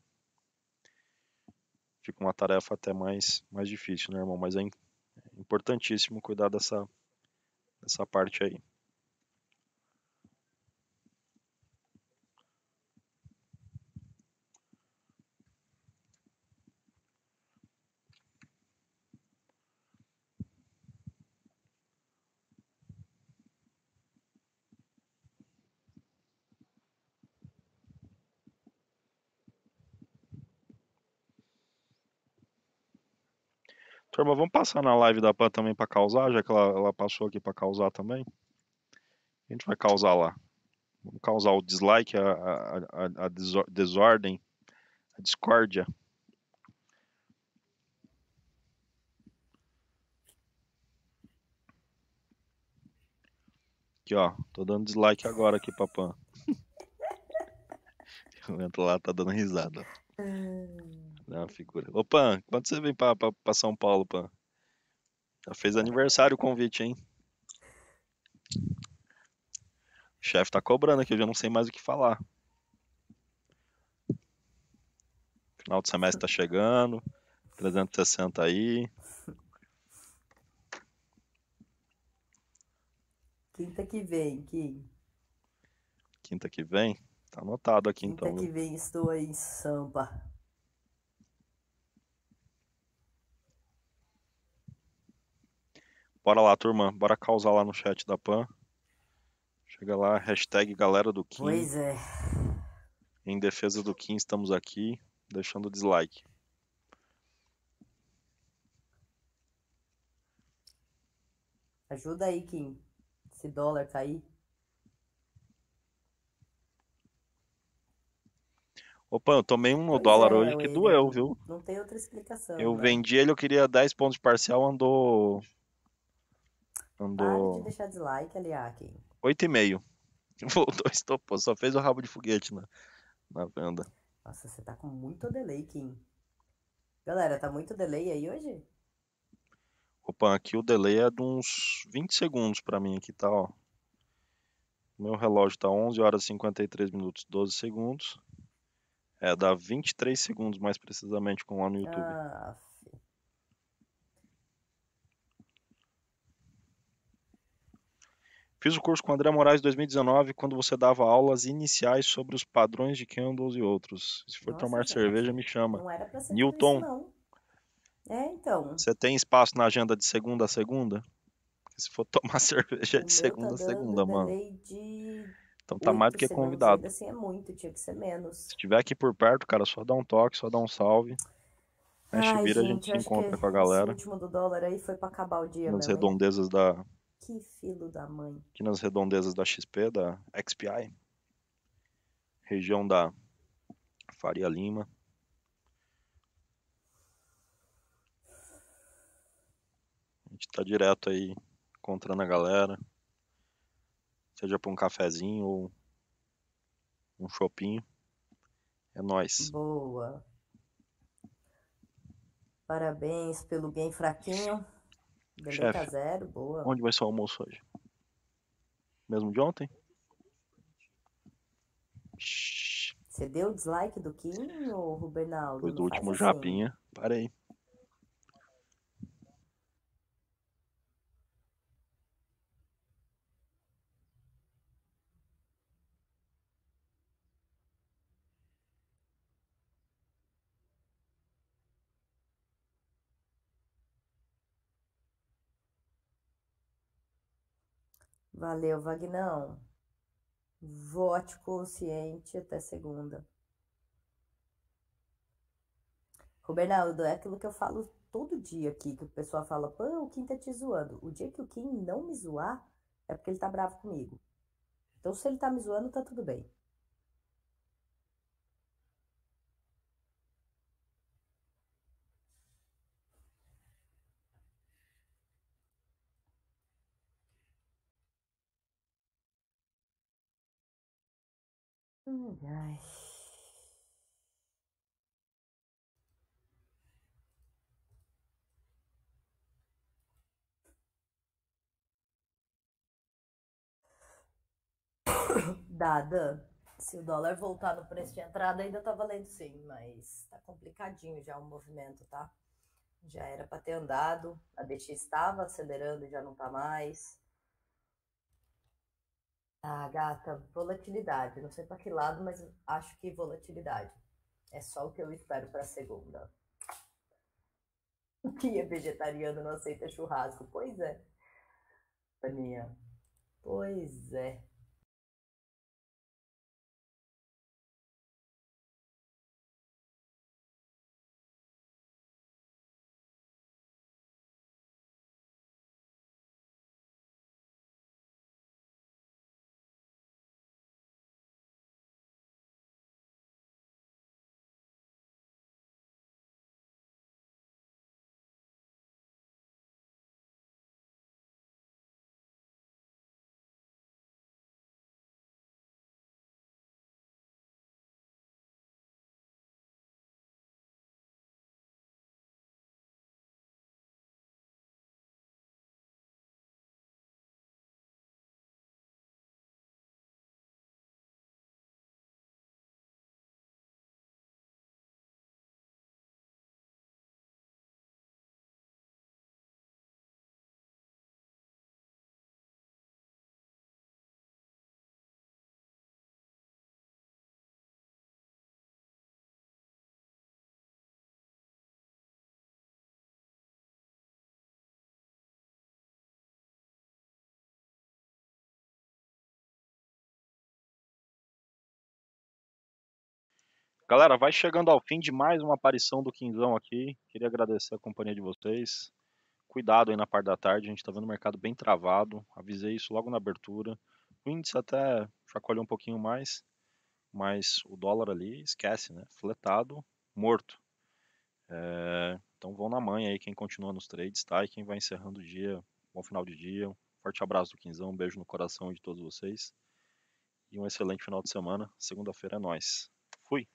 fica uma tarefa até mais, mais difícil, né, irmão? Mas é, é importantíssimo cuidar dessa, dessa parte aí. Turma, vamos passar na live da Pan também para causar, já que ela, ela passou aqui para causar também. A gente vai causar lá. Vamos causar o dislike, a, a, a, a desordem, a discórdia. Aqui, ó. Tô dando dislike agora aqui, papã. Eu entro lá, tá dando risada. Hum. É figura. Ô, Pan, quando você vem pra, pra, pra São Paulo, Pan? Já fez aniversário o convite, hein? O chefe tá cobrando aqui, eu já não sei mais o que falar. Final de semestre tá chegando. 360 aí. Quinta que vem, Kim. Quinta que vem? Tá anotado aqui Quinta então. Quinta que viu? vem estou em Sampa. Bora lá, turma. Bora causar lá no chat da PAN. Chega lá, hashtag galera do Kim. Pois é. Em defesa do Kim, estamos aqui, deixando o dislike. Ajuda aí, Kim. Esse dólar cair. Tá Opa, eu tomei um pois dólar é, hoje que doeu, viu? Não tem outra explicação. Eu né? vendi ele, eu queria 10 pontos de parcial, andou Andou. Pare de deixar dislike, e meio. Voltou, estopou. Só fez o rabo de foguete na, na venda. Nossa, você tá com muito delay, Kim. Galera, tá muito delay aí hoje? Opa, aqui o delay é de uns 20 segundos pra mim aqui, tá, ó. Meu relógio tá 11 horas e 53 minutos 12 segundos. É, dá 23 segundos mais precisamente com lá no YouTube. Ah, Fiz o curso com o André Moraes em 2019, quando você dava aulas iniciais sobre os padrões de candles e outros. Se for Nossa, tomar cara. cerveja, me chama. Não era pra ser Newton. Isso, não. É, então. Você tem espaço na agenda de segunda a segunda? Porque se for tomar cerveja é de tá segunda tá a segunda, mano. De... Então tá mais do que convidado. Assim é muito, tinha que ser menos. Se tiver aqui por perto, cara, só dá um toque, só dá um salve. Mexe vira, gente, a gente se encontra com a galera. O último do dólar aí foi pra acabar o dia. Nas né, redondezas da, que filho da mãe. Aqui nas redondezas da XP, da XPI, região da Faria Lima. A gente tá direto aí encontrando a galera, seja para um cafezinho ou um chopinho. É nós. Boa. Parabéns pelo bem fraquinho. Chefe, boa. Onde vai ser o almoço hoje? Mesmo de ontem? Você deu dislike do Kim ou Rubernaldo? Foi do último assim? Japinha. Parei. Valeu, Vagnão. Vote consciente até segunda. Bernardo, é aquilo que eu falo todo dia aqui, que o pessoal fala, pô, o Kim tá te zoando. O dia que o Kim não me zoar, é porque ele tá bravo comigo. Então, se ele tá me zoando, tá tudo bem. Ai. Dada, se o dólar voltar no preço de entrada, ainda tá valendo sim, mas tá complicadinho já o movimento, tá? Já era para ter andado, a BX estava acelerando, já não tá mais. Ah, gata, volatilidade. Não sei para que lado, mas acho que volatilidade. É só o que eu espero para segunda. O que é vegetariano não aceita churrasco? Pois é, Aninha. Pois é. Galera, vai chegando ao fim de mais uma aparição do Quinzão aqui. Queria agradecer a companhia de vocês. Cuidado aí na parte da tarde, a gente está vendo o mercado bem travado. Avisei isso logo na abertura. O índice até chacoalhou um pouquinho mais, mas o dólar ali, esquece, né? Fletado, morto. É... Então vão na manhã aí quem continua nos trades, tá? E quem vai encerrando o dia, bom final de dia. forte abraço do Quinzão, um beijo no coração de todos vocês. E um excelente final de semana. Segunda-feira é nós. Fui!